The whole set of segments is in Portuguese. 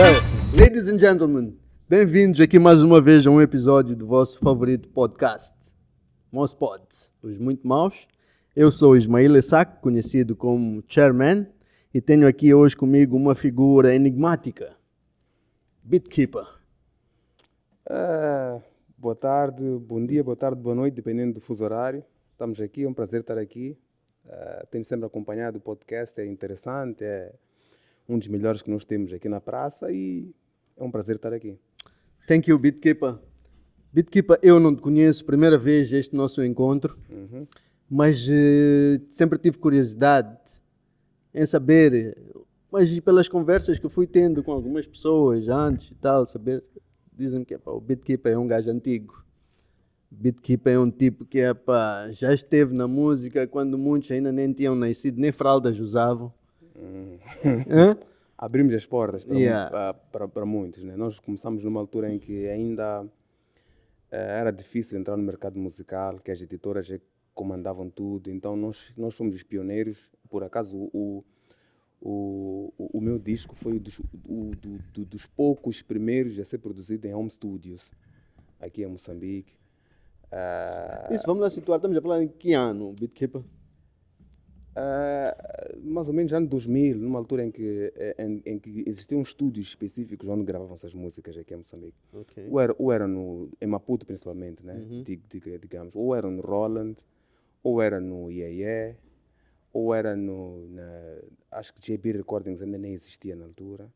Well, ladies and gentlemen, bem-vindos aqui mais uma vez a um episódio do vosso favorito podcast, Most Pods, os muito maus. Eu sou Ismail Essac, conhecido como Chairman, e tenho aqui hoje comigo uma figura enigmática, Bitkeeper. Uh, ah, boa tarde, bom dia, boa tarde, boa noite, dependendo do fuso horário. Estamos aqui, é um prazer estar aqui. Uh, tenho sempre acompanhado o podcast, é interessante, é um dos melhores que nós temos aqui na praça e é um prazer estar aqui. Thank you, Bitkeeper. Bitkeeper, eu não te conheço, primeira vez este nosso encontro, uhum. mas uh, sempre tive curiosidade em saber, mas pelas conversas que fui tendo com algumas pessoas antes e tal, saber, dizem que o Bitkeeper é um gajo antigo. Bitkeeper é um tipo que é, já esteve na música quando muitos ainda nem tinham nascido, nem fraldas usavam. Hum. Abrimos as portas para, yeah. para, para, muitos. Né? Nós começamos numa altura em que ainda eh, era difícil entrar no mercado musical, que as editoras é comandavam tudo. Então nós, nós fomos os pioneiros. Por acaso, o, o, o, o meu disco foi dos, o, do, do, dos poucos primeiros a ser produzido em home studios, aqui em Moçambique. Uh... Isso, vamos lá situar. Estamos a falar em que ano, Beatkeeper? Uh, mais ou menos ano 2000, numa altura em que, eh, em, em que existiam estúdios específicos onde gravavam essas músicas aqui em Moçambique. Okay. Ou, era, ou era no, em Maputo, principalmente, né? Uhum. digamos. Ou era no Roland, ou era no IEE, ou era no. Na, acho que JB Recordings ainda nem existia na altura.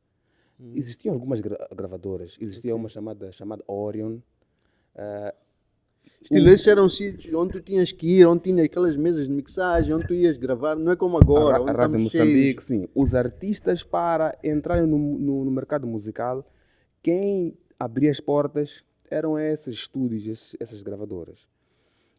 Uhum. Existiam algumas gra gravadoras, existia okay. uma chamada, chamada Orion. Uh, Estilo, esse era um sítio onde tu tinhas que ir, onde tinha aquelas mesas de mixagem, onde tu ias gravar, não é como agora. A, Rádio Moçambique, cheios. sim. Os artistas, para entrarem no, no, no, mercado musical, quem abria as portas eram esses estúdios, esses, essas gravadoras.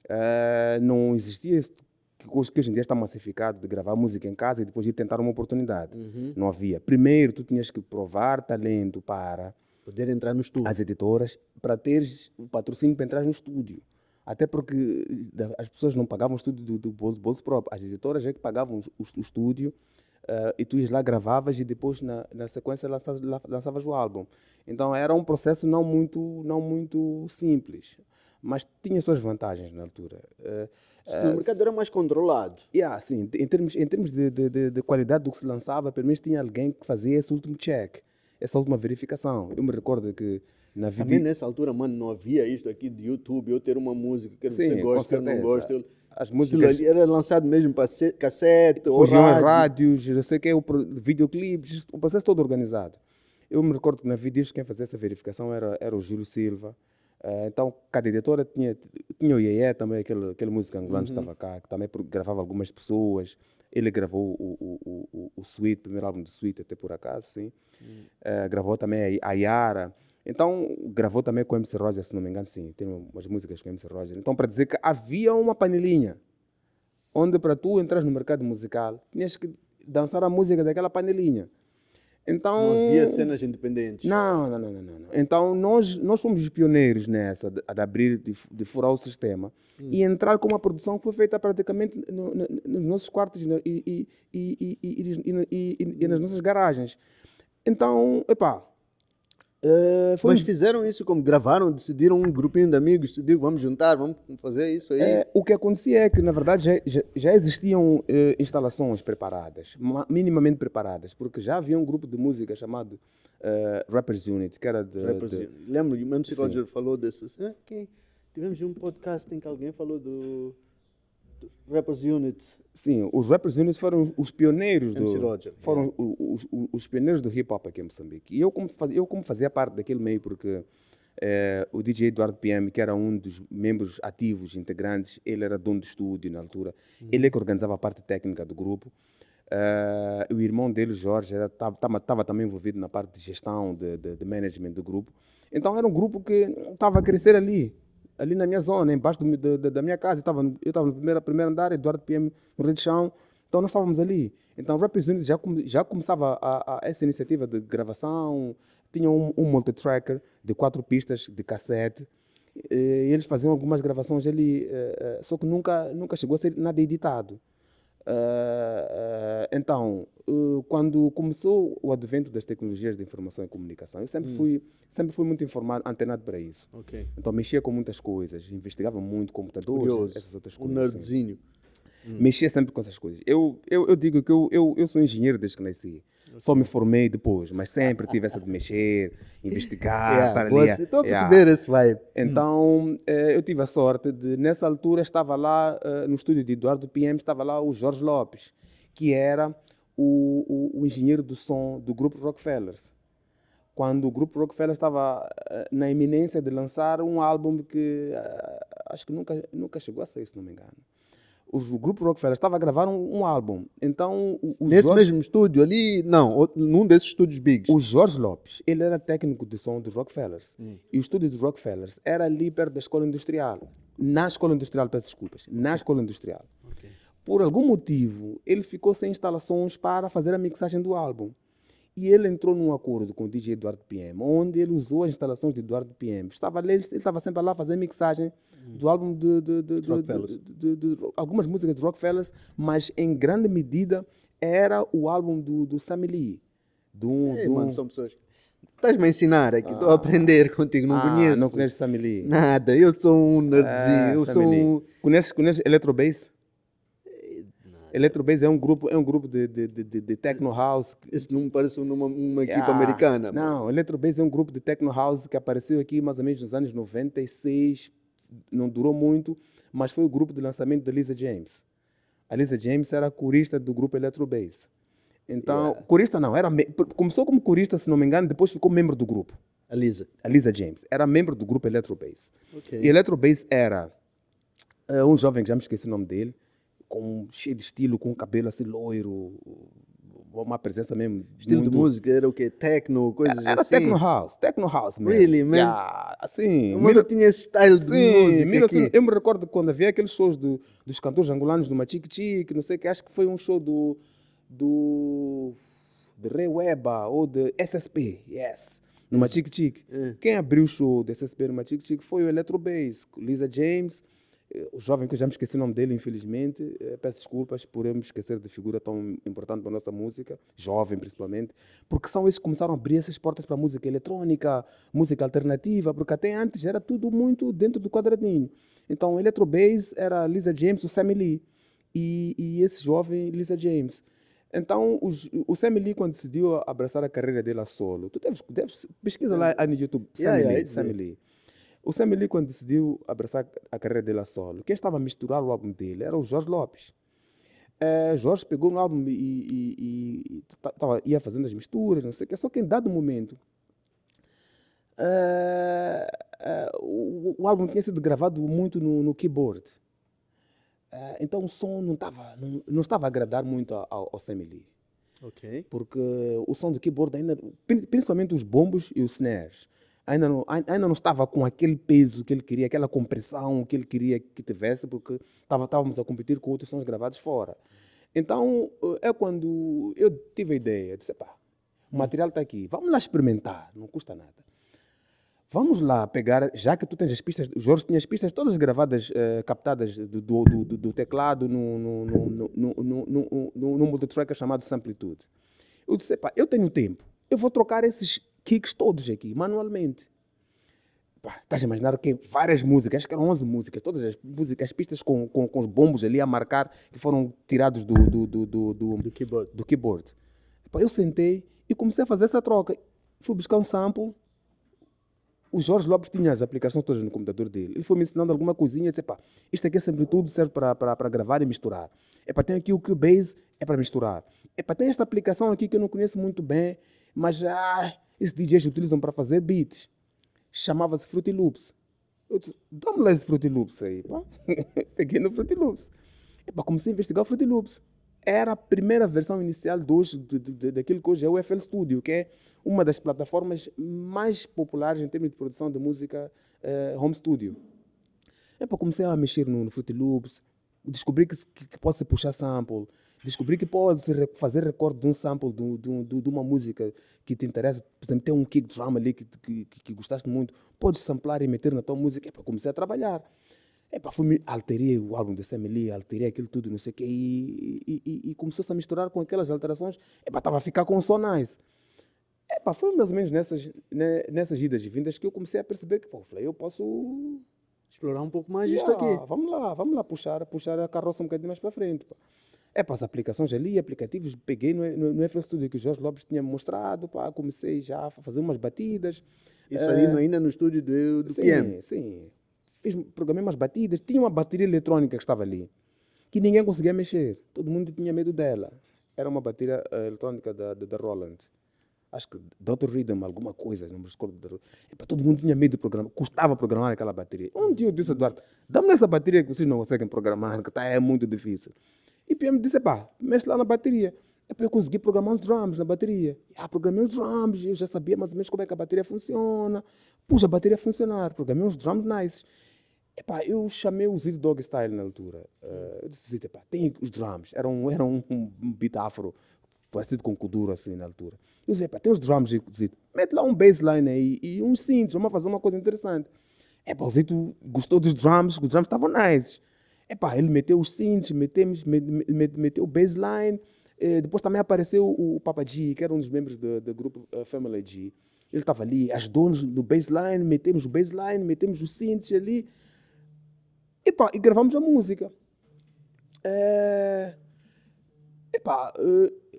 Uh, não existia isso que hoje em dia está massificado de gravar música em casa e depois ir tentar uma oportunidade. Uhum. Não havia. Primeiro, tu tinhas que provar talento para Poder entrar no estúdio. As editoras, para teres o patrocínio para entrar no estúdio. Até porque as pessoas não pagavam o estúdio do, do bolso, bolso próprio. As editoras é que pagavam o, o estúdio uh, e tu ias lá, gravavas e depois na, na sequência lançavas, lançavas o álbum. Então era um processo não muito, não muito simples mas tinha suas vantagens na altura. Uh, o eh, mercado uh, era mais controlado. Yeah, sim, em termos, em termos de, de, de, qualidade do que se lançava, pelo menos tinha alguém que fazia esse último check essa última verificação. Eu me recordo que na vida. Também nessa altura, mano, não havia isto aqui de YouTube, eu ter uma música, que Sim, você goste, que não goste. As músicas. Era lançado mesmo para cassete, ou rádio. rádios, não sei o que, videoclipes, o processo todo organizado. Eu me recordo que na vida quem fazia essa verificação era, era o Júlio Silva. Ah, então, cada editora tinha, tinha o Yeye também, aquele, aquele músico angolano uhum. que estava cá, que também gravava algumas pessoas. Ele gravou o, o, o, o Sweet, primeiro álbum do Sweet, até por acaso, sim. Uh, gravou também a Yara. Então, gravou também com MC Roger, se não me engano, sim. Tem umas músicas com MC Roger. Então, para dizer que havia uma panelinha onde para tu entrar no mercado musical, tinhas que dançar a música daquela panelinha. Então, não havia cenas independentes. Não, não, não, não. não. Então nós, nós fomos pioneiros nessa, de, de abrir, de, de, furar o sistema hum. e entrar com uma produção que foi feita praticamente no, no, nos nossos quartos e, e, e, e, nas hum. nossas garagens. Então, epá, Uh, Mas fizeram isso como gravaram, decidiram um grupinho de amigos, decidiram vamos juntar, vamos fazer isso aí. É, o que acontecia é que, na verdade, já, já, existiam uh, instalações preparadas, minimamente preparadas, porque já havia um grupo de música chamado uh, Rappers Unit, que era de. Rappers de... Unit. Lembro, o mesmo Roger falou dessas. Ah, okay. Tivemos um podcast em que alguém falou do Rappers Unit. Sim, os Rappers Unit foram os pioneiros MC do Roger, foram yeah. os, os, os, pioneiros do hip hop aqui em Moçambique. E eu como fazia, eu como fazia parte daquele meio porque eh, o DJ Eduardo PM, que era um dos membros ativos, integrantes, ele era dono de estúdio na altura. Uhum. Ele é que organizava a parte técnica do grupo. Uh, o irmão dele, Jorge, estava também envolvido na parte de gestão, de, de, de management do grupo. Então era um grupo que estava a crescer ali ali na minha zona, embaixo do, do, da, da minha casa. Eu estava no primeiro, primeiro andar, Eduardo PM no Rio de Chão. Então nós estávamos ali. Então Representatives já, já começava a, a essa iniciativa de gravação, tinha um, um multitracker de quatro pistas de cassete. E eles faziam algumas gravações ali, eh, eh, só que nunca, nunca chegou a ser nada editado. Uh, então, uh, quando começou o advento das tecnologias de informação e comunicação, eu sempre, hum. fui, sempre fui muito informado, antenado para isso. Okay. Então, mexia com muitas coisas, investigava muito computadores, Curioso. essas outras coisas. Um nerdzinho. Assim. Hum. Mexia sempre com essas coisas. Eu, eu, eu digo que eu, eu, eu sou engenheiro desde que nasci. Só me formei depois, mas sempre tive essa de mexer, investigar, yeah, estar ali. Você, estou a perceber yeah. esse vibe. Então, eh, eu tive a sorte de, nessa altura, estava lá eh, no estúdio de Eduardo PM, estava lá o Jorge Lopes, que era o, o, o engenheiro do som do grupo Rockefellers quando o grupo Rockefeller estava uh, na iminência de lançar um álbum que uh, acho que nunca, nunca chegou a sair, se não me engano o grupo Rockefeller estava a gravar um, um álbum. Então, o, o Nesse Jorge, mesmo estúdio ali, não, num desses estúdios bigs. O Jorge Lopes, ele era técnico de som dos Rockefellers. Hum. E o estúdio dos Rockefellers era ali perto da escola industrial. Na escola industrial, peço desculpas. Na escola industrial. Okay. Por algum motivo, ele ficou sem instalações para fazer a mixagem do álbum. E ele entrou num acordo com o DJ Eduardo PM, onde ele usou as instalações de Eduardo PM. Estava, ele, ele estava sempre lá fazendo mixagem hum. do álbum de, de, de, de, algumas músicas de Rockefellers, mas em grande medida era o álbum do, do Sammy Lee. Do, Ei, do... Mano, são pessoas. Estás-me a ensinar aqui, é estou ah. a aprender contigo, não ah, conheço. Não conheço Sammy Lee? Nada, eu sou um ah, nerdzinho, é, eu Sammy sou um... Conheces, conheces Electrobase é um grupo, é um grupo de, de, de, de techno house. Isso não parece uma, uma americana. Não, Electrobase é um grupo de techno house que apareceu aqui mais ou menos nos anos 96, não durou muito, mas foi o grupo de lançamento da Lisa James. A Lisa James era curista corista do grupo Electrobase. Então, yeah. corista não, era começou como corista, se não me engano, depois ficou membro do grupo. A Lisa. A Lisa James. Era membro do grupo Electrobase. Okay. E Electrobase era uh, um jovem, já me esqueci o nome dele, com, cheio de estilo, com cabelo assim loiro, uma presença mesmo. Estilo muito... de música era o quê? Techno, coisas era, assim? Era techno house, techno house mesmo. Really, man? Yeah, assim. O mano tinha esse style sim, de música Eu me recordo quando havia aqueles shows do, dos cantores angolanos do Machique Chique, não sei o que, acho que foi um show do... do de Weber ou de SSP, yes, numa Machique Chique. Quem abriu o show do SSP numa Machique Chique foi o Electro Bass, Lisa James o jovem que eu já me esqueci o nome dele, infelizmente, eh, peço desculpas por eu me esquecer de figura tão importante para a nossa música, jovem principalmente, porque são esses que começaram a abrir essas portas para a música eletrônica, música alternativa, porque até antes era tudo muito dentro do quadradinho. Então, Electro Bass era Lisa James, o Sammy Lee, e, e esse jovem Lisa James. Então, os, o Sam Lee, quando decidiu abraçar a carreira dele a solo, tu deves, deves pesquisa lá no YouTube, Sammy yeah, Lee. Yeah, Sammy Lee. O Sam Lee, quando decidiu abraçar a carreira dele a solo, quem estava a misturar o álbum dele era o Jorge Lopes. Eh, Jorge pegou no álbum e, e, e, e tava, ia fazendo as misturas, não sei o que, só que em dado momento eh, eh, o, o, álbum tinha sido gravado muito no, no keyboard. então o som não, não, não estava a agradar muito ao, ao Lee. Okay. Porque o som do keyboard ainda, principalmente os bombos e os snares, ainda não, ainda não estava com aquele peso que ele queria, aquela compressão que ele queria que tivesse, porque estava, estávamos a competir com outros sons gravados fora. Então, eh, é quando eu tive a ideia, disse, pá, o material está aqui, vamos lá experimentar, não custa nada. Vamos lá pegar, já que tu tens as pistas, o Jorge tinha as pistas todas gravadas, eh, captadas do, do, do, do, teclado no, no, no, no, no, no, no multitracker chamado Samplitude. Eu disse, pá, eu tenho tempo, eu vou trocar esses kicks todos aqui, manualmente. Pá, estás a imaginar que várias músicas, acho que eram 11 músicas, todas as músicas, as pistas com, com, com os bombos ali a marcar, que foram tirados do, do, do, do, do, do keyboard. Do keyboard. Pá, eu sentei e comecei a fazer essa troca. Fui buscar um sample. O Jorge Lopes tinha as aplicações todas no computador dele. Ele foi me ensinando alguma coisinha. Disse, pá, isto aqui é sempre tudo serve para gravar e misturar. É para tem aqui o Cubase, é para misturar. É para tem esta aplicação aqui que eu não conheço muito bem, mas ah, esses DJs utilizam para fazer beats. Chamava-se Fruity Loops. Eu disse, dá-me lá esse Fruity Loops aí, pá. Peguei no Fruity Loops. E, é pá, comecei a investigar o Fruity Loops. Era a primeira versão inicial do, daquilo que hoje é o FL Studio, que é uma das plataformas mais populares em termos de produção de música eh, home studio. E, é pá, comecei a mexer no, no Fruity Loops, descobri que, que, que posso puxar sample, descobrir que pode fazer recorde de um sample de, de, de, uma música que te interessa, por exemplo, tem um kick drum ali que, que, que gostaste muito, podes samplar e meter na tua música, é para começar a trabalhar. É para fui, alterei o álbum de Sam Lee, alterei aquilo tudo, não sei o quê, e, e, e, e começou-se a misturar com aquelas alterações, é para estava a ficar com o som nice. É foi mais ou menos nessas, né, nessas idas e vindas que eu comecei a perceber que, pô, falei, eu posso explorar um pouco mais yeah, isto aqui. Vamos lá, vamos lá puxar, puxar a carroça um bocadinho mais para frente é para as aplicações ali, aplicativos, peguei no, no, no FL Studio que o Jorge Lopes tinha mostrado, pá, comecei já a fazer umas batidas. Isso ali ah, no, é ainda no estúdio do, do sim, PM? Sim, sim. Fiz, programei umas batidas, tinha uma bateria eletrônica que estava ali, que ninguém conseguia mexer, todo mundo tinha medo dela. Era uma bateria uh, eh, eletrônica da, da, da Roland acho que Dr. Rhythm, alguma coisa, não me recordo. Epa, todo mundo tinha medo de programar, custava programar aquela bateria. Um dia eu disse, Eduardo, dá-me essa bateria que vocês não conseguem programar, que tá, é muito difícil. E o PM disse, pá, mexe lá na bateria. depois é eu consegui programar os drums na bateria. Ah, programei os drums, eu já sabia mais ou menos como é que a bateria funciona. Puxa, a bateria funcionar, programei uns drums nice. Epá, eu chamei o Zid Dog Style na altura. Uh, eu disse, epá, tem os drums. Era um, era um, beat afro, parecido com Kuduro, assim, na altura. Eu disse, epá, tem os drums, Zid. Mete lá um bassline aí e uns synths, vamos fazer uma coisa interessante. Epá, o Zito gostou dos drums, os drums estavam nice. Epá, ele meteu os synths, meteu, o baseline. Eh, depois também apareceu o Papa G, que era um dos membros do, do grupo eh, Family G. Ele estava ali, ajudou-nos no baseline, metemos o baseline, metemos os synths ali. Epá, e gravamos a música. É... Epá,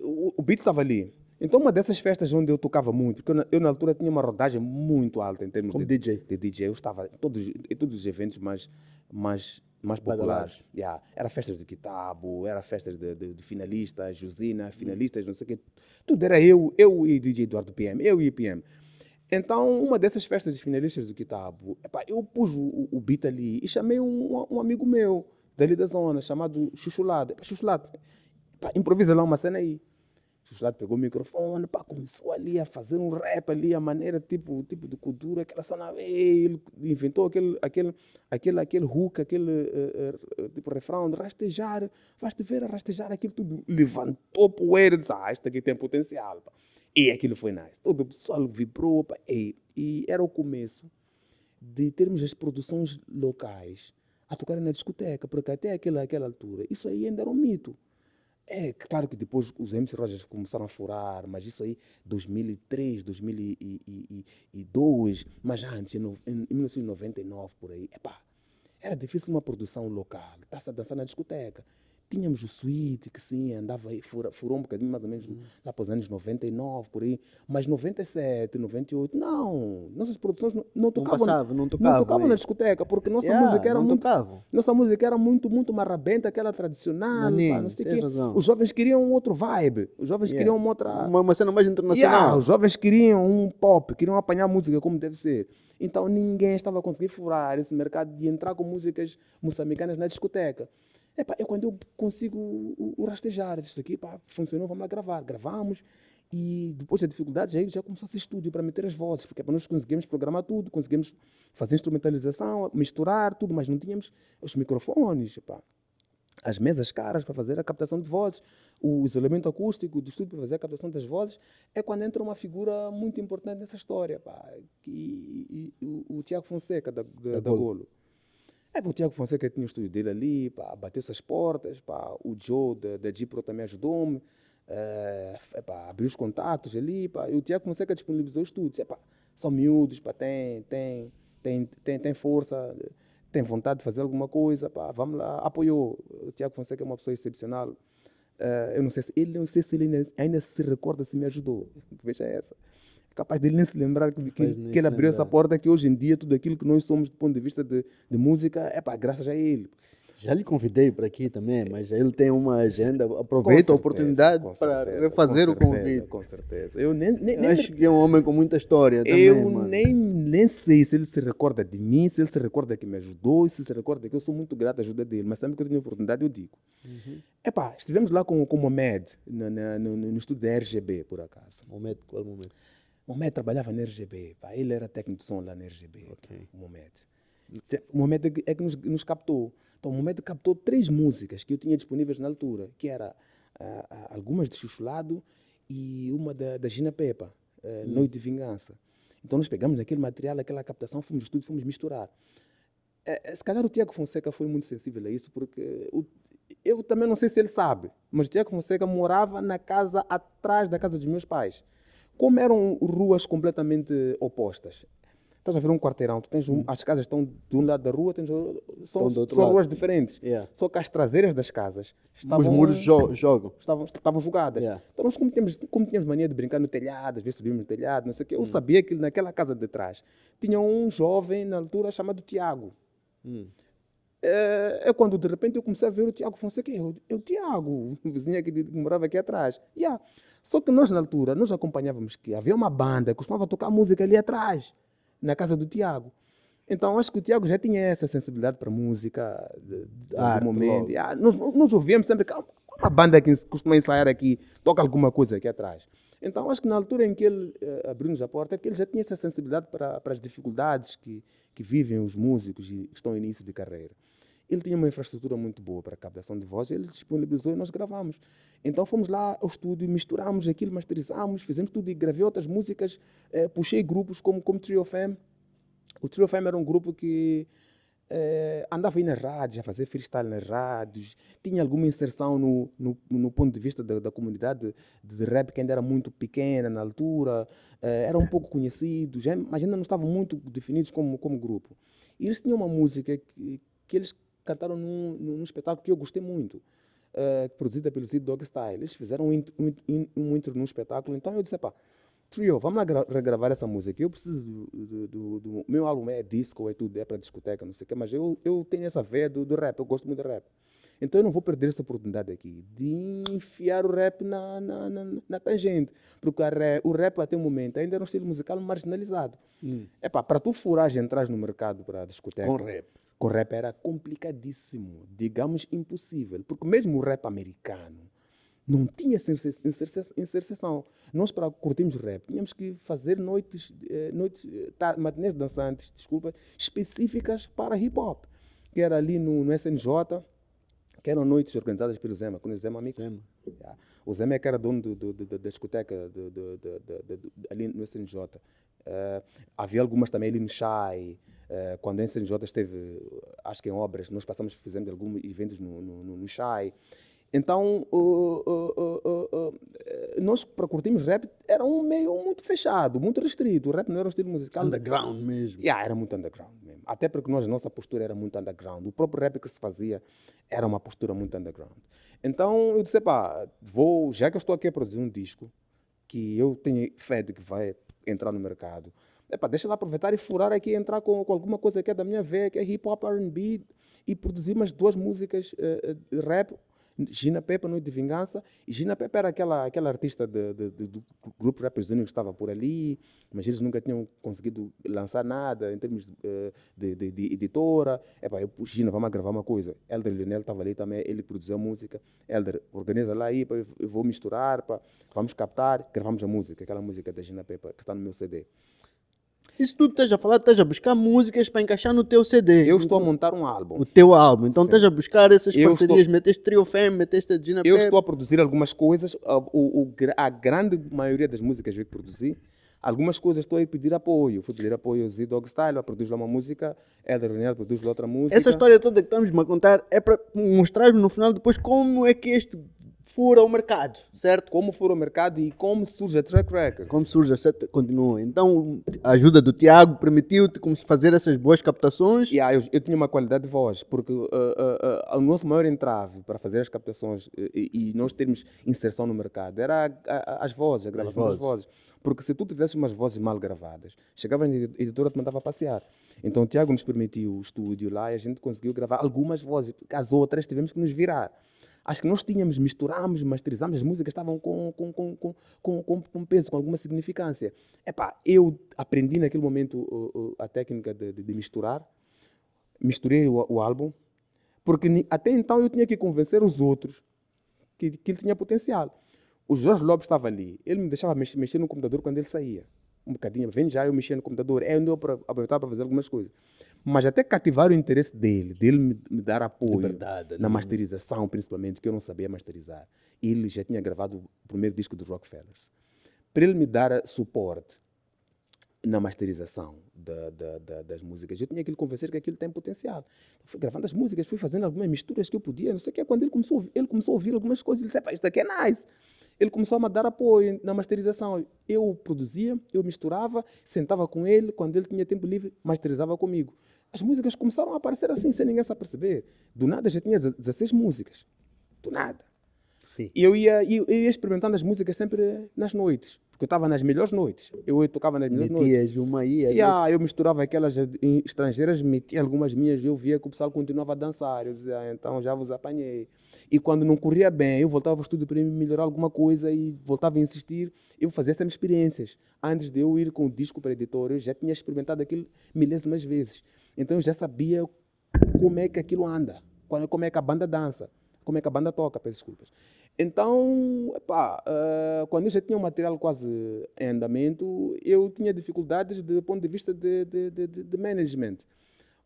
o beat estava ali. Então, uma dessas festas onde eu tocava muito, porque eu, eu na altura tinha uma rodagem muito alta em termos Como de DJ. De DJ, eu estava em todos, em todos os eventos mais, mais, mais populares. Yeah. Era festas de Kitabo, era festas de, de, de finalistas, Josina, hum. finalistas, não sei o quê. Tudo era eu, eu e DJ Eduardo PM, eu e PM. Então, uma dessas festas de finalistas do Kitabo, epá, eu pus o, o, beat ali e chamei um, um amigo meu, dali da zona, chamado Chuchulado. Epá, Chuchulado, improvisa lá uma cena aí. O Chulado pegou o microfone, pá, começou ali a fazer um rap ali, a maneira, tipo, tipo de cultura, aquela cena, ele inventou aquele, aquele, aquele, aquele hook, aquele uh, uh, tipo refrão de rastejar, vais-te ver a rastejar, aquilo tudo levantou poeira, disse, ah, isto aqui tem potencial, pá. E aquilo foi nice, todo o pessoal vibrou, pá, e, e era o começo de termos as produções locais a tocar na discoteca, porque até aquela, aquela altura, isso aí ainda era um mito. É claro que depois os MC Rogers começaram a furar, mas isso aí 2003, 2002, mas antes, em 1999 por aí, epá, era difícil uma produção local, está-se a dançar na discoteca. Tínhamos o suíte, que sim, andava aí, fura, furou um bocadinho mais ou menos uhum. lá para os anos 99, por aí. Mas 97, 98, não. Nossas produções não, não tocavam. Não passava, não tocavam. Não tocavam na discoteca, porque nossa yeah, música era muito. Tocavam. Nossa música era muito, muito marrabenta, aquela tradicional. pá, não sei que. Os jovens queriam um outro vibe. Os jovens yeah. queriam uma outra. Uma, uma cena mais internacional. Yeah, os jovens queriam um pop, queriam apanhar música como deve ser. Então ninguém estava conseguindo furar esse mercado de entrar com músicas moçambicanas na discoteca. Epá, é quando eu consigo o, o rastejar isso aqui, pá, funcionou, vamos lá gravar. Gravamos e depois da dificuldades já já começou ser estúdio para meter as vozes, porque é para nós conseguimos programar tudo, conseguimos fazer instrumentalização, misturar tudo, mas não tínhamos os microfones, epá, as mesas caras para fazer a captação de vozes, o isolamento acústico do estúdio para fazer a captação das vozes, é quando entra uma figura muito importante nessa história, epá, que, e, e, o, o Tiago Fonseca da, da, da, da Golo. Golo Aí é, o Tiago Fonseca tinha o estúdio dele ali, pá, bateu essas portas, pá, o Joe da, da também ajudou-me, uh, abriu os contatos ali, pá, e o Tiago Fonseca disponibilizou os estúdios. Epá, é, são miúdos, pá, tem, tem, tem, tem, tem força, tem vontade de fazer alguma coisa, pá, vamos lá, apoiou. O Tiago Fonseca é uma pessoa excepcional. Uh, eu não sei se ele, não sei se ele ainda, ainda se recorda se me ajudou. Veja essa capaz dele nem se lembrar que, que, que ele abriu lembrar. essa porta, que hoje em dia tudo aquilo que nós somos do ponto de vista de, de música é para graças a ele. Já lhe convidei para aqui também, é. mas ele tem uma agenda. Aproveita a oportunidade para certeza, refazer o convite. Com certeza. Eu nem, nem, acho que é um homem com muita história também. Eu mano. nem, nem sei se ele se recorda de mim, se ele se recorda que me ajudou, se se recorda que eu sou muito grato à ajuda dele. Mas sempre que eu tenho oportunidade, eu digo. Uhum. Epá, é estivemos lá com, com o Mohamed, no, no, no estudo da RGB, por acaso. Mohamed, qual Mohamed? Mohamed trabalhava na RGB, pá. ele era técnico de som lá na RGB, okay. o Mohamed. O Mohamed é, é que nos, nos captou. Então, o Mohamed captou três músicas que eu tinha disponíveis na altura, que era uh, algumas de Chuchulado e uma da, da Gina Pepa, uh, hum. Noite de Vingança. Então, nós pegamos aquele material, aquela captação, fomos estudo, fomos misturar. É, se calhar o Tiago Fonseca foi muito sensível a isso, porque o, eu também não sei se ele sabe, mas o Tiago Fonseca morava na casa atrás da casa dos meus pais como eram ruas completamente opostas. Estás a ver um quarteirão, tu tens um, hum. as casas estão de um lado da rua, tens, são, são ruas diferentes. Yeah. Só que as traseiras das casas estavam. Os muros jo jogam. Estavam, estavam jogadas. Yeah. Então nós, como tínhamos, como tínhamos mania de brincar no telhado, às vezes subimos no telhado, não sei o quê, eu hum. sabia que naquela casa de trás tinha um jovem na altura chamado Tiago. Hum. É, é quando de repente eu comecei a ver o Tiago Fonseca. Eu, eu Tiago, o vizinho aqui que morava aqui atrás. Yeah. Só que nós, na altura, nós acompanhávamos que havia uma banda que costumava tocar música ali atrás, na casa do Tiago. Então acho que o Tiago já tinha essa sensibilidade para música, de, de arte, momento. Yeah. Nós, nós ouvíamos sempre que há ah, uma banda que costuma ensaiar aqui, toca alguma coisa aqui atrás. Então, acho que na altura em que ele uh, abriu-nos a porta, é que ele já tinha essa sensibilidade para, para as dificuldades que, que vivem os músicos que estão em início de carreira. Ele tinha uma infraestrutura muito boa para captação de voz, ele disponibilizou e nós gravamos. Então fomos lá ao estúdio, misturamos aquilo, masterizámos, fizemos tudo e gravei outras músicas, eh, puxei grupos como, como Trio FM. O Trio FM era um grupo que eh, andava aí nas rádios, a fazer freestyle nas rádios, tinha alguma inserção no, no, no ponto de vista da, da comunidade de, de, rap, que ainda era muito pequena na altura, eh, era um pouco conhecido, já, é, mas ainda não estavam muito definidos como, como grupo. E eles tinham uma música que, que eles cantaram num, num espetáculo que eu gostei muito, uh, eh, produzida pelo Zid Dog Styles, Eles fizeram um intro, um, um intro num espetáculo, então eu disse, pá, Trio, vamos lá regravar essa música. Eu preciso do, do, do, do Meu álbum é disco, é tudo, é para discoteca, não sei o quê, mas eu, eu tenho essa veia do, do rap, eu gosto muito do rap. Então eu não vou perder essa oportunidade aqui de enfiar o rap na, na, na, na tangente. Porque rap, o rap até o momento ainda era é um estilo musical marginalizado. Hum. É pá, para tu furar, entrar no mercado para discoteca. Com rap com o rap era complicadíssimo, digamos impossível, porque mesmo o rap americano não tinha essa inserção. Nós, para curtirmos rap, tínhamos que fazer noites, eh, noites eh, matinês dançantes, desculpa, específicas para hip hop, que era ali no, no SNJ, que eram noites organizadas pelo Zema, com o Zema Mix. Zema. Ah, o Zema é que era dono do, do, do, da discoteca ali no SNJ. Uh, ah, havia algumas também ali no Chai. Eh, quando a NCNJ esteve, acho que em obras, nós passamos, fazendo alguns eventos no, no, no, no Então, uh, uh, nós para curtirmos rap era um meio muito fechado, muito restrito. O rap não era um estilo musical. Underground mesmo. Yeah, era muito underground mesmo. Até porque nós, a nossa postura era muito underground. O próprio rap que se fazia era uma postura muito underground. Então eu disse, pá, vou, já que eu estou aqui a produzir um disco, que eu tenho fé de que vai entrar no mercado, deixa lá aproveitar e furar aqui, entrar com, com alguma coisa que é da minha veia, que é hip hop, RB, e produzir umas duas músicas uh, rap. Gina Pepe Noite de Vingança, e Gina Pepe era aquela, aquela artista de, de, de, do grupo Rappers Union que estava por ali, mas eles nunca tinham conseguido lançar nada em termos eh, de, de editora. Epá, eu, Gina, vamos gravar uma coisa. Elder Lionel estava ali também, ele produziu a música. Elder, organiza lá aí, eu vou misturar, pá, vamos captar, gravamos a música, aquela música da Gina Pepe que está no meu CD isso tudo estás a falar, estás a buscar músicas para encaixar no teu CD. Eu estou a montar um álbum. O teu álbum. Então estás a buscar essas eu parcerias, estou... meteste Trio fem, meteste a Gina Eu Pepe. estou a produzir algumas coisas, a, o, a grande maioria das músicas eu produzi. Algumas coisas estou a ir pedir apoio. Fui pedir apoio ao Z-Dog Style, produz lá uma música, Helder é Renier produz lá outra música. Essa história toda que estamos a contar é para mostrar-me no final depois como é que este fura o mercado, certo? Como fura o mercado e como surge a track record. Como surge a continua. Então, a ajuda do Tiago permitiu-te fazer essas boas captações? Yeah, eu, eu tinha uma qualidade de voz, porque uh, uh, uh, o nosso maior entrave para fazer as captações uh, e, e, nós termos inserção no mercado era a, a, as vozes, a gravação vozes. das vozes. Porque se tu tivesses umas vozes mal gravadas, chegava na editora te mandava passear. Então o Tiago nos permitiu o estúdio lá e a gente conseguiu gravar algumas vozes, porque as outras tivemos que nos virar. Acho que nós tínhamos, misturámos, masterizámos, as músicas estavam com, com, com, com, com, com, com peso, com alguma significância. Epá, eu aprendi naquele momento uh, uh, a técnica de, de, de, misturar, misturei o, o álbum, porque até então eu tinha que convencer os outros que, que ele tinha potencial. O Jorge Lopes estava ali, ele me deixava mexer, mexer no computador quando ele saía um bocadinho, vem já eu mexendo no computador, é onde eu aproveitava para fazer algumas coisas mas até cativar o interesse dele, dele me, me dar apoio Liberdade, na né? masterização, principalmente, que eu não sabia masterizar. Ele já tinha gravado o primeiro disco do Rockefellers. Para ele me dar suporte na masterização da, da, da, das músicas, eu tinha que lhe convencer que aquilo tem potencial. fui gravando as músicas, fui fazendo algumas misturas que eu podia, não sei o que. Quando ele começou, ele começou a ouvir algumas coisas, ele disse: Isto aqui é nice ele começou a me dar apoio na masterização. Eu produzia, eu misturava, sentava com ele, quando ele tinha tempo livre, masterizava comigo. As músicas começaram a aparecer assim, sem ninguém se aperceber. Do nada já tinha 16 músicas. Do nada. Sim. E eu ia, eu, eu ia experimentando as músicas sempre nas noites porque eu estava nas melhores noites. Eu, tocava nas melhores Metias noites. uma aí. E ah, eu misturava aquelas estrangeiras, metia algumas minhas, eu via que o pessoal continuava a dançar. Eu dizia, ah, então já vos apanhei. E quando não corria bem, eu voltava o estudo para melhorar alguma coisa e voltava a insistir. Eu fazia essas experiências. Antes de eu ir com o disco para a editora, eu já tinha experimentado aquilo milésimas vezes. Então eu já sabia como é que aquilo anda, como é que a banda dança, como é que a banda toca, peço desculpas. Então, epá, uh, quando eu já tinha o um material quase em andamento, eu tinha dificuldades do ponto de vista de, de, de, de management.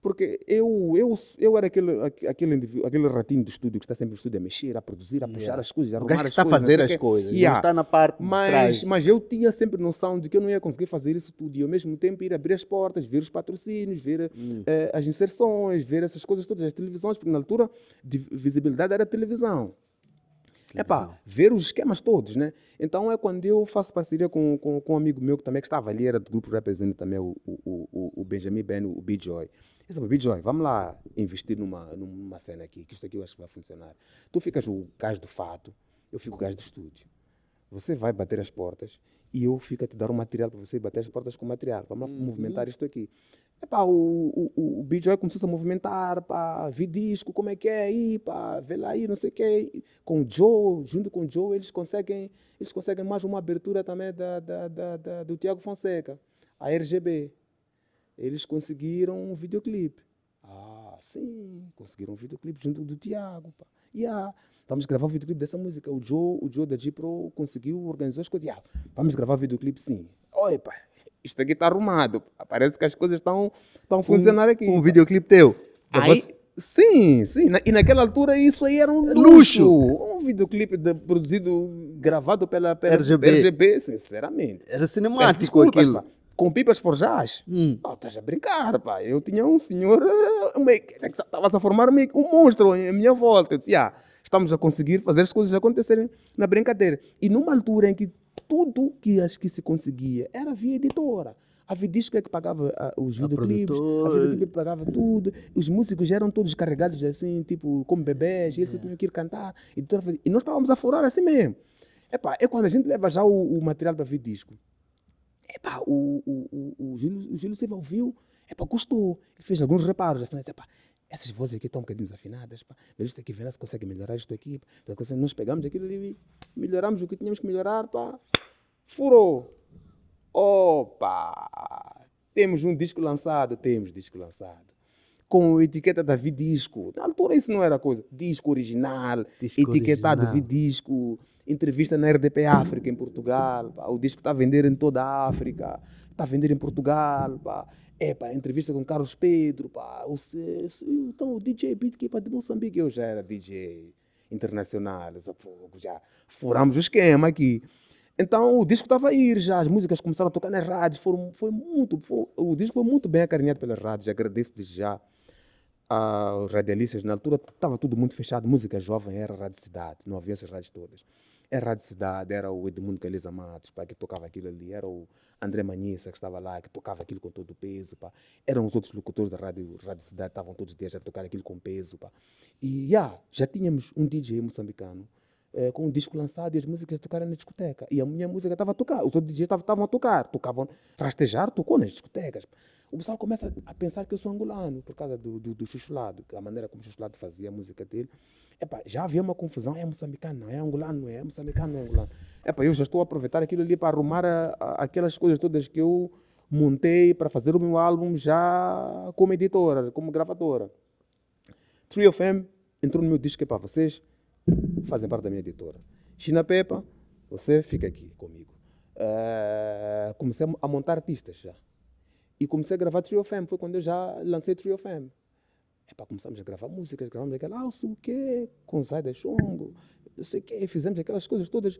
Porque eu, eu, eu era aquele, aquele, aquele ratinho do estúdio que está sempre no estúdio a mexer, a produzir, a puxar as coisas, a arrumar o as está coisas. está a fazer as coisas, yeah. não está na parte mas, de trás. Mas eu tinha sempre noção de que eu não ia conseguir fazer isso tudo e ao mesmo tempo ir abrir as portas, ver os patrocínios, ver hum. Eh, as inserções, ver essas coisas todas, as televisões, porque na altura de visibilidade era televisão. É pá, ver os esquemas todos, né? Então é quando eu faço parceria com, com, com um amigo meu que também que estava ali, era do grupo Representa também, o, o, o, o Benjamin Ben, o B-Joy. Diz, Bidjões, vamos lá investir numa, numa cena aqui, que isto aqui eu acho que vai funcionar. Tu ficas o gás do fato, eu fico o gás do estúdio. Você vai bater as portas e eu fico a te dar o um material para você bater as portas com o material. Vamos lá uhum. movimentar isto aqui. Epá, o, o, o começou a movimentar, pá, vi disco, como é que é aí, pá, vê lá aí, não sei o quê. Com o Joe, junto com o Joe, eles conseguem, eles conseguem mais uma abertura também da, da, da, da do Tiago Fonseca, a RGB eles conseguiram um videoclipe. Ah. ah, sim, conseguiram um videoclipe junto do Tiago. e Yeah, vamos gravar o um videoclipe dessa música. O Joe, o Joe da pro conseguiu, organizou as coisas. Yeah, vamos gravar o um videoclipe sim. Oi, pá, isto aqui está arrumado. Parece que as coisas estão a funcionar aqui. Um videoclipe teu? Aí, Sim, sim. e naquela altura isso aí era um luxo. luxo. Um videoclipe de, produzido, gravado pela, pela RGB. RGB. sinceramente. Era cinemático desculpa, aquilo. Pá com pipas forjais? Hum. estás a brincar, pá. Eu tinha um senhor, estavas eh, né, tá, a formar um, um monstro à minha volta. Eu disse, ah, estamos a conseguir fazer as coisas acontecerem na brincadeira. E numa altura em que tudo que que se conseguia era via editora. A Vidisco é que pagava ah, os videoclips, videoclipes, a Vidisco pagava tudo. Os músicos eram todos carregados assim, tipo, como bebês, e eles é. tinham que ir cantar. E, nós estávamos a furar assim mesmo. Epá, é quando a gente leva já o, o material para Vidisco. disco Epá, o, o, o, o, Júlio, o Júlio Silva ouviu, epá, gostou. Ele fez alguns reparos, afinal, disse, epá, essas vozes aqui estão um bocadinho desafinadas, pá, mas isto aqui verá se consegue melhorar isto aqui. Pá, nós pegamos aquilo ali melhoramos o que tínhamos que melhorar, pá. Furou! Opa! Temos um disco lançado, temos disco lançado. Com a etiqueta da Vidisco. Na altura isso não era coisa. Disco original, disco etiquetado original. Vidisco entrevista na RDP África, em Portugal. Pá. O disco está a vender em toda a África. Está a vender em Portugal. Pá. É, pá, entrevista com Carlos Pedro. Pá. O, então, o DJ Beatkeeper é, de Moçambique. Eu já era DJ internacional. Já furamos o esquema aqui. Então o disco estava a ir já, as músicas começaram a tocar nas rádios, foram, foi muito, foi, o disco foi muito bem acarinhado pelas rádios, agradeço desde já aos radialistas. Na altura estava tudo muito fechado, música jovem era a Rádio Cidade, não havia essas rádios todas era Rádio Cidade, era o Edmundo Caliza Matos, pá, que tocava aquilo ali, era o André Manissa que estava lá, que tocava aquilo com todo o peso, pá. Eram os outros locutores da Rádio, Rádio Cidade, estavam todos os dias a tocar aquilo com peso, pá. E, yeah, já tínhamos um DJ moçambicano, eh, com o disco lançado e as músicas tocaram na discoteca. E a minha música estava a tocar, os outros DJs estavam a tocar, tocavam, rastejar tocou nas discotecas. O pessoal começa a pensar que eu sou angolano por causa do, do, do Chuchulado, a maneira como o Chuchulado fazia a música dele. Epa, já havia uma confusão, ah, é moçambicano, não é angolano, é, é moçambicano, não é angolano. Epa, eu já estou a aproveitar aquilo ali para arrumar a, a, aquelas coisas todas que eu montei para fazer o meu álbum já como editora, como gravadora. Tree of M entrou no meu disco, é para vocês fazem parte da minha editora. China Pepa, você fica aqui comigo. Uh, comecei a montar artistas já. E comecei a gravar Trio FM, foi quando eu já lancei Trio FM. Epá, é começamos a gravar músicas, gravamos aquela, alça, ah, o quê, com Zayda Chongo, não sei o quê, fizemos aquelas coisas todas.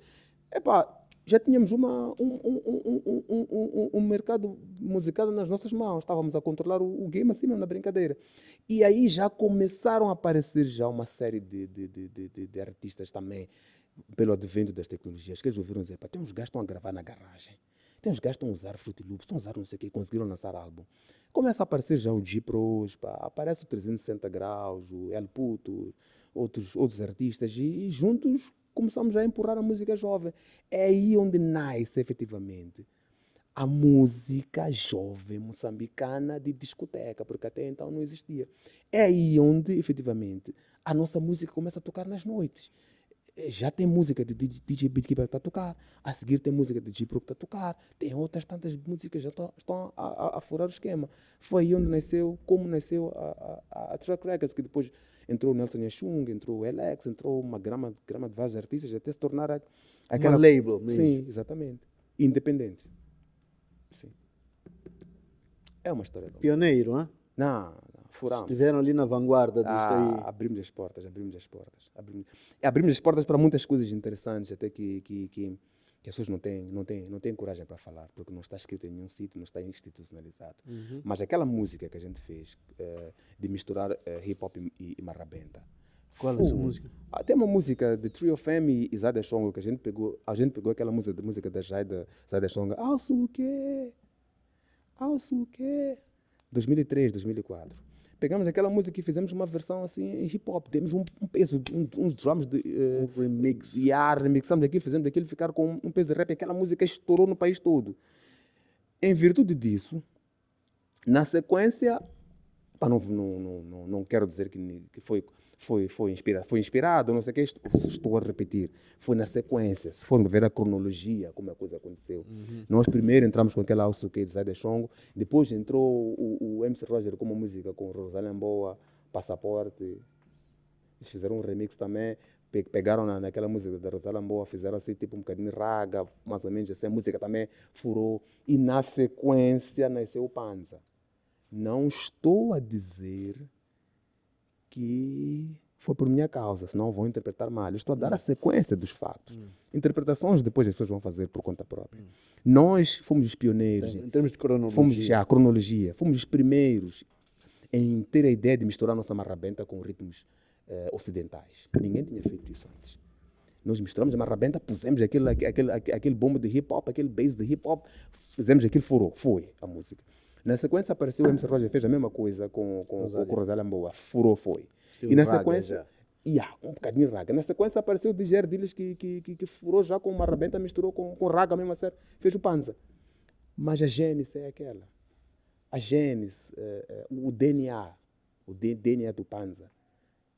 Epá, é já tínhamos uma, um, um, um, um, mercado musical nas nossas mãos, estávamos a controlar o, o game assim mesmo, na brincadeira. E aí já começaram a aparecer já uma série de, de, de, de, de artistas também, pelo advento das tecnologias, que eles ouviram dizer, tem uns gajos estão a gravar na garagem, tem uns gajos estão a usar Fruit Loops, estão a usar não sei o quê, conseguiram lançar álbum. Começa a aparecer já o G-Pros, aparece o 360 Graus, o El Puto, outros, outros artistas, e, e juntos começamos a empurrar a música jovem. É aí onde nasce efetivamente a música jovem moçambicana de discoteca, porque até então não existia. É aí onde efetivamente a nossa música começa a tocar nas noites. Eh, já tem música de DJ Beatkeeper que está a tocar, a seguir tem música de DJ Pro que está a tocar, tem outras tantas músicas que já estão a, a, a, furar o esquema. Foi aí onde nasceu, como nasceu a, a, a Track Records, que depois entrou Nelson Yachung, entrou o Alex, entrou uma grama, grama de vários artistas, até se tornar a, aquela... Uma label mesmo. Sim, exatamente. Independente. Sim. É uma história. Pioneiro, hein? Não, furamos. Estiveram ali na vanguarda ah, aí. Abrimos as portas, abrimos as portas. Abrimos, abrimos as portas para muitas coisas interessantes, até que, que, que, que as pessoas não têm, não, têm, não têm coragem para falar, porque não está escrito em nenhum sítio, não está institucionalizado. Uhum. Mas aquela música que a gente fez, eh, de misturar eh, hip-hop e, e, marrabenta, qual é essa música? Ah, tem uma música de Trio Fam e Zayda songa que a gente pegou, a gente pegou aquela música, música da Zayda, Zada Songo. Alço o quê? Alço o quê? 2003, 2004 pegamos aquela música e fizemos uma versão assim em hip hop, demos um, um peso, um, uns drums de. Uh, um remix. Yeah, remixamos aquilo, fizemos aquilo ficar com um peso de rap. Aquela música estourou no país todo. Em virtude disso, na sequência, pá, não, não, não, não, quero dizer que, que foi foi, foi, inspirado, foi inspirado, não sei o que, estou a repetir. Foi na sequência, se formos ver a cronologia, como a coisa aconteceu. Uhum. Nós primeiro entramos com aquela alça que é de Zé de depois entrou o, o MC Roger com uma música com Rosalem Boa, Passaporte, eles fizeram um remix também, pegaram na, naquela música da Rosalem Boa, fizeram assim, tipo um bocadinho raga, mais ou menos assim, a música também furou. E na sequência nasceu o Panza. Não estou a dizer que foi por minha causa, senão vão interpretar mal. Eu estou a dar a hum. sequência dos fatos. Hum. Interpretações depois as pessoas vão fazer por conta própria. Hum. Nós fomos os pioneiros. Em termos de cronologia. Fomos, já, a cronologia. Fomos os primeiros em ter a ideia de misturar nossa marrabenta com ritmos eh, ocidentais. Ninguém tinha feito isso antes. Nós misturamos a marrabenta, pusemos aquele, aquele, aquele, aquele bombo de hip hop, aquele bass de hip hop, fizemos aquele furou. Foi a música. Na sequência apareceu o MC Roger, fez a mesma coisa com, com, Rosália. com o Rosália Mboa, furou foi. Estilo e na sequência. Raga, yeah, um bocadinho raga. Na sequência apareceu o DJ Diles que, que, que, que, furou já com uma rabenta, misturou com, com raga mesmo a fez o panza. Mas a gênese é aquela. A gênese, uh, uh, o DNA, o DNA do panza,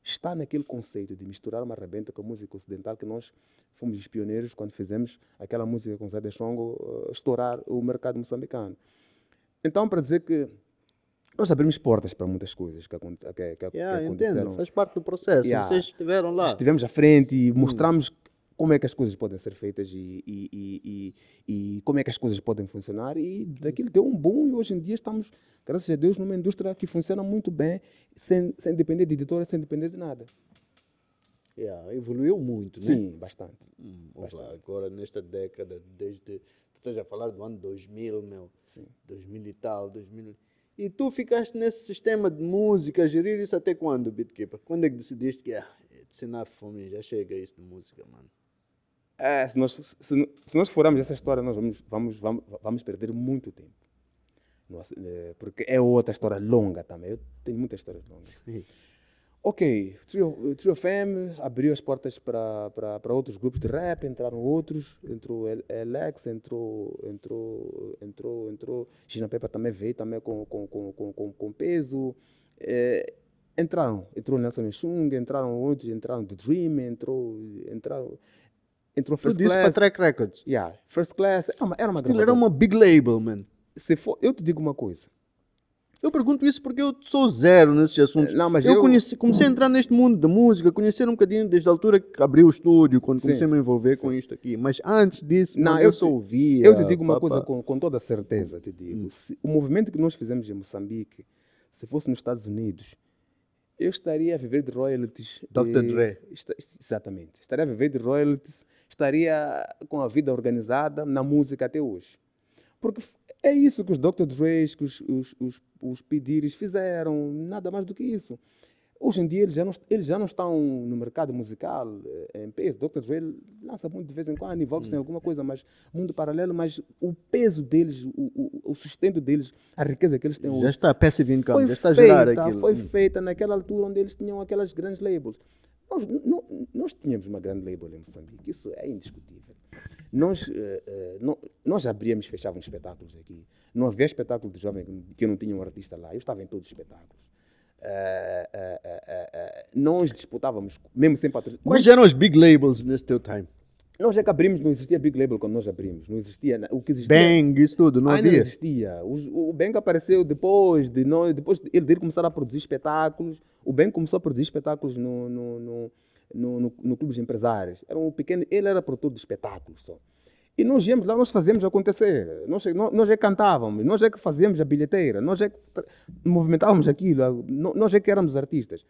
está naquele conceito de misturar uma rabenta com a música ocidental que nós fomos os pioneiros quando fizemos aquela música com Zé de Chongo uh, eh, estourar o mercado moçambicano. Então, para dizer que nós abrimos portas para muitas coisas que, que, que, yeah, que aconteceram. Entendo. Faz parte do processo. Yeah. Vocês estiveram lá. Estivemos à frente e hum. mostramos hum. como é que as coisas podem ser feitas e, e, e, e, como é que as coisas podem funcionar. E daquilo deu um boom e hoje em dia estamos, graças a Deus, numa indústria que funciona muito bem, sem, sem depender de editora, sem depender de nada. Yeah, evoluiu muito, né? Sim, bastante. Hum, bastante. Lá, agora, nesta década, desde esteja a falar do ano 2000, meu, Sim. 2000 e tal, 2000. E tu ficaste nesse sistema de música, gerir isso até quando, Beatkeeper Quando é que decidiste que, é it's enough for já chega isso de música, mano? É, se nós, se, se nós formos essa história, nós vamos, vamos, vamos, vamos perder muito tempo. Nossa, eh, porque é outra história longa também. Eu tenho muitas histórias longas. Ok, Trio, Trio FM abriu as portas para outros grupos de rap, entraram outros, entrou Alex, entrou, entrou, entrou, entrou, Gina Peppa também veio também com, com, com, com, com peso. É, entraram, entrou Nelson Chung, entraram outros, entraram The Dream, entrou, entraram, entrou First Tudo Class. Tudo isso para Track Records? Yeah, First Class, era é uma, era uma grande. era uma big label, man. Se for, eu te digo uma coisa, eu pergunto isso porque eu sou zero nesses assuntos. Eh, não, mas eu, eu... Conheci, comecei a entrar neste mundo da música, conhecer um bocadinho desde a altura que abri o estúdio, quando sim, comecei a me envolver sim. com isto aqui. Mas antes disso, não, eu, eu só ouvia. Eu te digo uma coisa Com, com, toda certeza, te digo. Hum. Se, o movimento que nós fizemos em Moçambique, se fosse nos Estados Unidos, eu estaria a viver de royalties. Dr. Eh, Dre. Esta... Exatamente. Estaria a viver de royalties, estaria com a vida organizada na música até hoje. Porque é isso que os Dr. Dre's, que os, os, os, os Pedires fizeram, nada mais do que isso. Hoje em dia eles já não, eles já não estão no mercado musical eh, em peso. Dr. Dre lança muito de vez em quando, envolve-se em hum. alguma coisa, mas mundo paralelo, mas o peso deles, o, o, o sustento deles, a riqueza que eles têm já hoje. Já está passive income, já está feita, a gerar aquilo. Foi hum. feita naquela altura onde eles tinham aquelas grandes labels. Nós, não, nós tínhamos uma grande label em Moçambique, isso é indiscutível. Nós, uh, uh, nós abríamos e fechávamos espetáculos aqui. Não havia espetáculo de jovem que não tinha um artista lá. Eu estava em todos os espetáculos. Uh, nós disputávamos, mesmo sem patrocínio. Quais eram os big labels nesse teu time? Nós já é que abrimos, não existia Big Label quando nós abrimos. Não existia. O que existia. Bang, isso tudo, não ah, havia. não existia. O, o Bang apareceu depois de nós, depois ele, de ele começar a produzir espetáculos. O Ben começou a produzir espetáculos no, no, no, no, no, no Clube de Empresários. Era um pequeno, ele era produtor de espetáculos só. E nós íamos lá, nós fazíamos acontecer. Nós, nós é que cantávamos, nós é que fazíamos a bilheteira, nós é que movimentávamos aquilo, nós é que éramos artistas.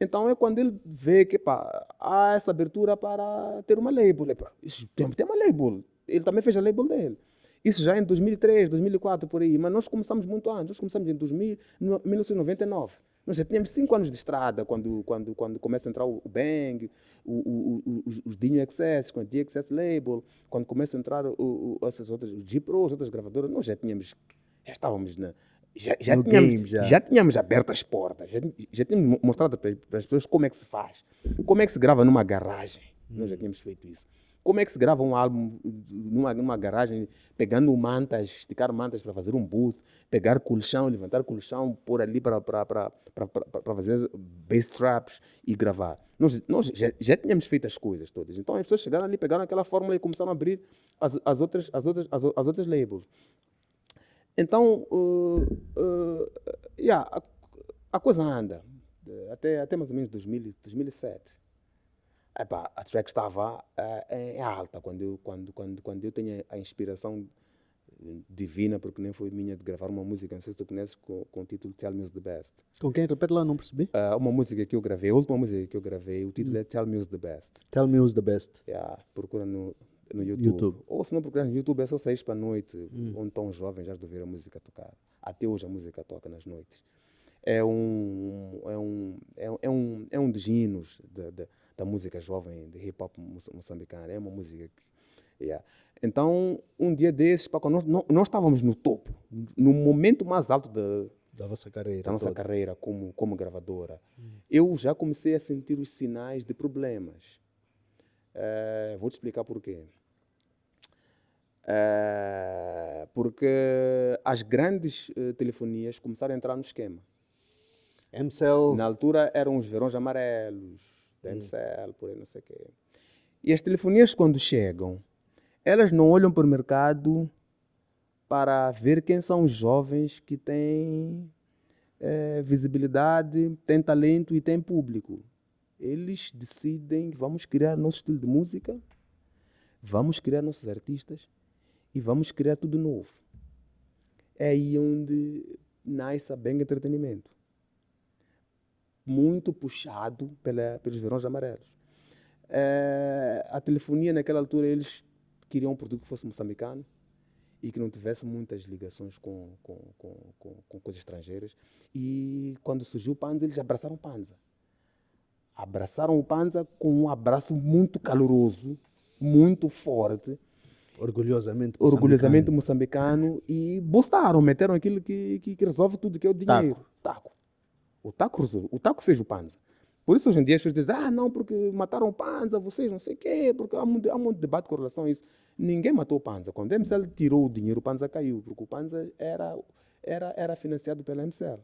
Então é quando ele vê que pá, há essa abertura para ter uma label. Pá, isso tem, tem uma label. Ele também fez a label dele. Isso já em 2003, 2004, por aí. Mas nós começamos muito antes. Nós começamos em 2000, 1999. Nós já tínhamos cinco anos de estrada quando, quando, quando começa a entrar o Bang, o, o, o, os, os Dinho Excess, com o DXS Label, quando começa a entrar o, essas outras, o G-Pro, as outras gravadoras, nós já tínhamos, já estávamos na, já, já, tínhamos, game, já. já tínhamos aberto as portas, já, já tínhamos mostrado para, para as pessoas como é que se faz, como é que se grava numa garagem. Hum. Nós já hum. tínhamos feito isso. Como é que se grava um álbum numa, numa garagem, pegando mantas, esticar mantas para fazer um boot, pegar colchão, levantar colchão, pôr ali para, para fazer bass traps e gravar? Nós, nós já, já, tínhamos feito as coisas todas. Então as pessoas chegaram ali, pegaram aquela fórmula e começaram a abrir as, as, outras, as, outras, as, as outras labels. Então, uh, uh, yeah, a, a, coisa anda. Até, até mais ou menos 2000, 2007 epá, a track estava uh, em alta quando eu, quando, quando, quando eu tenho a inspiração eh, divina, porque nem foi minha de gravar uma música, não sei se tu conheces, com, com o título Tell Me Is The Best. Com quem? Repete lá, não percebi. Uh, uma música que eu gravei, a última música que eu gravei, o título hum. é Tell Me Is The Best. Tell Me Is The Best. Yeah, procura no, no YouTube. YouTube. Ou se não procurar no YouTube, é só sair para a noite, hum. onde estão jovens já de ver a música tocar. Até hoje a música toca nas noites. É um, é um, é um, é um, é um de ginos, de, de da música jovem, de hip hop moçambicana. Né? É uma música que. Yeah. Então, um dia desses, Paco, nós, nós, nós, estávamos no topo, no momento mais alto de, da nossa carreira, da nossa carreira como, como gravadora. Hum. Eu já comecei a sentir os sinais de problemas. Eh, vou te explicar porquê. Eh, porque as grandes uh, telefonias começaram a entrar no esquema. MCL. Na altura eram os verões amarelos da MCL, hum. por aí não sei o quê. E as telefonias, quando chegam, elas não olham para o mercado para ver quem são os jovens que têm é, visibilidade, têm talento e têm público. Eles decidem, vamos criar nosso estilo de música, vamos criar nossos artistas e vamos criar tudo novo. É aí onde nasce a Benga Entretenimento muito puxado pela, pelos verões amarelos. É, a telefonia, naquela altura, eles queriam um produto que fosse moçambicano e que não tivesse muitas ligações com, com, com, com, com coisas estrangeiras. E quando surgiu o Panza, eles abraçaram o Panza. Abraçaram o Panza com um abraço muito caloroso, muito forte. Orgulhosamente moçambicano. Orgulhosamente moçambicano e bostaram, meteram aquilo que, que, que resolve tudo, que é o dinheiro. Taco. Taco. O taco, o taco fez o Panza. Por isso hoje em dia as pessoas dizem, ah, não, porque mataram o Panza, vocês não sei o quê, porque há muito, há de debate com relação a isso. Ninguém matou o Panza. Quando a MCL tirou o dinheiro, o Panza caiu, porque o Panza era, era, era financiado pela MCL.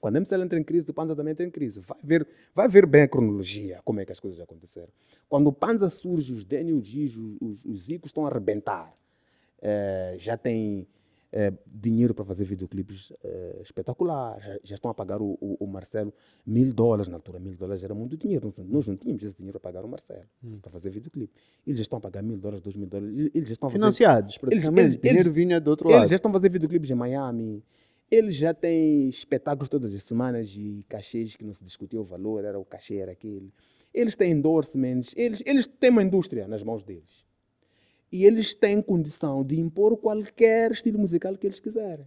Quando a MCL entra em crise, o Panza também entra em crise. Vai ver, vai ver bem a cronologia, como é que as coisas aconteceram. Quando o Panza surge, os Daniel Diz, os, os, os Zicos estão a arrebentar. É, já tem é, dinheiro para fazer videoclipes é, eh, espetaculares. Já, já, estão a pagar o, o, o Marcelo mil dólares na altura. Mil dólares era muito dinheiro. Nós, nós não tínhamos esse dinheiro para pagar o Marcelo, hum. para fazer videoclipe. Eles já estão a pagar mil dólares, dois mil dólares. Eles já estão Financiados, fazer... praticamente. Eles, eles, dinheiro eles, vinha do outro lado. Eles já estão a fazer videoclipes em Miami. Eles já têm espetáculos todas as semanas e cachês que não se discutiu o valor, era o cachê, era aquele. Eles têm endorsements, eles, eles têm uma indústria nas mãos deles. E eles têm condição de impor qualquer estilo musical que eles quiserem.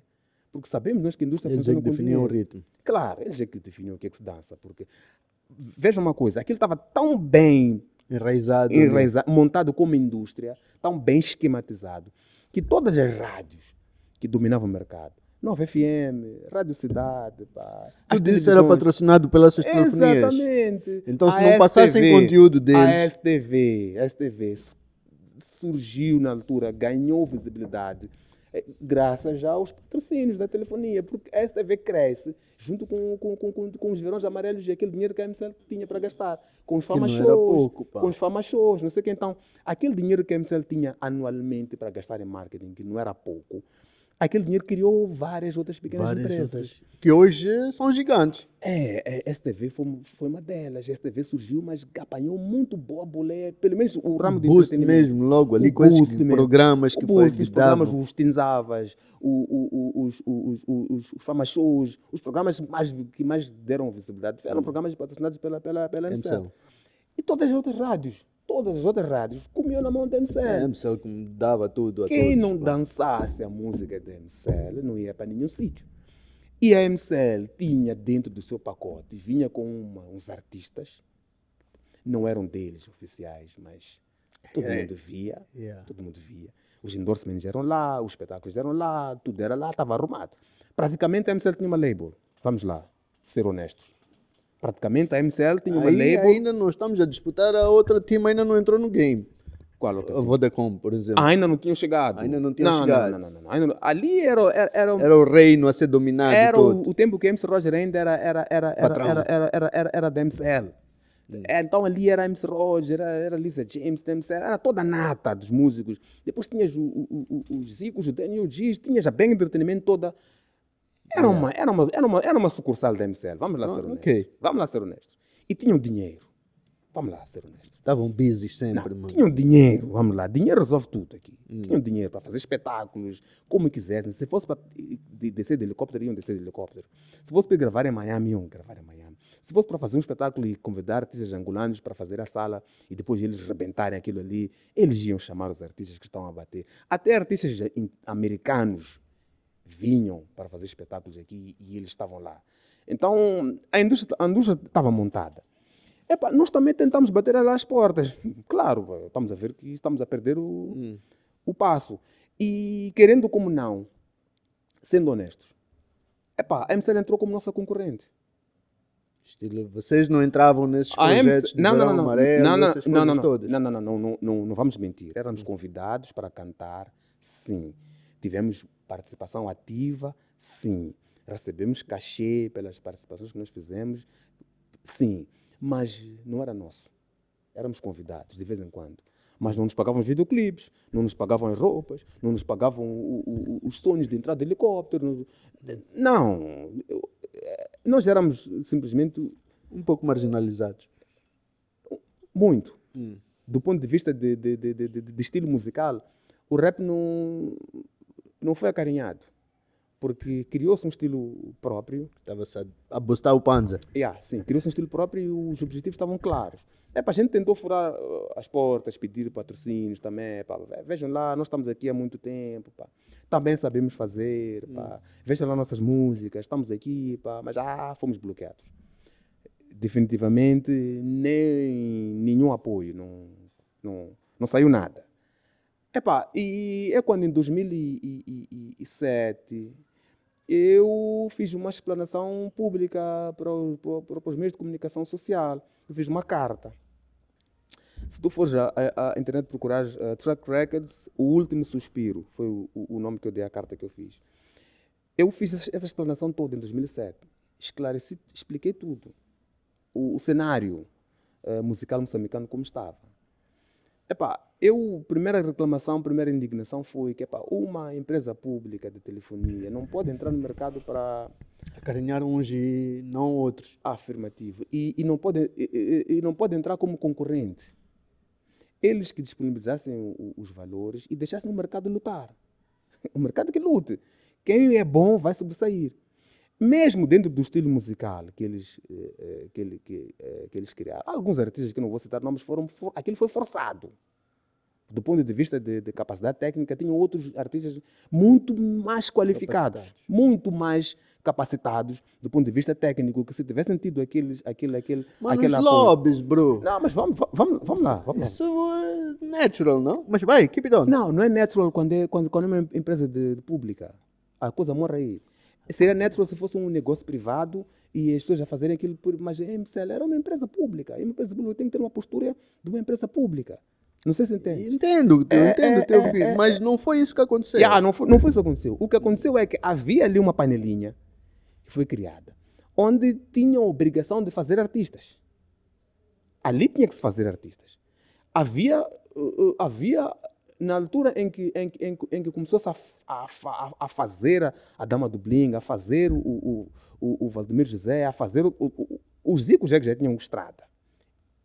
Porque sabemos nós que a indústria eles funciona é que definiam o ritmo. Claro, eles é que definiam o que é que se dança. Porque, veja uma coisa, aquilo estava tão bem enraizado, enraizado né? montado como indústria, tão bem esquematizado, que todas as rádios que dominavam o mercado, Nova FM, Rádio Cidade, pá. Tudo isso era patrocinado pelas telefonias. Exatamente. Então, se a não STV, passassem conteúdo deles. A STV, a STV, surgiu na altura, ganhou visibilidade, é, graças já aos patrocínios da telefonia, porque a STV cresce junto com, com, com, com, os verões amarelos e aquele dinheiro que a MCL tinha para gastar, com os fama shows, pouco, com os fama shows, não sei o que. Então, aquele dinheiro que a MCL tinha anualmente para gastar em marketing, que não era pouco, aquele dinheiro criou várias outras pequenas várias empresas. Outras, que hoje são gigantes. É, é STV foi, foi uma delas. A STV surgiu, mas apanhou muito boa boleia, pelo menos o ramo o de boost mesmo, logo ali, o coisas que, programas que foram Os programas, os Tinzavas, os, os, os, os os programas mais, que mais deram visibilidade, eram hum. programas patrocinados pela, pela, pela MC. MC. E todas as outras rádios todas as outras rádios comiam na mão da MCL. É, a MCL que dava tudo a Quem todos, não pô. dançasse a música da MCL não ia para nenhum sítio. E a MCL tinha dentro do seu pacote, vinha com uma, uns artistas, não eram deles oficiais, mas todo é. mundo via, yeah. todo mundo via. Os endorsements eram lá, os espetáculos eram lá, tudo era lá, estava arrumado. Praticamente a MCL tinha uma label, vamos lá, ser honestos praticamente a MCL tinha uma Aí, label. Ainda não estamos a disputar, a outra time ainda não entrou no game. Qual outra? A Vodacom, por exemplo. Ah, ainda não tinham chegado. Ainda não tinha não, chegado. Não, não, não, não, não. Ali era, era, era, era, o reino a ser dominado. Era todo. O, o tempo que MC Roger ainda era, era, era, era, era, era, era, era, era da MCL. Hum. É, então ali era MC Roger, era, era Lisa James, MCL, era toda a nata dos músicos. Depois tinhas os Zicos, o Daniel Giz, tinhas a bem Entretenimento toda era uma, era uma, era uma, era uma sucursal da MCL, vamos lá ah, ser honestos. Okay. Vamos lá ser honestos. E tinham dinheiro. Vamos lá ser honestos. Estavam busy sempre, Não, mano. Tinham dinheiro, vamos lá. Dinheiro resolve tudo aqui. Hum. Tinham dinheiro para fazer espetáculos, como quisessem. Se fosse para eh, descer de helicóptero, iam descer de helicóptero. Se fosse para gravar em Miami, iam gravar em Miami. Se fosse para fazer um espetáculo e convidar artistas angolanos para fazer a sala e depois eles rebentarem aquilo ali, eles iam chamar os artistas que estão a bater. Até artistas americanos vinham para fazer espetáculos aqui e eles estavam lá. Então, a indústria, a indústria estava montada. Epa, nós também tentamos bater lá as portas. Claro, estamos a ver que estamos a perder o, hum. o passo. E querendo como não, sendo honestos, epá, a MCL entrou como nossa concorrente. Estilo, vocês não entravam nesses projetos MC... de não, não, não, amarelo, não, não, essas não, coisas não, não, todas? Não, não, não, não, não, não, não vamos mentir. Éramos convidados para cantar, sim. Tivemos participação ativa, sim. Recebemos cachê pelas participações que nós fizemos, sim. Mas não era nosso. Éramos convidados de vez em quando. Mas não nos pagavam os videoclipes, não nos pagavam as roupas, não nos pagavam o, o, os sonhos de entrar de helicóptero. Não. Eh, nós éramos simplesmente. Um pouco marginalizados. Muito. Hum. Do ponto de vista de, de, de, de estilo musical, o rap não não foi acarinhado, porque criou-se um estilo próprio. Estava-se a abusar o Panzer. Yeah, sim, criou-se um estilo próprio e os objetivos estavam claros. É, a gente tentou furar uh, as portas, pedir patrocínios também. Pá, vejam lá, nós estamos aqui há muito tempo. Pá. Também sabemos fazer. Pá. Hum. Vejam lá nossas músicas, estamos aqui. Pá. Mas ah, fomos bloqueados. Definitivamente, nem nenhum apoio. Não, não, não saiu nada. Epá, e é quando em 2007 eu fiz uma explanação pública para, para, para os meios de comunicação social. Eu fiz uma carta. Se tu fores à, internet procurar uh, eh, Track Records, O Último Suspiro foi o, o, nome que eu dei à carta que eu fiz. Eu fiz essa explanação toda em 2007. Esclareci, expliquei tudo. O, o cenário uh, musical moçambicano como estava Epá, eu, primeira reclamação, primeira indignação foi que epá, uma empresa pública de telefonia não pode entrar no mercado para. Acarinhar uns e não outros. Afirmativo. E, e não pode, e, e, não pode entrar como concorrente. Eles que disponibilizassem o, os valores e deixassem o mercado lutar. O mercado que lute. Quem é bom vai sobressair mesmo dentro do estilo musical que eles, eh, eh, que, que, eh, que, eles criaram, alguns artistas que não vou citar nomes foram, for, aquilo foi forçado. Do ponto de vista de, de capacidade técnica, tinham outros artistas muito mais qualificados, muito mais capacitados do ponto de vista técnico, que se tivessem tido aqueles, aquele, aquele, mas aquele apoio. lobbies, bro. Não, mas vamos, vamos, vamos lá. Vamos Isso lá. é natural, não? Mas vai, keep it on. Não, não é natural quando é, quando, quando é uma empresa de, de pública. A coisa morre aí. Seria natural se fosse um negócio privado e as pessoas já fazerem aquilo, por, mas a MCL era uma empresa pública. E uma empresa pública tem que ter uma postura de uma empresa pública. Não sei se entende. Entendo, é, entendo é, teu é, filho, é, é. mas não foi isso que aconteceu. Yeah, não, foi, não foi isso que aconteceu. O que aconteceu é que havia ali uma panelinha que foi criada, onde tinha a obrigação de fazer artistas. Ali tinha que se fazer artistas. Havia, uh, uh havia na altura em que, em, em, em que começou-se a, a, a, fazer a, Dama do Bling, a fazer o, o, o, o Valdemir José, a fazer. O, o, os Zicos já, já tinham estrada.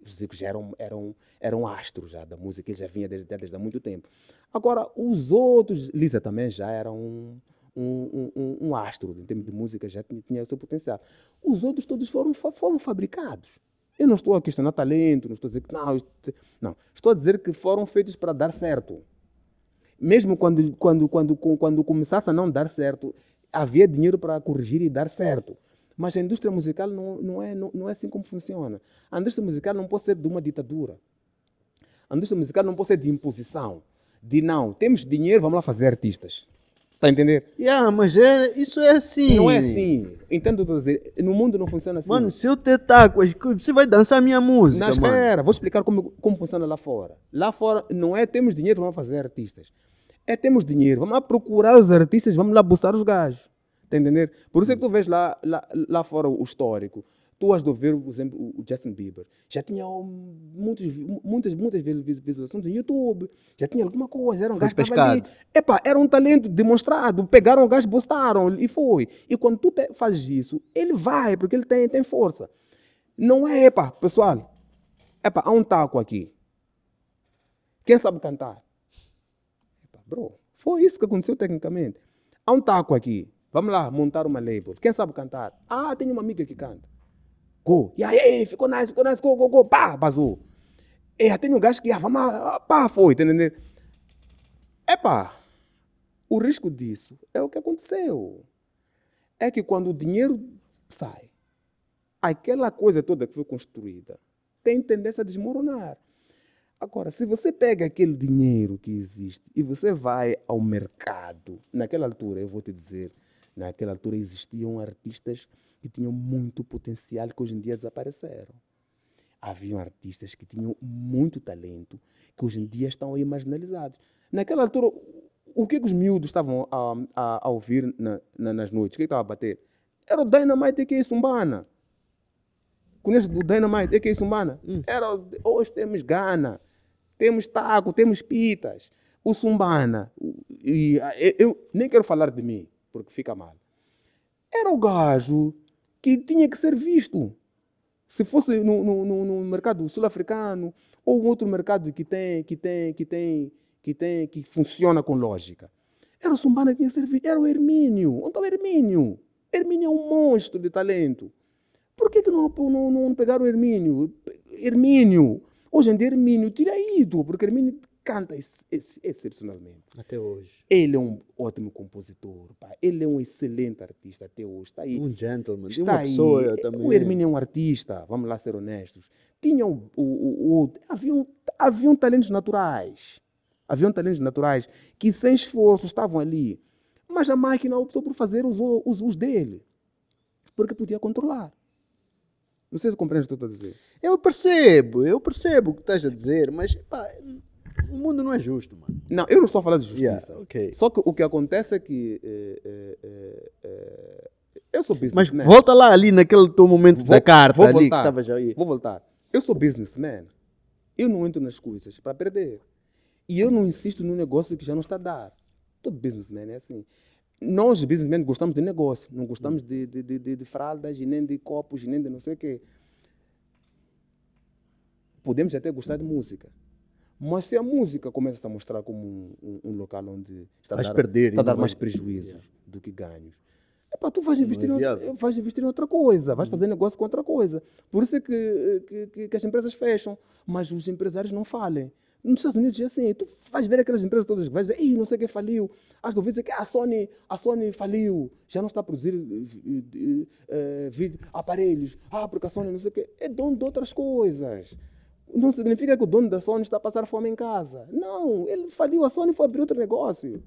Os Zicos já eram, eram, eram já da música, ele já vinha desde, desde há muito tempo. Agora, os outros, Lisa também já era um, um, um, um astro, em termos de música, já tinha, tinha o seu potencial. Os outros todos foram, foram fabricados. Eu não estou a questionar talento, não estou a dizer que não, não. Estou a dizer que foram feitos para dar certo. Mesmo quando, quando, quando, quando começasse a não dar certo, havia dinheiro para corrigir e dar certo. Mas a indústria musical não, não, é, não, não é assim como funciona. A indústria musical não pode ser de uma ditadura. A indústria musical não pode ser de imposição, de não, temos dinheiro, vamos lá fazer artistas. Está a entender? Yeah, mas é, isso é assim. Não é assim. Entendo dizer. No mundo não funciona assim. Mano, se eu te taco, você vai dançar minha música. Não, espera, vou explicar como, como funciona lá fora. Lá fora não é temos dinheiro, vamos fazer artistas. É temos dinheiro, vamos lá procurar os artistas, vamos lá buscar os gajos. Está a entender? Por isso é que tu vês lá, lá, lá fora o histórico estou a ver, por exemplo, o Justin Bieber. Já tinha muitos, muitas, muitas visualizações no YouTube, já tinha alguma coisa, era um foi gajo pescado. ali. Epa, era um talento demonstrado, pegaram o gajo, bostaram e foi. E quando tu fazes isso, ele vai, porque ele tem, tem força. Não é, epa, pessoal, epa, há um taco aqui. Quem sabe cantar? Epa, bro, foi isso que aconteceu tecnicamente. Há um taco aqui. Vamos lá montar uma label. Quem sabe cantar? Ah, tenho uma amiga que canta. Gol. E aí, ficou nice, ficou nice, gol, gol, gol, pá, vazou. É, e até um gajo que, ia vamos, ah, pá, foi, tá entendeu? é Epá, o risco disso é o que aconteceu. É que quando o dinheiro sai, aquela coisa toda que foi construída tem tendência a desmoronar. Agora, se você pega aquele dinheiro que existe e você vai ao mercado, naquela altura, eu vou te dizer, naquela altura existiam artistas que tinham muito potencial que hoje em dia desapareceram. Haviam artistas que tinham muito talento que hoje em dia estão aí marginalizados. Naquela altura, o que, é que os miúdos estavam a, a, a ouvir na, na, nas noites? O que, é que estava a bater? Era o Dynamite que é isso, Conhece o Dynamite que é isso, Hum. Era, hoje temos Gana, temos Taco, temos Pitas, o Sumbana. E, eu nem quero falar de mim, porque fica mal. Era o gajo que tinha que ser visto. Se fosse no, no, no mercado sul-africano ou outro mercado que tem, que tem, que tem, que tem, que funciona com lógica. Era o Sumbana que tinha servido, era o Hermínio. o então, Hermínio. Hermínio é um monstro de talento. Por que, que não, não, não pegaram o Hermínio? Hermínio. Hoje em dia, Hermínio tira ido, porque Hermínio canta ex ex excepcionalmente. Até hoje. Ele é um ótimo compositor, pá. ele é um excelente artista até hoje. Está aí. Um gentleman, está uma pessoa aí. É, também. O Hermínio é um artista, vamos lá ser honestos. Tinham, o, o, o, haviam, haviam talentos naturais. Haviam talentos naturais que sem esforço estavam ali. Mas a máquina optou por fazer os, os, os dele. Porque podia controlar. Não sei se compreendes o que estou a dizer. Eu percebo, eu percebo o que estás a dizer, mas pá, o mundo não é justo, mano. Não, eu não estou a falar de justiça. Yeah, okay. Só que o que acontece é que. É, é, eu sou businessman. Mas volta lá ali naquele teu momento vou, da carta vou ali voltar, que aí. Vou voltar. Eu sou businessman. Eu não entro nas coisas para perder. E eu não insisto num negócio que já não está a dar. Todo businessman é assim. Nós, businessmen, gostamos de negócio. Não gostamos de, de, de, de, de fraldas, nem de copos, nem de não sei o quê. Podemos até gostar de música. Mas se a música começa a mostrar como um, um, um local onde está a dar, perder, está a dar mais prejuízos do que ganhos, epá, tu vais investir, é em, eh, vais investir em outra coisa, vais uhum. fazer negócio com outra coisa. Por isso é que, eh, que, que, que as empresas fecham, mas os empresários não falem. Nos Estados Unidos é assim, tu vais ver aquelas empresas todas que vais dizer, ei, não sei quem faliu. As ouvidas é que ah, a Sony, a Sony faliu, já não está a produzir uh, uh, uh, aparelhos. Ah, porque a Sony não sei o quê. É dono de outras coisas não significa que o dono da Sony está a passar fome em casa. Não, ele faliu, a Sony foi abrir outro negócio.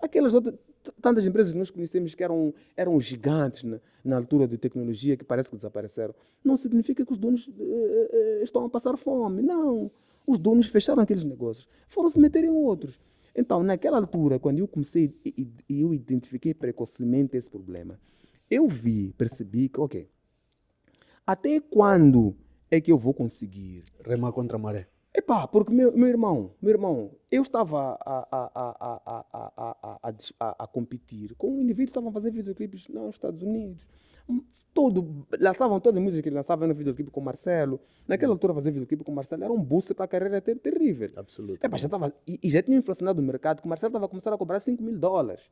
Aquelas outras, tantas empresas que nós conhecemos que eram, eram gigantes na, na altura de tecnologia, que parece que desapareceram, não significa que os donos eh, eh, eh, estão a passar fome. Não, os donos fecharam aqueles negócios, foram se meter em outros. Então, naquela altura, quando eu comecei e eu identifiquei precocemente esse problema, eu vi, percebi que, ok, até quando é que eu vou conseguir. Remar contra a maré. Epá, porque meu, meu irmão, meu irmão, eu estava a, a, a, a, a competir com um indivíduo que estava a fazer videoclipes nos Estados Unidos. Hum, todo, lançavam todas as músicas que lançavam no videoclipe com Marcelo. Naquela hum. altura fazer videoclipe com Marcelo era um boost para a carreira ter, terrível. Absolutamente. Epá, já tava, e, e já tinha inflacionado o mercado, que o Marcelo estava a começar a cobrar 5 mil dólares.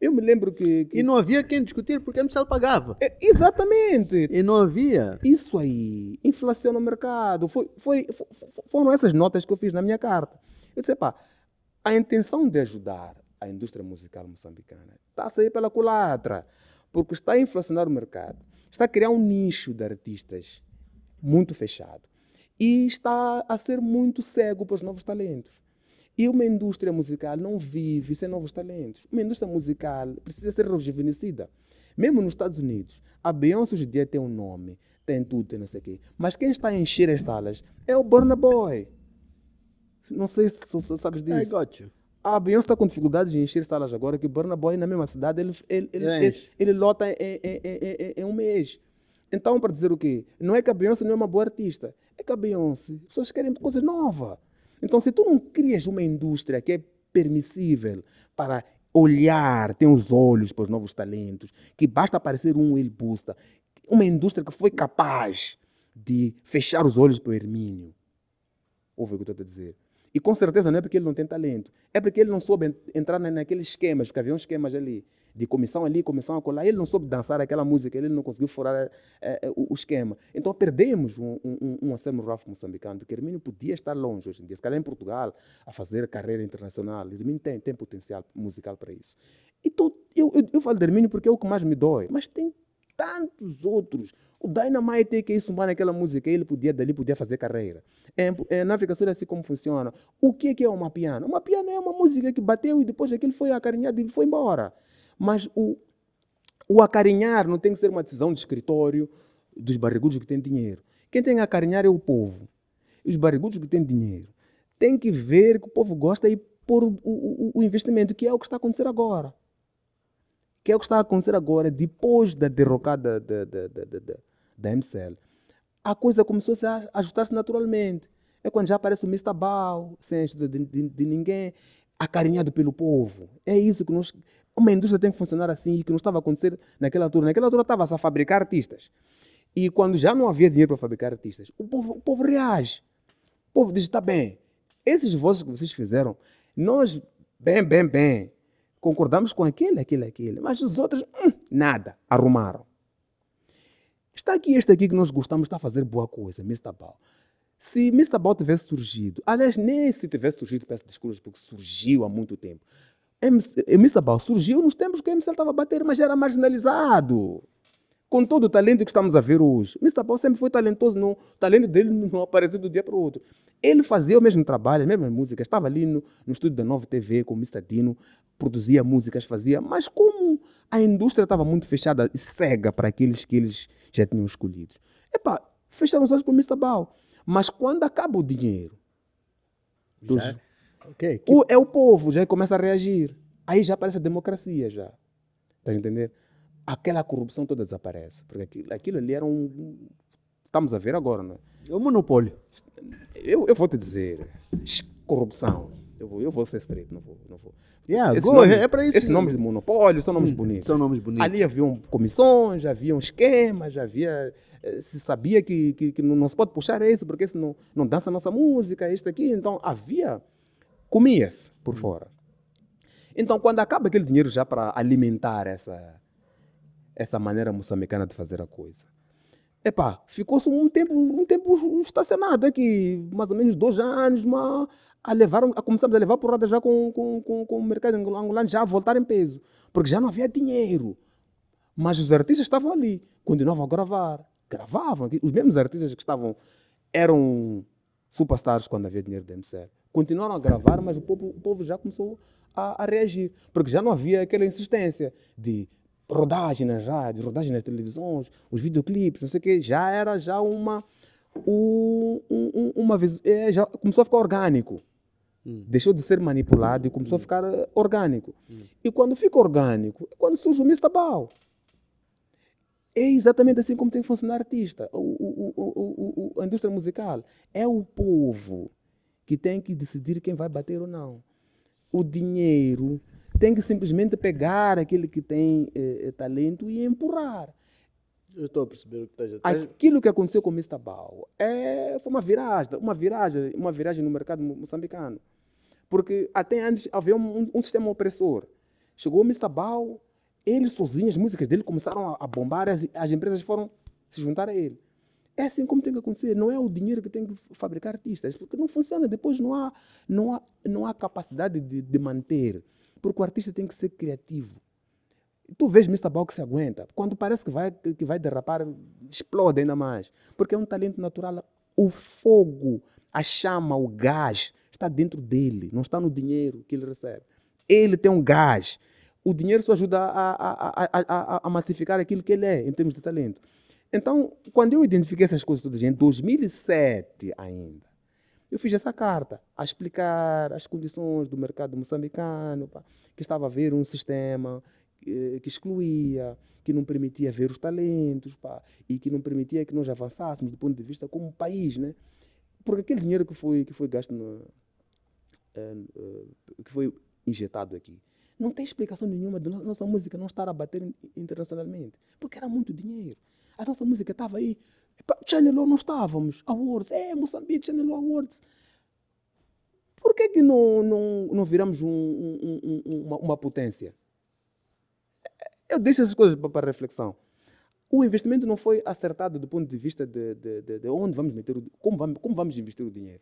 Eu me lembro que, que... E não havia quem discutir porque a MCL pagava. É, exatamente. E não havia. Isso aí inflaciona o mercado. Foi, foi, foi, foram essas notas que eu fiz na minha carta. Eu disse, pá, a intenção de ajudar a indústria musical moçambicana está a sair pela culatra, porque está a inflacionar o mercado, está a criar um nicho de artistas muito fechado e está a ser muito cego para os novos talentos. E uma indústria musical não vive sem novos talentos. Uma indústria musical precisa ser rejuvenescida. Mesmo nos Estados Unidos, a Beyoncé hoje em dia tem um nome, tem tudo, tem não sei o quê. Mas quem está a encher as salas é o Burna Boy. Não sei se, se sabes disso. I got you. A Beyoncé está com dificuldades de encher salas agora, que o Burna Boy na mesma cidade, ele, ele, ele, ele, ele lota em, em, em, em um mês. Então, para dizer o quê? Não é que a Beyoncé não é uma boa artista. É que a Beyoncé, as pessoas querem coisa nova. Então, se tu não crias uma indústria que é permissível para olhar, ter os olhos para os novos talentos, que basta aparecer um ele busca, uma indústria que foi capaz de fechar os olhos para o Hermínio. Ouve o que eu estou a dizer. E com certeza não é porque ele não tem talento, é porque ele não soube entrar naqueles esquemas, porque havia uns esquemas ali de comissão ali, comissão acolá. Ele não soube dançar aquela música, ele não conseguiu furar eh, eh, o, esquema. Então perdemos um, um, um Anselmo Rafa moçambicano, porque Hermínio podia estar longe hoje em dia, se calhar em Portugal, a fazer carreira internacional. Hermínio tem, tem potencial musical para isso. Então, eu, eu, eu falo de Hermínio porque é o que mais me dói, mas tem tantos outros. O Dynamite é que isso é mano, aquela música, ele podia dali podia fazer carreira. É, na África Sul é assim como funciona. O que é, que é uma piano? Uma piano é uma música que bateu e depois aquilo foi acarinhado e foi embora. Mas o, o acarinhar não tem que ser uma decisão de escritório dos barrigudos que têm dinheiro. Quem tem a acarinhar é o povo. E os barrigudos que têm dinheiro têm que ver que o povo gosta e pôr o, o, o investimento, que é o que está a acontecer agora. Que é o que está a acontecer agora, depois da derrocada da, da, da, da, da MCL. A coisa começou a ajustar-se naturalmente. É quando já aparece o Mr. Bau, sem ajuda de, de, de ninguém acarinhado pelo povo. É isso que nós. Uma indústria tem que funcionar assim e que não estava a acontecer naquela altura. Naquela altura estava-se a fabricar artistas. E quando já não havia dinheiro para fabricar artistas, o povo, o povo reage. O povo diz: está bem, esses vozes que vocês fizeram, nós, bem, bem, bem, concordamos com aquele, aquele, aquele. Mas os outros, hum, nada, arrumaram. Está aqui este aqui que nós gostamos, está a fazer boa coisa, Mr. Paul. Se Mr. Ball tivesse surgido, aliás, nem se tivesse surgido, peço desculpas, porque surgiu há muito tempo. Mr. Eh, Ball surgiu nos tempos que o MCL estava a bater, mas já era marginalizado. Com todo o talento que estamos a ver hoje. Mr. Ball sempre foi talentoso, não, o talento dele não apareceu do dia para o outro. Ele fazia o mesmo trabalho, as mesmas músicas, estava ali no, no estúdio da Nova TV com o Mr. Dino, produzia músicas, fazia, mas como a indústria estava muito fechada e cega para aqueles que eles já tinham escolhido. Epá, fecharam os olhos para o Mr. Ball. Mas quando acaba o dinheiro, dos... já... É? okay, que... o, é o povo, já começa a reagir. Aí já aparece a democracia, já. Está a entender? Aquela corrupção toda desaparece. Porque aquilo, aquilo ali era um... Estamos a ver agora, não é? É um monopólio. Eu, eu vou te dizer, corrupção. Eu vou, eu vou ser estreito, não vou. Não vou. Yeah, é, é esse nome, é para isso. Esses nomes de monopólio são nomes hum, bonitos. São nomes bonitos. Ali haviam comissões, haviam esquemas, havia eh, se sabia que, que, que, não se pode puxar isso, porque esse não, não dança a nossa música, é isso aqui. Então havia, comia-se por uhum. fora. Então quando acaba aquele dinheiro já para alimentar essa, essa maneira moçambicana de fazer a coisa, epá, ficou-se um tempo, um tempo estacionado aqui, mais ou menos dois anos, mas a levar, a começamos a levar porrada já com, com, com, com o mercado angolano já a voltar em peso, porque já não havia dinheiro. Mas os artistas estavam ali, continuavam a gravar, gravavam. Os mesmos artistas que estavam eram superstars quando havia dinheiro dentro de sério. Continuaram a gravar, mas o povo, o povo já começou a, a, reagir, porque já não havia aquela insistência de rodagem nas rádios, rodagem nas televisões, os videoclipes, não sei o quê. Já era já uma... Um, um, uma vez... É, já começou a ficar orgânico. Hum. Deixou de ser manipulado e começou hum. a ficar eh, orgânico. Hum. E quando fica orgânico, é quando surge o Mr. Ball é exatamente assim como tem que funcionar artista, o, o, o, a indústria musical. É o povo que tem que decidir quem vai bater ou não. O dinheiro tem que simplesmente pegar aquele que tem eh, talento e empurrar. Eu estou a perceber o que estás a dizer. Aquilo que aconteceu com o Mr. Bau é, foi uma viragem, uma viragem, uma viragem no mercado moçambicano. Porque até antes havia um, um sistema opressor. Chegou o Mr. Bau, ele sozinho, as músicas dele começaram a, bombar, as, as empresas foram se juntar a ele. É assim como tem que acontecer, não é o dinheiro que tem que fabricar artistas, porque não funciona, depois não há, não há, não há capacidade de, de manter, porque o artista tem que ser criativo. Tu vês Mr. Ball que se aguenta, quando parece que vai, que vai derrapar, explode ainda mais, porque é um talento natural, o fogo, a chama, o gás, está dentro dele, não está no dinheiro que ele recebe. Ele tem um gás, o dinheiro só ajuda a, a, a, a, massificar aquilo que ele é em termos de talento. Então, quando eu identifiquei essas coisas todas, em 2007 ainda, eu fiz essa carta a explicar as condições do mercado moçambicano, que estava a ver um sistema eh, que excluía, que não permitia ver os talentos pá, e que não permitia que nós avançássemos do ponto de vista como país, né? Porque aquele dinheiro que foi que foi gasto no, eh, eh, que foi injetado aqui, não tem explicação nenhuma de nossa música não estar a bater internacionalmente, porque era muito dinheiro. A nossa música estava aí. Channel não estávamos. Awards, é Moçambique, Channel Awards. Por que, que não, não, não viramos um, um, uma, uma potência? Eu deixo essas coisas para reflexão o investimento não foi acertado do ponto de vista de, de, de, de onde vamos meter o, como vamos como vamos investir o dinheiro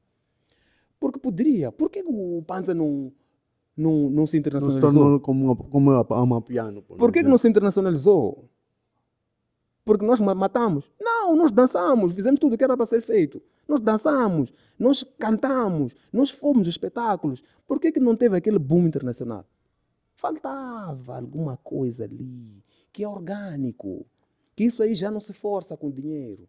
porque poderia por que o Panza não não, não se internacionalizou? Não se tornou como, uma, como uma, piano. Por, assim que, não se internacionalizou? Porque nós matamos? Não, nós dançamos, fizemos tudo o que era para ser feito. Nós dançamos, nós cantamos, nós fomos espetáculos. Por que, que não teve aquele boom internacional? Faltava alguma coisa ali que é orgânico, que isso aí já não se força com dinheiro.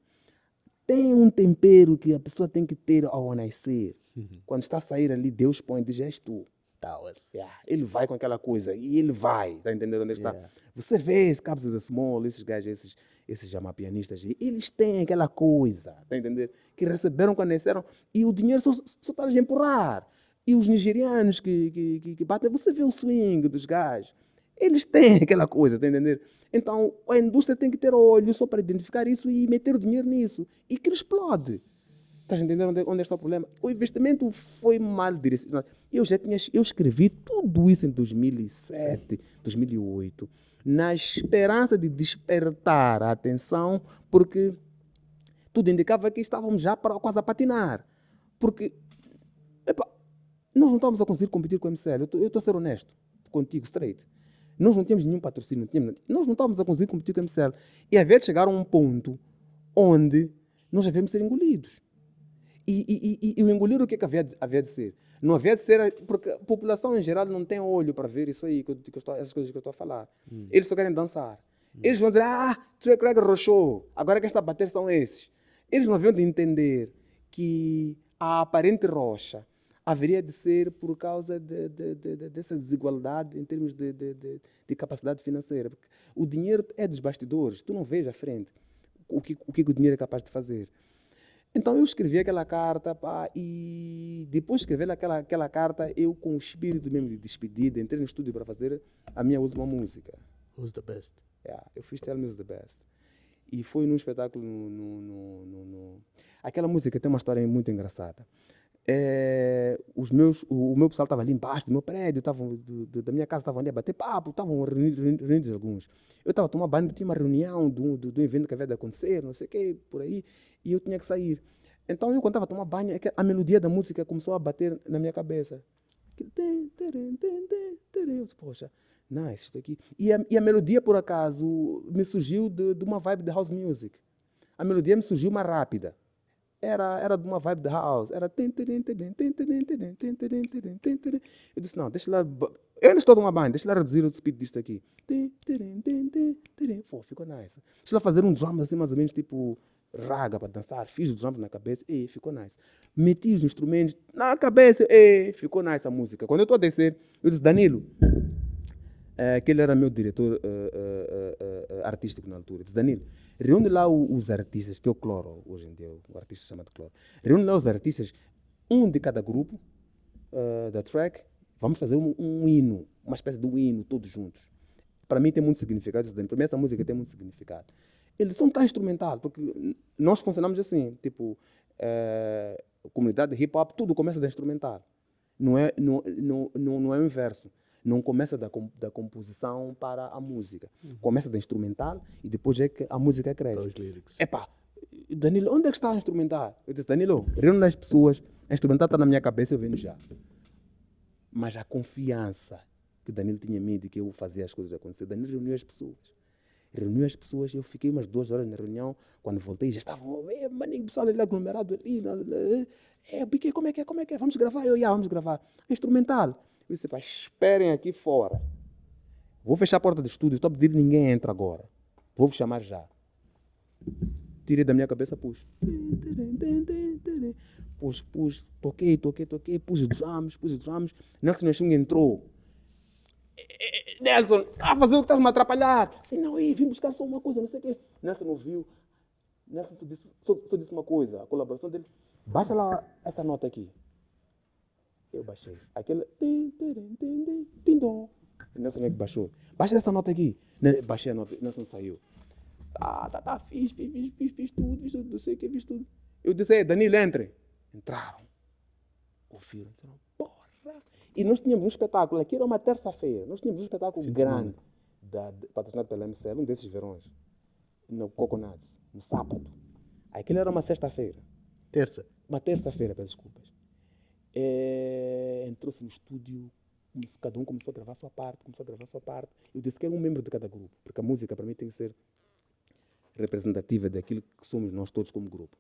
Tem um tempero que a pessoa tem que ter ao nascer. Uhum. Quando está a sair ali, Deus põe, diz, és tu. Yeah. Assim, ele vai com aquela coisa e ele vai, tá entendendo onde yeah. está? É. Você vê esse Capes da Small, esses gajos, esses, esses jamapianistas, eles têm aquela coisa, tá entendendo? Que receberam quando nasceram e o dinheiro só, só está a empurrar. E os nigerianos que, que, que, que batem, você vê o swing dos gajos. Eles têm aquela coisa, tá entendendo? Então a indústria tem que ter olho só para identificar isso e meter o dinheiro nisso. E que ele explode. Estás a onde, é, onde é está o problema? O investimento foi mal direcionado. Eu já tinha, eu escrevi tudo isso em 2007, 2008, na esperança de despertar a atenção, porque tudo indicava que estávamos já para, quase a patinar. Porque epa, nós não estávamos a conseguir competir com o MCL. Eu estou a ser honesto contigo, straight. Nós não tínhamos nenhum patrocínio, não tínhamos, nós não estávamos a conseguir competir com o MCL. E a ver chegaram a um ponto onde nós já devemos ser engolidos. E, e, e, e o engolir o que, é que havia, havia de ser? Não havia de ser, porque a população em geral não tem olho para ver isso aí, que que eu estou, essas coisas que eu estou a falar. Hum. Eles só querem dançar. Hum. Eles vão dizer, ah, Trey Craig rochou, agora quem está a bater são esses. Eles não haviam de entender que a aparente rocha haveria de ser por causa de, de, de, dessa desigualdade em termos de, capacidade financeira. Porque o dinheiro é dos bastidores, tu não vês à frente o que o, que o dinheiro é capaz de fazer. Então eu escrevi aquela carta, pá, e depois de escrever aquela, aquela carta, eu com o espírito mesmo de despedida, entrei no estúdio para fazer a minha última música. Who's the best? Yeah, eu fiz Tell Me Who's the Best. E foi num espetáculo no, no, no, no Aquela música tem uma história muito engraçada é, os meus, o, o meu pessoal estava ali embaixo do meu prédio, tavam, do, do, da minha casa, estavam ali a bater papo, estavam reunidos, reunidos, alguns. Eu estava a tomar banho, tinha uma reunião do, do, evento que havia de acontecer, não sei o quê, por aí, e eu tinha que sair. Então eu, quando estava a tomar banho, é a melodia da música começou a bater na minha cabeça. Eu disse, poxa, nice, isto aqui. E a, e a melodia, por acaso, me surgiu de, de uma vibe de house music. A melodia me surgiu mais rápida era, era de uma vibe de house. Era. Eu disse: não, deixa lá. Eu ainda estou de uma banda, deixa lá reduzir o speed disto aqui. Pô, ficou nice. Deixa lá fazer um drum assim, mais ou menos tipo raga para dançar. Fiz o drum na cabeça, e ficou nice. Meti os instrumentos na cabeça, e ficou nice a música. Quando eu estou a descer, eu disse: Danilo, é, que ele era meu diretor uh, uh, uh, artístico na altura. disse: Danilo reúne lá os artistas, que é o Cloro, hoje em dia, o artista chamado Cloro. Reúne lá os artistas, um de cada grupo uh, da track, vamos fazer um, um, hino, uma espécie de um hino, todos juntos. Para mim tem muito significado para mim essa música tem muito significado. Eles são tão instrumental, porque nós funcionamos assim, tipo, uh, comunidade de hip-hop, tudo começa da instrumental. Não é, não, não, não, não é o inverso não começa da, da composição para a música. Uhum. Começa da instrumental e depois é que a música cresce. Os Epá, Danilo, onde é que está a instrumental? Eu disse, Danilo, reúne as pessoas, a instrumental está na minha cabeça, eu venho já. Mas a confiança que o Danilo tinha em mim de que eu fazia as coisas acontecer, Danilo reuniu as pessoas reuniu as pessoas, eu fiquei umas duas horas na reunião, quando voltei já estavam, oh, é, maninho, pessoal ali aglomerado ali, é, Biquê, como é que é, como é que é, vamos gravar, eu, ia, vamos gravar, instrumental, eu disse, pá, esperem aqui fora. Vou fechar a porta do estúdio, estou a pedir ninguém entra agora. Vou vos chamar já. Tirei da minha cabeça, pus. Pus, pus, toquei, toquei, toquei, pus drums, pus drums. Nelson Nechung entrou. Eh, eh, eh, Nelson, ah, fazer o que estás me atrapalhar. Assim, não, ei, vim buscar só uma coisa, não sei o quê. Nelson ouviu. Nelson só disse, só, só disse uma coisa, a colaboração dele. Baixa lá essa nota aqui. Eu baixei. Aquele. Tindom. Nelson é que baixou. Baixa essa nota aqui. Baixei a nota. Nelson saiu. Ah, tá, tá, fiz, fiz, fiz, fiz, fiz tudo, fiz tudo, não sei o que, fiz tudo. Eu disse, Danilo, entre. Entraram. Ouviram, disseram, porra. E nós tínhamos um espetáculo, aqui era uma terça-feira, nós tínhamos um espetáculo grande, da, de, patrocinado pela MCL, um desses verões, no Coconuts, no sábado. Aquilo era uma sexta-feira. Terça. Uma terça-feira, peço desculpas é, entrou-se no estúdio, cada um começou a gravar a sua parte, começou a gravar a sua parte. Eu disse que era um membro de cada grupo, porque a música para mim tem que ser representativa daquilo que somos nós todos como grupo.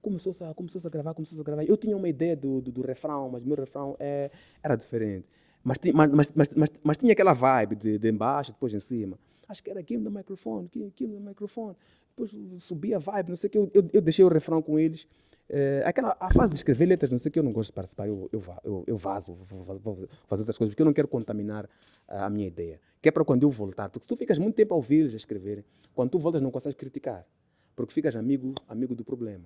Começou-se a, começou a gravar, começou a gravar. Eu tinha uma ideia do, do, do refrão, mas meu refrão é, era diferente. Mas, mas, mas, mas, mas, tinha aquela vibe de, de embaixo, depois em cima. Acho que era Game do microfone, Game do microfone. Depois subia a vibe, não sei o que. Eu, eu, eu deixei o refrão com eles Uh, aquela, a fase de escrever letras, não sei que, eu não gosto de participar, eu, eu, eu, eu vazo, vou, fazer outras coisas, porque eu não quero contaminar a, minha ideia. Que é para quando eu voltar, porque se tu ficas muito tempo a ouvir a escrever, quando tu voltas não consegues criticar, porque ficas amigo, amigo do problema.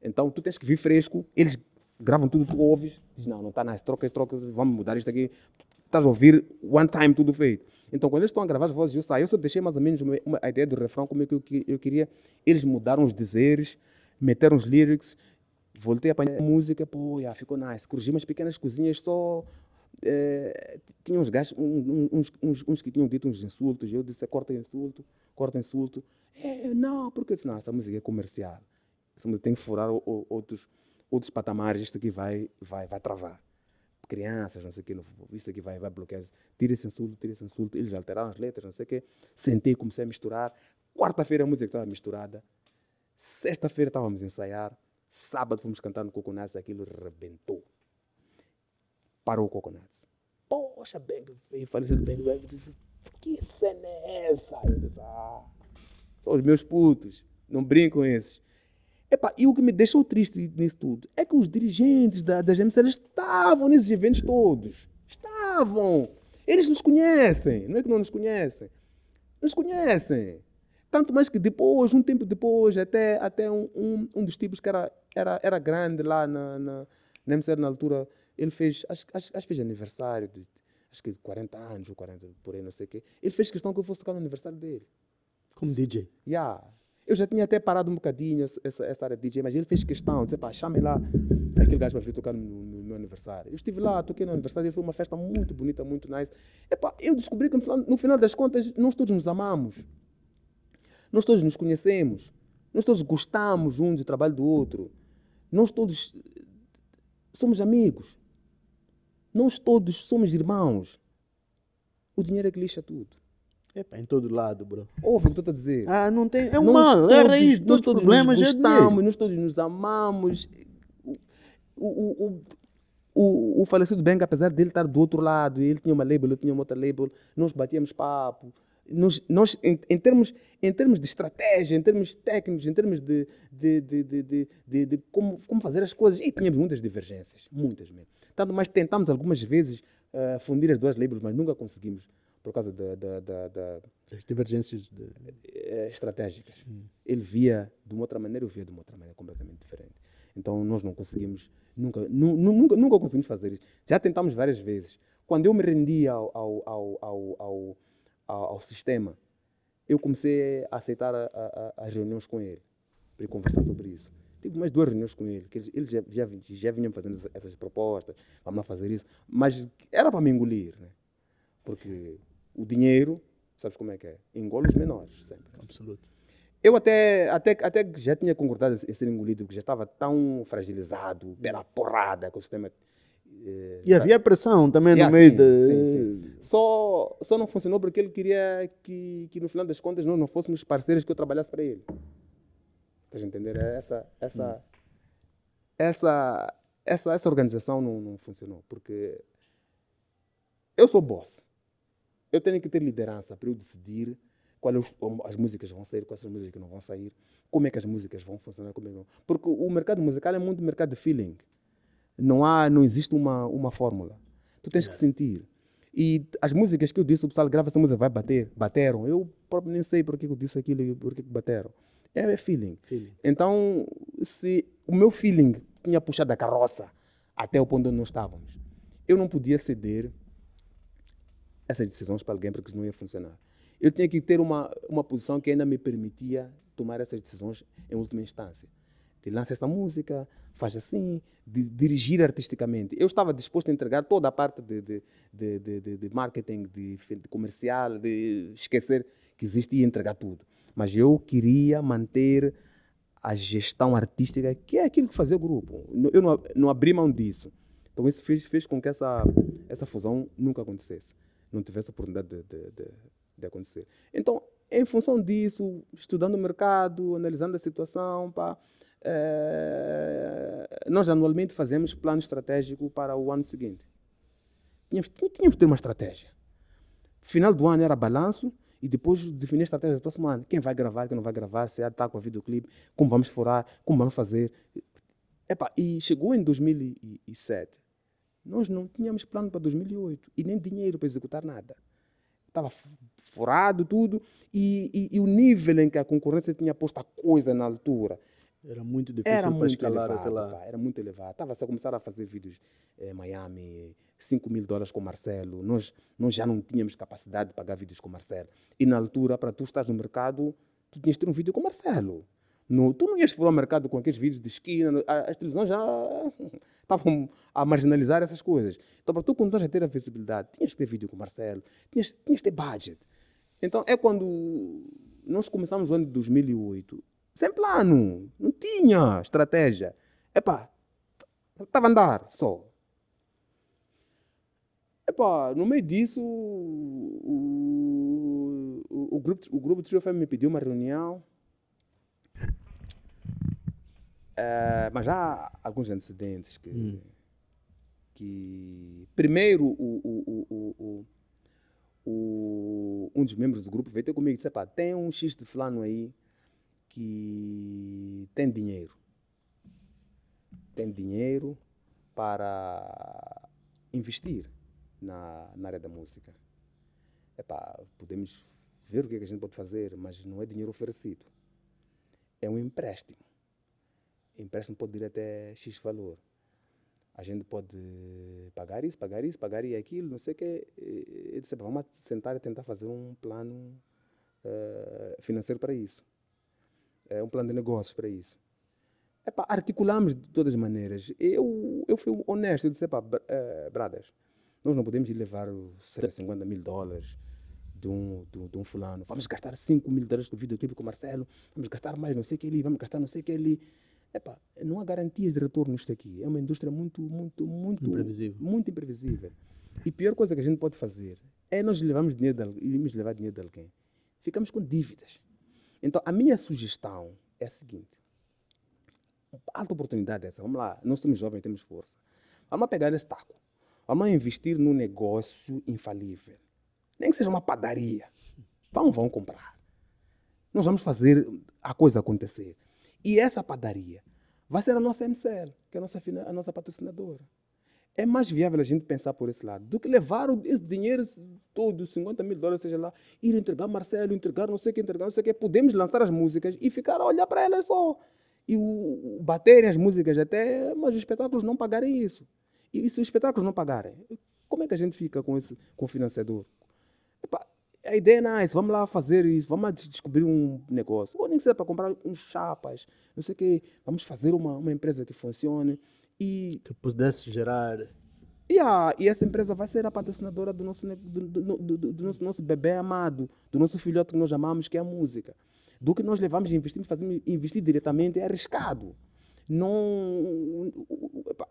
Então tu tens que vir fresco, eles gravam tudo, tu ouves, diz não, não está nas trocas, trocas, vamos mudar isto aqui, estás a ouvir one time tudo feito. Então, quando eles estão a gravar as vozes, eu saio, eu só deixei mais ou menos uma, uma ideia do refrão, como é que eu, eu queria. Eles mudaram os dizeres, meter uns lyrics, voltei a apanhar música, pô, ficou nice. Corrigi umas pequenas cozinhas só. Eh, tinha uns gajos, uns, uns, uns, que tinham dito uns insultos, e eu disse, corta insulto, corta insulto. é não, porque disse, não, essa música é comercial. Essa música tem que furar o, o, outros, outros patamares, isto aqui vai, vai, vai travar. Crianças, não sei o que, isto aqui vai, vai bloquear. Tira esse insulto, tira esse insulto. Eles alteraram as letras, não sei o que. Sentei, comecei a misturar. Quarta-feira a música estava misturada. Sexta-feira estávamos a ensaiar, sábado fomos cantar no Coconuts, aquilo rebentou. Parou o Coconuts. Poxa, Bang veio, falecido Bang veio, disse, que cena é essa? Eu disse, ah, são os meus putos, não brincam com esses. Epa, e o que me deixou triste nisso tudo é que os dirigentes da, das MCL estavam nesses eventos todos. Estavam! Eles nos conhecem, não é que não nos conhecem. Nos conhecem. Tanto mais que depois, um tempo depois, até, até um, um, um dos tipos que era, era, era grande lá na, na, na MCR na altura, ele fez, acho, acho, acho fez aniversário, de, acho que 40 anos ou 40, por aí, não sei o quê. Ele fez questão que eu fosse tocar no aniversário dele. Como DJ? Yeah. Eu já tinha até parado um bocadinho essa, essa área de DJ, mas ele fez questão, disse, pá, chame lá aquele gajo para vir tocar no, no, meu aniversário. Eu estive lá, toquei no aniversário, e foi uma festa muito bonita, muito nice. Epá, eu descobri que no final, no final das contas, nós todos nos amamos. Nós todos nos conhecemos. Nós todos gostamos um do trabalho do outro. Nós todos eh, somos amigos. Nós todos somos irmãos. O dinheiro é que lixa tudo. Epa, em todo lado, bro. Ouve o que a dizer. Ah, não tem. É um nós mal, é todos, é a raiz dos todos problemas. É nós gostamos, é nós todos nos amamos. O, o, o, o, o falecido Benga, apesar dele estar do outro lado, ele tinha uma label, eu tinha uma outra label, nós batíamos papo nos, nós, em, em, termos, em termos de estratégia, em termos técnicos, em termos de, de, de, de, de como, como fazer as coisas, e tínhamos muitas divergências, muitas mesmo. Tanto mais tentámos algumas vezes uh, fundir as duas labels, mas nunca conseguimos por causa da, da, da, da das divergências eh, estratégicas. Hum. Ele via de uma outra maneira, eu via de uma outra maneira completamente diferente. Então nós não conseguimos, nunca, nu, nunca, nunca conseguimos fazer isso. Já tentámos várias vezes. Quando eu me rendia ao, ao, ao, ao ao, ao sistema. Eu comecei a aceitar a, a, a, as reuniões com ele, para conversar sobre isso. Tive mais duas reuniões com ele, que ele, ele já, já, já vinha fazendo essas, essas propostas, vamos lá fazer isso, mas era para me engolir, né? porque o dinheiro, sabes como é que é? Engole os menores, sempre. Absoluto. Eu até, até, até já tinha concordado em ser engolido, porque já estava tão fragilizado pela porrada que o sistema e havia tá. pressão também no assim, meio sim, de. Sim, sim. Só, só não funcionou porque ele queria que, que no final das contas nós não fôssemos parceiros que eu trabalhasse para ele. Estás a entender? É essa, essa, hum. essa, essa, essa organização não, não funcionou porque eu sou boss. Eu tenho que ter liderança para eu decidir quais é as músicas vão sair, quais as músicas não vão sair, como é que as músicas vão funcionar, como é que não. Porque o mercado musical é muito mercado de feeling. Não, há, não existe uma, uma fórmula. Tu tens que sentir. E as músicas que eu disse, o pessoal grava essa música, vai bater, bateram. Eu próprio nem sei porque eu disse aquilo e porque bateram. É, é, feeling. feeling. Então, se o meu feeling tinha puxado a carroça até o ponto onde nós estávamos, eu não podia ceder essas decisões para alguém porque não ia funcionar. Eu tinha que ter uma, uma posição que ainda me permitia tomar essas decisões em última instância lança essa música, faz assim, de, dirigir artisticamente. Eu estava disposto a entregar toda a parte de, de, de, de marketing, de, comercial, de esquecer que existe e entregar tudo. Mas eu queria manter a gestão artística, que é aquilo que fazia o grupo. Eu não, não abri mão disso. Então isso fez, fez com que essa, essa fusão nunca acontecesse, não tivesse oportunidade de acontecer. Então, em função disso, estudando o mercado, analisando a situação, pá, eh, nós anualmente fazemos plano estratégico para o ano seguinte. Tínhamos, tínhamos ter uma estratégia. Final do ano era balanço e depois definir a estratégia do próximo ano. Quem vai gravar, quem não vai gravar, se está é com a videoclipe, como vamos furar, como vamos fazer. Epa, e chegou em 2007. Nós não tínhamos plano para 2008 e nem dinheiro para executar nada. Estava furado tudo e, e, e o nível em que a concorrência tinha posto a coisa na altura era muito difícil era muito escalar elevado, até lá. Pá, era muito elevado. Estava a começar a fazer vídeos em eh, Miami, 5 mil dólares com o Marcelo. Nós, nós já não tínhamos capacidade de pagar vídeos com o Marcelo. E na altura, para tu estás no mercado, tu tinhas de ter um vídeo com o Marcelo. No, tu não ias para o mercado com aqueles vídeos de esquina. As televisões já estavam a marginalizar essas coisas. Então, para tu começares a ter a visibilidade, tinhas de ter vídeo com o Marcelo, tinhas, tinhas de ter budget. Então, é quando nós começamos o ano de 2008 sem plano, não tinha estratégia. Epá, estava a andar só. Epá, no meio disso, o, o, o grupo, o grupo Trio me pediu uma reunião. Eh, mas há alguns antecedentes que. Hum. que primeiro, o, o, o, o o, um dos membros do grupo veio ter comigo e disse: pá, tem um X de fulano aí que tem dinheiro. Tem dinheiro para investir na, na área da música. Epá, podemos ver o que, é que a gente pode fazer, mas não é dinheiro oferecido. É um empréstimo. empréstimo pode ir até X valor. A gente pode pagar isso, pagar isso, pagar e aquilo, não sei o que. vamos sentar e tentar fazer um plano uh, financeiro para isso é um plano de negócios para isso. Epá, articulamos de todas as maneiras. Eu, eu fui honesto, eu disse, epá, uh, eh, Bradas, nós não podemos ir levar os 50 tá. mil dólares de um, de, de um fulano. Vamos gastar 5 mil dólares do videoclipe com o Marcelo, vamos gastar mais não sei o que ali, vamos gastar não sei o que ali. Epá, não há garantias de retorno isto aqui. É uma indústria muito, muito, muito... Imprevisível. Muito imprevisível. E a pior coisa que a gente pode fazer é nós levarmos dinheiro de, irmos levar dinheiro de alguém. Ficamos com dívidas. Então, a minha sugestão é a seguinte. Alta oportunidade essa. Vamos lá. Nós somos jovens, temos força. Vamos pegar esse taco. Vamos investir num negócio infalível. Nem que seja uma padaria. vamos, vão comprar. Nós vamos fazer a coisa acontecer. E essa padaria vai ser a nossa MCL, que é a nossa, a nossa patrocinadora é mais viável a gente pensar por esse lado do que levar esse dinheiro todo, 50 mil dólares, seja lá, ir entregar Marcelo, entregar não sei o que, entregar não sei o que. Podemos lançar as músicas e ficar a olhar para elas só. E o, baterem as músicas até, mas os espetáculos não pagarem isso. E, e se os espetáculos não pagarem, como é que a gente fica com, esse, com o financiador? Epa, a ideia é nice, vamos lá fazer isso, vamos lá descobrir um negócio. Ou nem sei para comprar uns chapas, não sei o que. vamos fazer uma, uma empresa que funcione. E, que pudesse gerar. Yeah, e essa empresa vai ser a patrocinadora do nosso, do, do, do, do nosso, nosso bebê amado, do nosso filhote que nós amamos, que é a música. Do que nós levamos e investimos, fazemos, investir diretamente é arriscado. Não,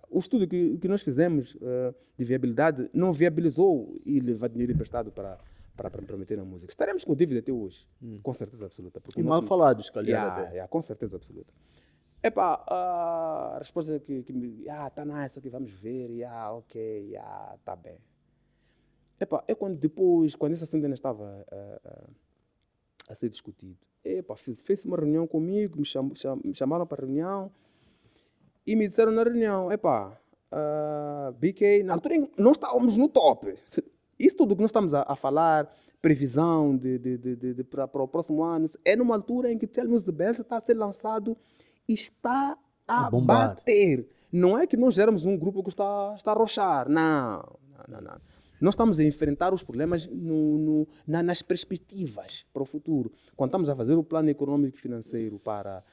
o estudo que, que nós fizemos uh, de viabilidade não viabilizou e levar dinheiro emprestado para, para, prometer a música. Estaremos com dívida até hoje, hum. com certeza absoluta. e mal falado falados, Yeah, yeah, com certeza absoluta. Epá, ah, a resposta que, que me diz, ah, tá nice, ok, vamos ver, ah, ok, ah, tá bem. Epá, é quando depois, quando esse assunto ainda estava a, a ser discutido, epá, fiz, fez uma reunião comigo, me, cham, cham, me chamaram para a reunião e me disseram na reunião, epá, uh, ah, BK, na altura em não estávamos no top. Isso tudo que nós estamos a, a falar, previsão de, de, de, de para, para, o próximo ano, é numa altura em que Telmus de Bessa está a ser lançado está a, a bater. Não é que nós éramos um grupo que está, está a rochar. Não, não, não. Nós estamos a enfrentar os problemas no, no, na, nas perspectivas para o futuro. Quando estamos a fazer o plano econômico e financeiro para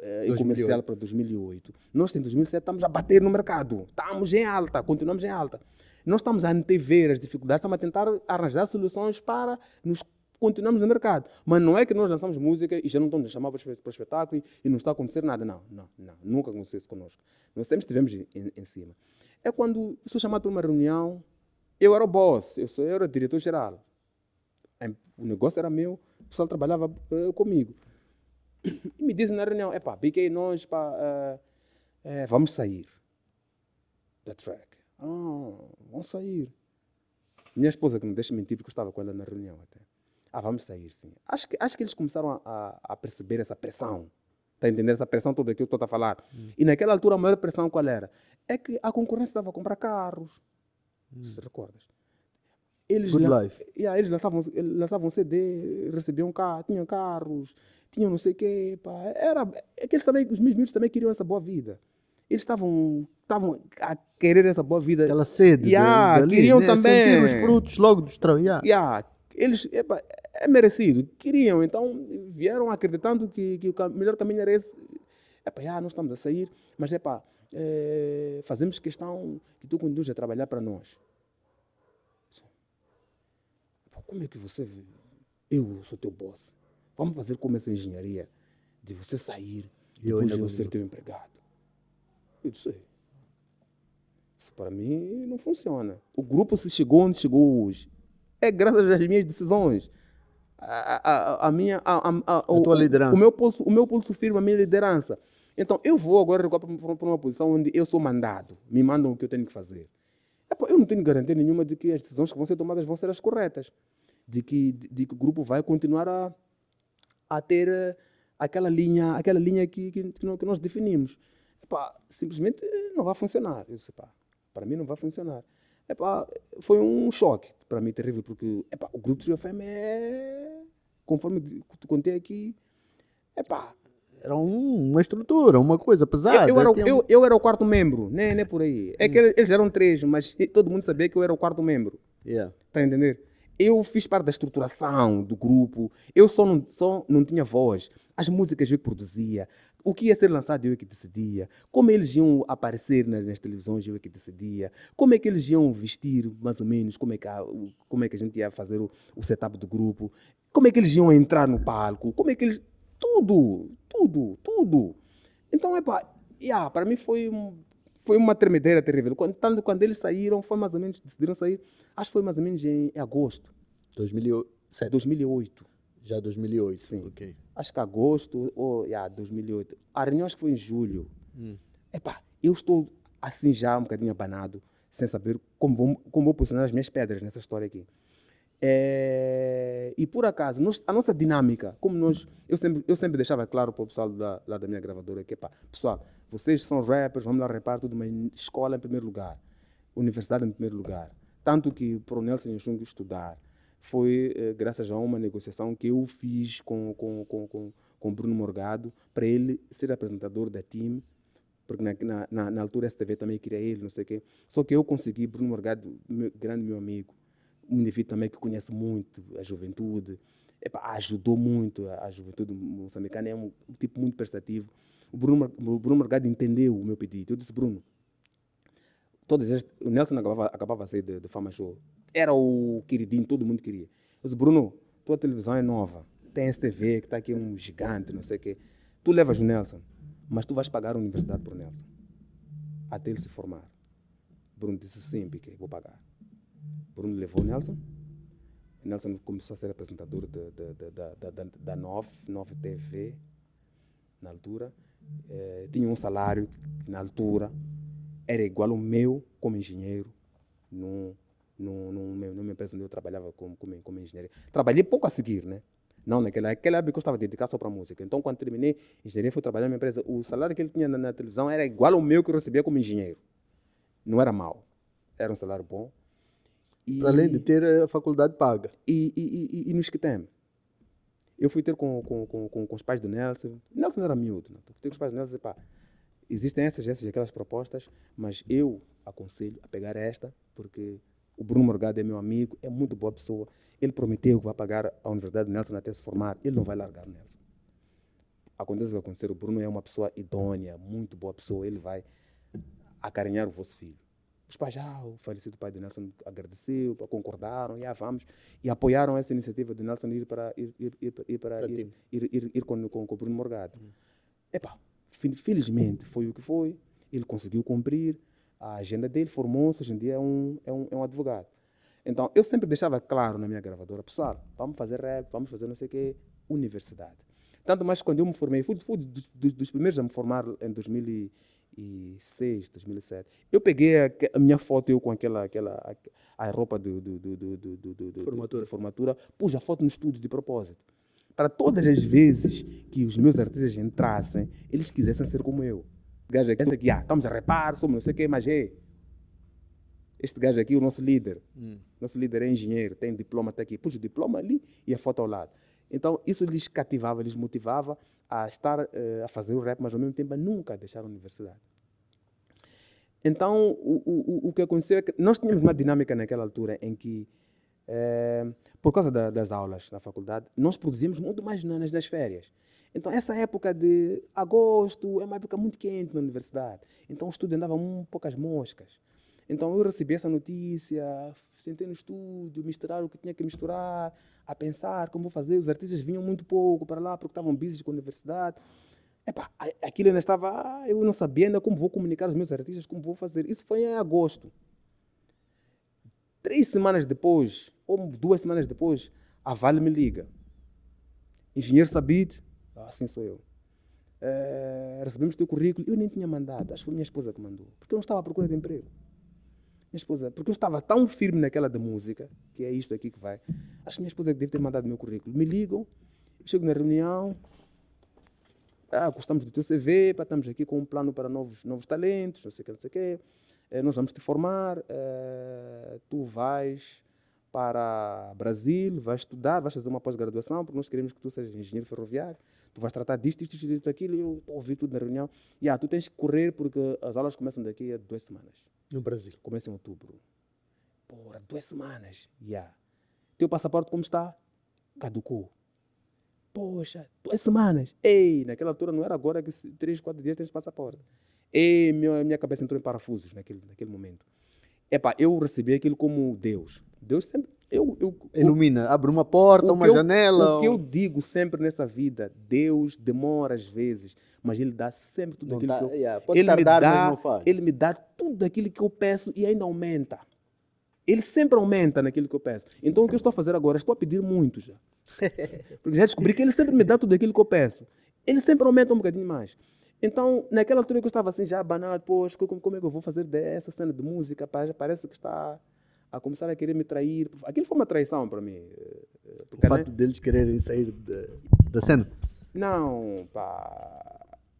eh, comercial para 2008, nós em 2007 estamos a bater no mercado. Estamos em alta, continuamos em alta. Nós estamos a antever as dificuldades, estamos a tentar arranjar soluções para nos continuamos no mercado. Mas não é que nós lançamos música e já não estão a chamar para o espetáculo e não está a acontecer nada. Não, não, não. Nunca aconteceu isso connosco. Nós sempre estivemos em, em cima. É quando sou chamado para uma reunião, eu era o boss, eu, sou, eu era o diretor-geral. O negócio era meu, o pessoal trabalhava uh, comigo. E me dizem na reunião, é pá, nós, pá, uh, uh, vamos sair da track. Ah, vamos sair. Minha esposa que me deixa mentir porque eu estava com ela na reunião até. Ah, vamos sair, sim. Acho que, acho que eles começaram a, a perceber essa pressão. Está a entender essa pressão toda que eu estou a falar? Hum. E naquela altura a maior pressão qual era? É que a concorrência estava a comprar carros. Hum. Se recordas? Eles, Good lan... life. Yeah, eles lançavam, lançavam CD, recebiam carro, tinham carros, tinham não sei o quê. Pá. Era, aqueles é também, os meus miúdos também queriam essa boa vida. Eles estavam estavam a querer essa boa vida. Aquela sede. Yeah, dali, queriam né? também. Sentir os frutos logo do trabalho. Yeah. Yeah, eles epa, é merecido, queriam, então vieram acreditando que, que o melhor caminho era esse. Epa, já, nós estamos a sair, mas epa, é, fazemos questão que tu conduz a trabalhar para nós. como é que você vê? Eu sou teu boss. Vamos fazer como essa engenharia de você sair e eu, eu ser teu empregado. Eu disse, é, isso para mim não funciona. O grupo se chegou onde chegou hoje. É graças às minhas decisões. A, a, a minha, a, o, tua liderança. O meu, pulso, o meu pulso firme, a minha liderança. Então, eu vou agora para uma posição onde eu sou mandado. Me mandam o que eu tenho que fazer. É eu não tenho garantia nenhuma de que as decisões que vão ser tomadas vão ser as corretas. De que, de, de que o grupo vai continuar a, a ter eh, aquela linha, aquela linha que, que, que nós definimos. Epá, simplesmente não vai funcionar. Eu disse, pá, para mim não vai funcionar foi um choque para mim terrível, porque o grupo Trio FM é, conforme te contei aqui, era um, uma estrutura, uma coisa pesada. Eu, eu, era, eu, eu era o quarto membro, nem, né, né, por aí. É hum. que eles eram três, mas todo mundo sabia que eu era o quarto membro. Yeah. Tá a entender? Eu fiz parte da estruturação do grupo, eu só não, só não tinha voz. As músicas eu produzia, o que ia ser lançado eu que decidia, como eles iam aparecer nas, nas, televisões eu que decidia, como é que eles iam vestir mais ou menos, como é que a, como é que a gente ia fazer o, o setup do grupo, como é que eles iam entrar no palco, como é que eles... Tudo, tudo, tudo. Então, é yeah, para mim foi, foi uma tremedeira terrível. Quando, tanto quando eles saíram, foi mais ou menos, decidiram sair, acho que foi mais ou menos em, em agosto. 2007. 2008. Já 2008? É Sim. Okay. Acho que agosto ou yeah, 2008. A reunião acho que foi em julho. Hum. Epá, eu estou assim já um bocadinho abanado, sem saber como vou, como vou posicionar as minhas pedras nessa história aqui. É, e por acaso, nós, a nossa dinâmica, como nós, eu sempre, eu sempre deixava claro para o pessoal da, lá da minha gravadora que, pá, pessoal, vocês são rappers, vamos lá reparar tudo, mas escola em primeiro lugar, universidade em primeiro lugar. Tanto que para o Nelson Chung estudar, foi eh, graças a uma negociação que eu fiz com com, com, com, com Bruno Morgado para ele ser apresentador da Team porque na, na, na altura a STV também queria ele, não sei o quê. Só que eu consegui, Bruno Morgado, meu, grande meu amigo, um indivíduo também que conhece muito a juventude, epa, ajudou muito a, a juventude moçambicana, é um, um tipo muito prestativo. O Bruno, o Bruno Morgado entendeu o meu pedido. Eu disse, Bruno, todas as, o Nelson acabava, acabava a sair de, de Fama Show, era o queridinho, todo mundo queria. Eu disse, Bruno, tua televisão é nova, tem STV, que está aqui um gigante, não sei o quê. Tu levas o Nelson, mas tu vais pagar a universidade para o Nelson, até ele se formar. Bruno disse, sim, porque vou pagar. Bruno levou o Nelson, Nelson começou a ser apresentador da, da, da, 9, 9 TV, na altura. Eh, tinha um salário que, na altura, era igual ao meu como engenheiro no no, no, numa empresa onde eu trabalhava como, como, como engenheiro. Trabalhei pouco a seguir, né? Não, naquela época época eu estava dedicado só para música. Então, quando terminei engenharia, fui trabalhar numa empresa. O salário que ele tinha na, na, televisão era igual ao meu que eu recebia como engenheiro. Não era mal. Era um salário bom. E, para além de ter eh, a faculdade paga. E, e, e, e, e nos que tem. Eu fui ter com, com, com, com, com os pais do Nelson. Nelson era miúdo. Né? Fui ter com os pais do Nelson e pá, existem essas, essas aquelas propostas, mas eu aconselho a pegar esta, porque o Bruno Morgado é meu amigo, é muito boa pessoa. Ele prometeu que vai pagar a Universidade de Nelson até se formar. Ele não vai largar o Nelson. Acontece o que acontecer, o Bruno é uma pessoa idônea, muito boa pessoa. Ele vai acarinhar o vosso filho. Os pais, ah, o falecido pai de Nelson agradeceu, concordaram, e ah, vamos. E apoiaram essa iniciativa de Nelson ir para ir, ir, ir, ir para, ir, ir, ir, ir, com, com, com o Bruno Morgado. Uhum. Epá, felizmente foi o que foi. Ele conseguiu cumprir a agenda dele formou-se, hoje em dia é um, é, um, é um advogado. Então, eu sempre deixava claro na minha gravadora, pessoal, vamos fazer rap, vamos fazer não sei o quê, universidade. Tanto mais quando eu me formei, fui, fui dos, dos, dos, primeiros a me formar em 2006, 2007. Eu peguei a, a minha foto, eu com aquela, aquela a, roupa do, do, do, do, do, do formatura. formatura, pus a foto no estúdio de propósito. Para todas as vezes que os meus artistas entrassem, eles quisessem ser como eu gajo aqui, aqui ah, estamos a reparar, somos não sei o quê, mas é. Este gajo aqui, o nosso líder, hum. nosso líder é engenheiro, tem diploma até aqui, puxa o diploma ali e a foto ao lado. Então, isso lhes cativava, lhes motivava a estar uh, a fazer o rap, mas ao mesmo tempo a nunca deixar a universidade. Então, o, o, o que aconteceu é que nós tínhamos uma dinâmica naquela altura em que, uh, por causa da, das aulas na faculdade, nós produzíamos muito mais nanas nas férias. Então, essa época de agosto é uma época muito quente na universidade. Então, o estudo andava um poucas moscas. Então, eu recebi essa notícia, sentei no estúdio, misturar o que tinha que misturar, a pensar como fazer. Os artistas vinham muito pouco para lá porque estavam busy com a universidade. Epá, aquilo ainda estava... Eu não sabia ainda como vou comunicar aos meus artistas, como vou fazer. Isso foi em agosto. Três semanas depois, ou duas semanas depois, a Vale me liga. Engenheiro Sabid, Assim sou eu. Eh, recebemos recebemos teu currículo. Eu nem tinha mandado, acho que foi minha esposa que mandou, porque eu não estava à procura de emprego. Minha esposa, porque eu estava tão firme naquela da música, que é isto aqui que vai. Acho que minha esposa deve ter mandado o meu currículo. Me ligam, chego na reunião. Ah, gostamos do teu CV, pá, estamos aqui com um plano para novos, novos talentos, não sei o que, não sei o que. Uh, nós vamos te formar, eh, tu vais para Brasil, vais estudar, vais fazer uma pós-graduação, porque nós queremos que tu sejas engenheiro ferroviário tu vais tratar disto, disto, disto, disto aquilo, e eu ouvi tudo na reunião. E ah, tu tens que correr porque as aulas começam daqui a duas semanas. No Brasil? Começa em outubro. Porra, duas semanas. E ah Teu passaporte como está? Caducou. Poxa, duas semanas. Ei, naquela altura não era agora que três, quatro dias tens passaporte. Ei, minha, minha cabeça entrou em parafusos naquele, naquele momento. Epá, eu recebi aquilo como Deus. Deus sempre eu, eu, Ilumina, o, abre uma porta, uma eu, janela. O ou... que eu digo sempre nessa vida, Deus demora às vezes, mas Ele dá sempre tudo não aquilo que eu... Yeah, ele, me dá, ele me dá tudo aquilo que eu peço e ainda aumenta. Ele sempre aumenta naquilo que eu peço. Então o que eu estou a fazer agora? Estou a pedir muito já. Porque já descobri que Ele sempre me dá tudo aquilo que eu peço. Ele sempre aumenta um bocadinho mais. Então, naquela altura que eu estava assim, já banal, poxa, como, como é que eu vou fazer dessa cena de música? Pá, já parece que está a começar a querer me trair. Aquilo foi uma traição para mim. Eh, porque, o né? fato né? deles quererem sair da cena? Não, pá.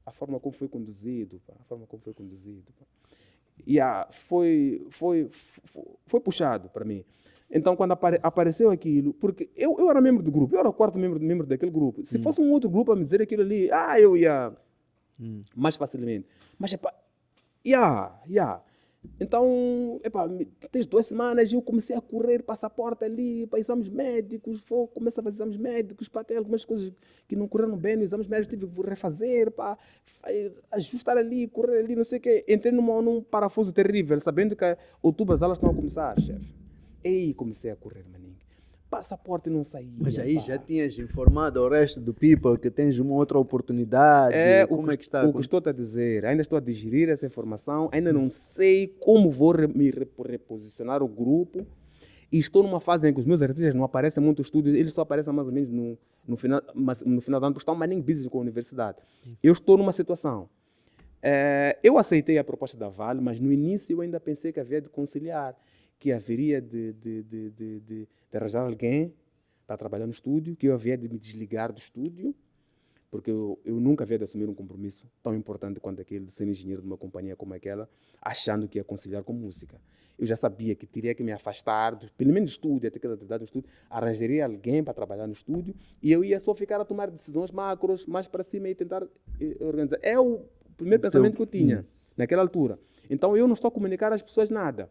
A forma como foi conduzido, pá. A forma como foi conduzido, pá. Yeah, foi, foi, foi, foi puxado para mim. Então, quando apare, apareceu aquilo, porque eu, eu era membro do grupo, eu era o quarto membro, membro daquele grupo. Se hum. fosse um outro grupo a me dizer aquilo ali, ah, eu ia hum. mais facilmente. Mas, pá, yeah, yeah. Então, epá, tens duas semanas e eu comecei a correr passaporte ali para exames médicos, vou, começar a fazer exames médicos, para ter algumas coisas que não correram bem exames médicos, tive que refazer, para ajustar ali, correr ali, não sei o quê. Entrei numa, num parafuso terrível, sabendo que outubro as aulas estão a começar, chefe. E comecei a correr, maninho passaporte não saía. Mas aí pá. já tinhas informado ao resto do people que tens uma outra oportunidade. É, como é que está? O que estou a dizer, ainda estou a digerir essa informação, ainda não sei como vou me reposicionar o grupo. E estou numa fase em que os meus artistas não aparecem muito no estúdio, eles só aparecem mais ou menos no, no, final, mas, no final do ano, porque estão mais nem business com a universidade. Eu estou numa situação. É, eu aceitei a proposta da Vale, mas no início eu ainda pensei que havia de conciliar que haveria de, de, de, de, de arranjar alguém para trabalhar no estúdio, que eu havia de me desligar do estúdio, porque eu, eu, nunca havia de assumir um compromisso tão importante quanto aquele de ser engenheiro de uma companhia como aquela, achando que ia conciliar com música. Eu já sabia que teria que me afastar, do, pelo menos do estúdio, até aquela atividade do estúdio, arranjaria alguém para trabalhar no estúdio e eu ia só ficar a tomar decisões macros, mais para cima e tentar eh, organizar. É o primeiro então, pensamento que eu tinha hum. naquela altura. Então eu não estou a comunicar às pessoas nada.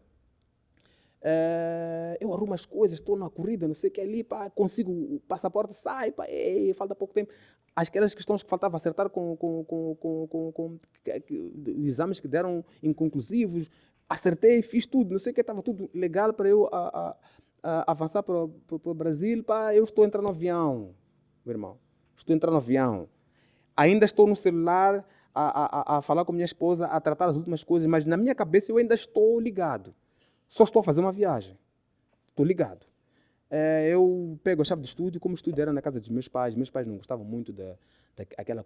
Uh, eu arrumo as coisas, estou na corrida, não sei o que ali, pá, consigo o passaporte, sai, pá, ei, falta pouco tempo. As questões que faltava acertar com, com, com, com, com que, que, exames que deram inconclusivos, acertei, fiz tudo, não sei o que, estava tudo legal para eu a, a, a avançar para, para, para o Brasil, pá, eu estou entrando no avião, meu irmão, estou entrando no avião. Ainda estou no celular a, a, a falar com minha esposa, a tratar as últimas coisas, mas na minha cabeça eu ainda estou ligado. Só estou a fazer uma viagem. Estou ligado. É, eu pego a chave do estúdio, como o estúdio era na casa dos meus pais, meus pais não gostavam muito daquela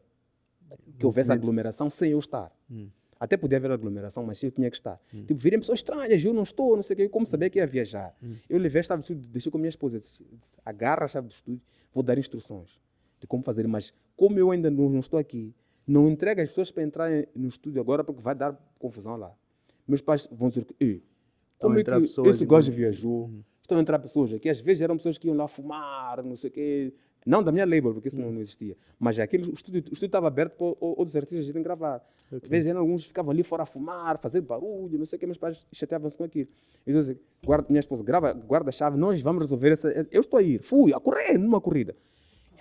que houvesse aglomeração sem eu estar. Hum. Até podia haver aglomeração, mas eu tinha que estar. Hum. Tipo, virem pessoas estranhas, eu não estou, não sei o quê. Como saber hum. que ia viajar? Hum. Eu levei a chave do estúdio, deixei com a minha esposa. agarra a chave do estúdio, vou dar instruções de como fazer. Mas como eu ainda não, não estou aqui, não entrega as pessoas para entrarem no estúdio agora, porque vai dar confusão lá. Meus pais vão dizer, Ei, Estão a é entrar pessoas. Esse gosto de viajou. Uhum. Estão a entrar pessoas aqui. Às vezes eram pessoas que iam lá fumar, não sei o quê. Não da minha label, porque isso uhum. não, existia. Mas é aquele o estúdio estava aberto para outros artistas irem gravar. Okay. Às vezes eram, alguns que ficavam ali fora a fumar, fazer barulho, não sei o quê. Meus pais chateavam-se com aquilo. Eu disse, guarda, minha esposa, grava, guarda a chave, nós vamos resolver essa. Eu estou a ir. Fui a correr numa corrida.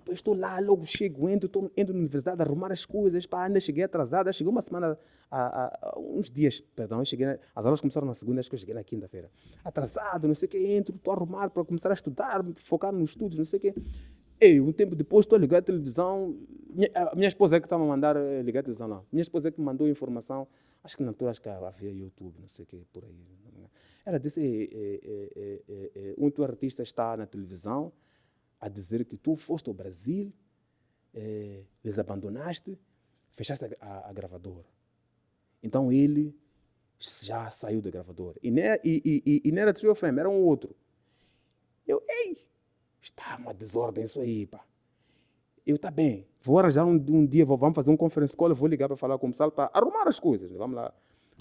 Depois estou lá, logo chego, entro, tô, entro na universidade a arrumar as coisas, pá, ainda cheguei atrasada, cheguei uma semana, a, a, uns dias, perdão, cheguei na, as aulas começaram na segunda, acho que eu cheguei na quinta-feira. Atrasado, não sei o que, entro, estou arrumado para começar a estudar, focar nos estudos, não sei o que. Ei, um tempo depois estou a ligar a televisão, minha, a minha esposa é que estava a mandar eh, ligar a televisão, não. Minha esposa é que me mandou informação, acho que na altura acho que havia YouTube, não sei o que, por aí. Ela disse, ei, ei, ei, um teu artista está na televisão, a dizer que tu foste ao Brasil, eh, les abandonaste, fechaste a, a, a, gravadora. Então ele já saiu da gravadora. E não, e, e, e não era Trio FM, era um outro. Eu, ei, está uma desordem isso aí, pá. Eu, tá bem, vou arranjar um, um dia, vou, vamos fazer um conference call, vou ligar para falar com o pessoal para arrumar as coisas. Vamos lá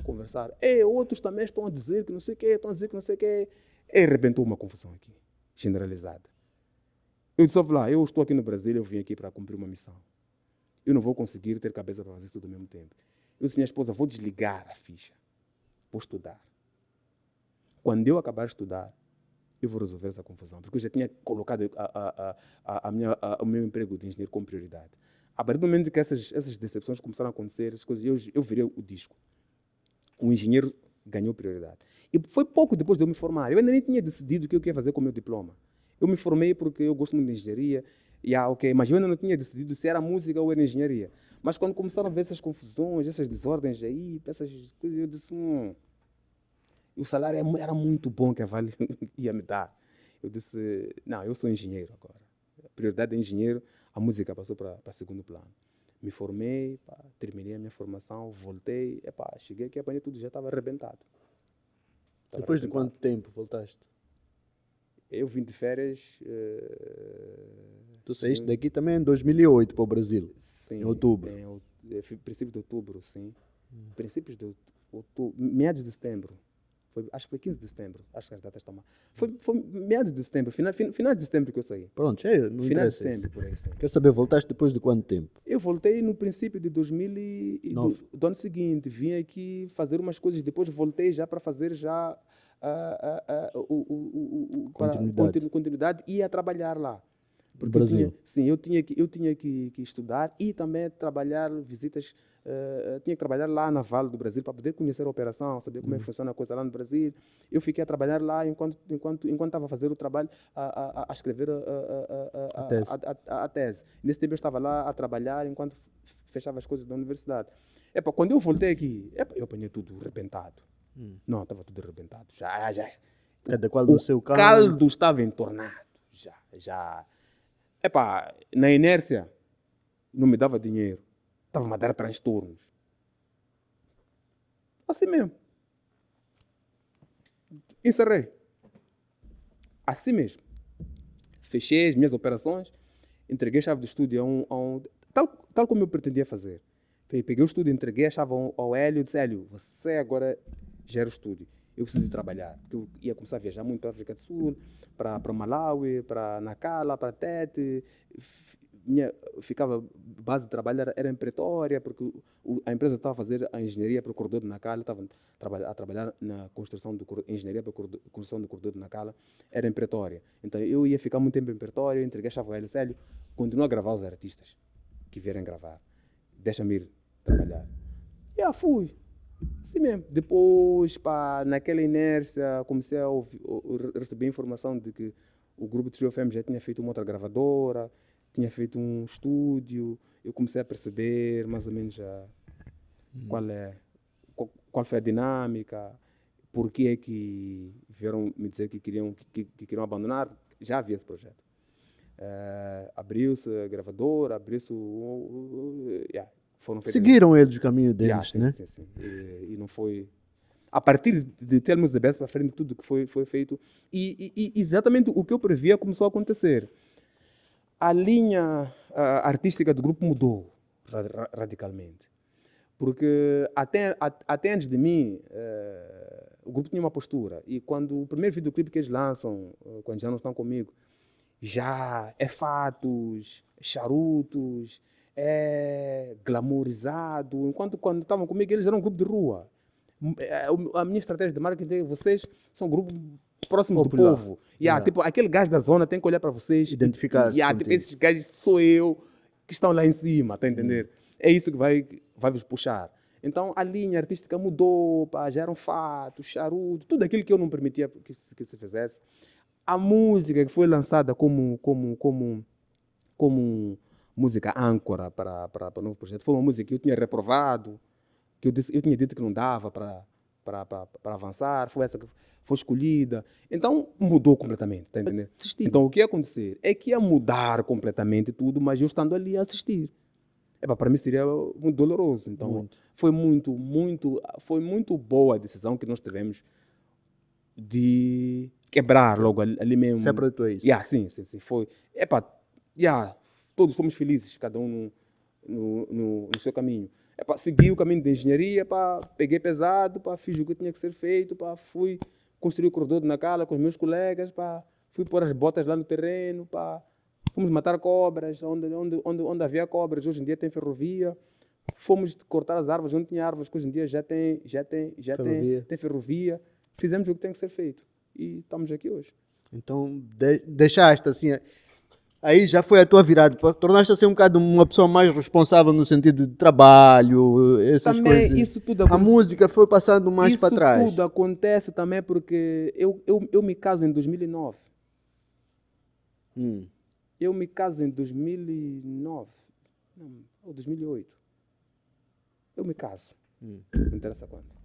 conversar. Ei, outros também estão a dizer que não sei o quê, estão a dizer que não sei o quê. E arrebentou uma confusão aqui, generalizada. Eu disse, lá, eu estou aqui no Brasil, eu vim aqui para cumprir uma missão. Eu não vou conseguir ter cabeça para fazer isso tudo ao mesmo tempo. Eu disse, minha esposa, vou desligar a ficha. Vou estudar. Quando eu acabar de estudar, eu vou resolver essa confusão. Porque eu já tinha colocado a, a, a, minha, o meu emprego de engenheiro como prioridade. A partir do momento que essas, essas decepções começaram a acontecer, essas coisas, eu, eu virei o disco. O engenheiro ganhou prioridade. E foi pouco depois de eu me formar. Eu ainda nem tinha decidido o que eu ia fazer com o meu diploma. Eu me formei porque eu gosto muito de engenharia. E ah, ok, mas eu ainda não tinha decidido se era música ou era engenharia. Mas quando começaram a ver essas confusões, essas desordens aí, essas coisas, eu disse, hum, o salário é era muito bom que a Vale ia me dar. Eu disse, não, eu sou engenheiro agora. A prioridade é engenheiro, a música passou para segundo plano. Me formei, pá, terminei a minha formação, voltei, epá, cheguei aqui, apanhei tudo, já estava arrebentado. Tava Depois arrebentado. de quanto tempo voltaste? Eu vim de férias. Uh, tu saíste daqui também em 2008 para o Brasil? Sim. Em outubro? Em, em eh, princípio de outubro, sim. Hum. Princípios de outubro, meados de setembro. Foi, acho que foi 15 de setembro. Acho que as datas estão mal. Foi, foi meados de setembro, final, final de setembro que eu saí. Pronto, é, não Final de setembro, isso. por aí. Sim. Quero saber, voltaste depois de quanto tempo? Eu voltei no princípio de 2009. Do, do ano seguinte. Vim aqui fazer umas coisas, depois voltei já para fazer já uh, uh, para continuidade. continuidade e a trabalhar lá. Porque Brasil. Eu tinha, sim, eu tinha, que, eu tinha que, que estudar e também trabalhar visitas, uh, tinha que trabalhar lá na Vale do Brasil para poder conhecer a operação, saber como uhum. é que funciona a coisa lá no Brasil. Eu fiquei a trabalhar lá enquanto enquanto enquanto estava a fazer o trabalho, a, a, a escrever a, a tese. a, tese. Nesse tempo eu estava lá a trabalhar enquanto fechava as coisas da universidade. Epa, quando eu voltei aqui, epa, eu apanhei tudo arrepentado. Hum. Não, estava tudo arrebentado. Já, já. Cada qual do o seu caldo. caldo estava entornado. Já, já. Epá, na inércia, não me dava dinheiro. Estava-me a dar transtornos. Assim mesmo. Encerrei. Assim mesmo. Fechei as minhas operações, entreguei a chave do estúdio a um. A um tal, tal como eu pretendia fazer. Peguei o estúdio, entreguei a chave ao, ao Hélio e disse: Hélio, você agora já era estúdio. Eu preciso de trabalhar, porque eu ia começar a viajar muito para a África do Sul, para, para Malawi, para Nacala, para Tete. Minha, ficava base de trabalho era, era em Pretória, porque o, a empresa estava a fazer a engenharia para o corredor de Nacala, estava a trabalhar na construção do engenharia para a construção do corredor de Nacala, era em Pretória. Então eu ia ficar muito tempo em Pretória, entreguei a chave ao Hélio, continuo a gravar os artistas que vierem gravar. Deixa-me ir trabalhar. E yeah, fui. Assim mesmo. Depois, pá, naquela inércia, comecei a ouvir, receber informação de que o grupo Trio FM já tinha feito uma outra gravadora, tinha feito um estúdio. Eu comecei a perceber mais ou menos já hum. qual, é, qual, qual, foi a dinâmica, por que é que vieram me dizer que queriam, que, que queriam abandonar. Já havia esse projeto. Uh, abriu-se a gravadora, abriu-se. Uh, uh, yeah foram Seguiram eles o caminho deles, yeah, sim, né? Sim, sim. E, e, não foi. A partir de termos de Best para frente, tudo que foi, foi feito. E, e, e, exatamente o que eu previa começou a acontecer. A linha a, artística do grupo mudou radicalmente. Porque até, a, até antes de mim, eh, o grupo tinha uma postura. E quando o primeiro videoclipe que eles lançam, eh, quando já não estão comigo, já é fatos, charutos, é, glamourizado. Enquanto quando estavam comigo, eles eram um grupo de rua. É, é, a minha estratégia de marketing é vocês são um grupo próximo do povo. E yeah. tipo, aquele gajo da zona tem que olhar para vocês. Identificar. E yeah, tipo, esses gajos sou eu que estão lá em cima, tá a entender? Uhum. É isso que vai, vai vos puxar. Então a linha artística mudou, pá, já eram fatos, charuto, tudo aquilo que eu não permitia que, que se fizesse. A música que foi lançada como, como, como, como música âncora para, para, para o novo projeto. Foi uma música que eu tinha reprovado, que eu, disse, eu tinha dito que não dava para, para, para, avançar, foi essa que foi escolhida. Então mudou completamente, tá entendendo? Então o que ia acontecer é que ia mudar completamente tudo, mas eu estando ali a assistir. é para mim seria muito doloroso. Então muito. foi muito, muito, foi muito boa a decisão que nós tivemos de quebrar logo ali, mesmo. Você aproveitou isso? Yeah, sim, sim, sim. Foi, é, para yeah, todos fomos felizes, cada um no, no, no seu caminho. É para seguir o caminho da engenharia, para peguei pesado, para fiz o que tinha que ser feito, para fui construir o corredor na cala com os meus colegas, para fui pôr as botas lá no terreno, para fomos matar cobras, onde, onde, onde, onde havia cobras, hoje em dia tem ferrovia. Fomos cortar as árvores onde tinha árvores, que hoje em dia já tem, já tem, já ferrovia. Tem, tem ferrovia. Fizemos o que tem que ser feito e estamos aqui hoje. Então, deixaste assim aí já foi a tua virada. tornaste a ser um bocado uma pessoa mais responsável no sentido de trabalho, essas também coisas. Isso tudo acontece. A música foi passando mais para trás. Isso tudo acontece também porque eu, eu, eu me caso em 2009. Hum. Eu me caso em 2009 ou 2008. Eu me caso. Hum. Não interessa quanto.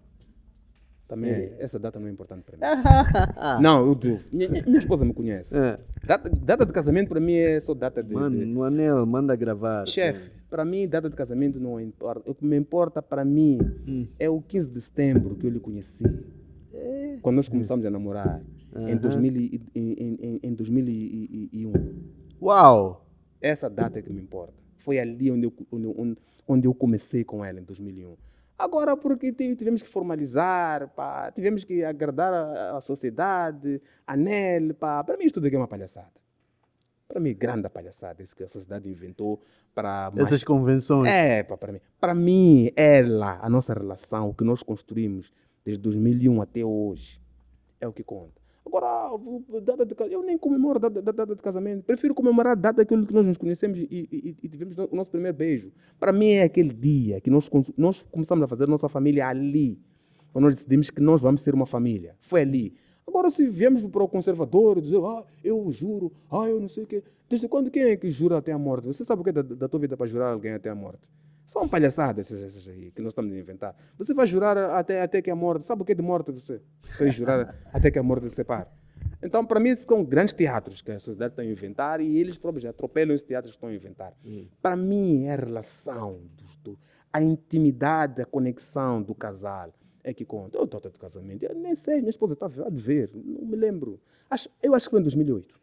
Também, é. essa data não é importante para mim. não, eu digo. Minha, minha, esposa me conhece. É. Data, data, de casamento para mim é só data de. Mano, de... no anel, manda gravar. Chefe, para mim, data de casamento não é importa. O que me importa para mim hum. é o 15 de setembro que eu lhe conheci. É. Quando nós começamos a namorar, em, 2000 e, em, em, em 2001. Uau! Essa data é que me importa. Foi ali onde eu, onde, onde eu comecei com ela, em 2001. Agora, porque tivemos que formalizar, pá, tivemos que agradar a, a sociedade, a NEL, pá. para mim isto tudo aqui é uma palhaçada. Para mim, grande palhaçada isso que a sociedade inventou para... Essas mais... convenções. É, pá, para mim. Para mim, ela, a nossa relação, o que nós construímos desde 2001 até hoje, é o que conta data de Eu nem comemoro data, data de casamento. Prefiro comemorar data daquilo que nós nos conhecemos e, e, e, tivemos o nosso primeiro beijo. Para mim é aquele dia que nós, nós começamos a fazer nossa família ali. Quando nós decidimos que nós vamos ser uma família. Foi ali. Agora, se viemos para o conservador e dizer, ah, eu juro, ah, eu não sei o quê. Desde quando quem é que jura até a morte? Você sabe o que é da, da tua vida para jurar alguém até a morte? São palhaçada, essas, essas aí que nós estamos a inventar. Você vai jurar até, até que a morte. Sabe o que é de morte você? Vai jurar até que a morte separe. Então, para mim, esses são grandes teatros que a sociedade está a inventar e eles próprios atropelam esses teatros que estão a inventar. Hum. Para mim, é a relação, do, do, a intimidade, a conexão do casal é que conta. Eu estou de casamento, eu nem sei, minha esposa está a ver, não me lembro. Acho, eu acho que foi em 2008.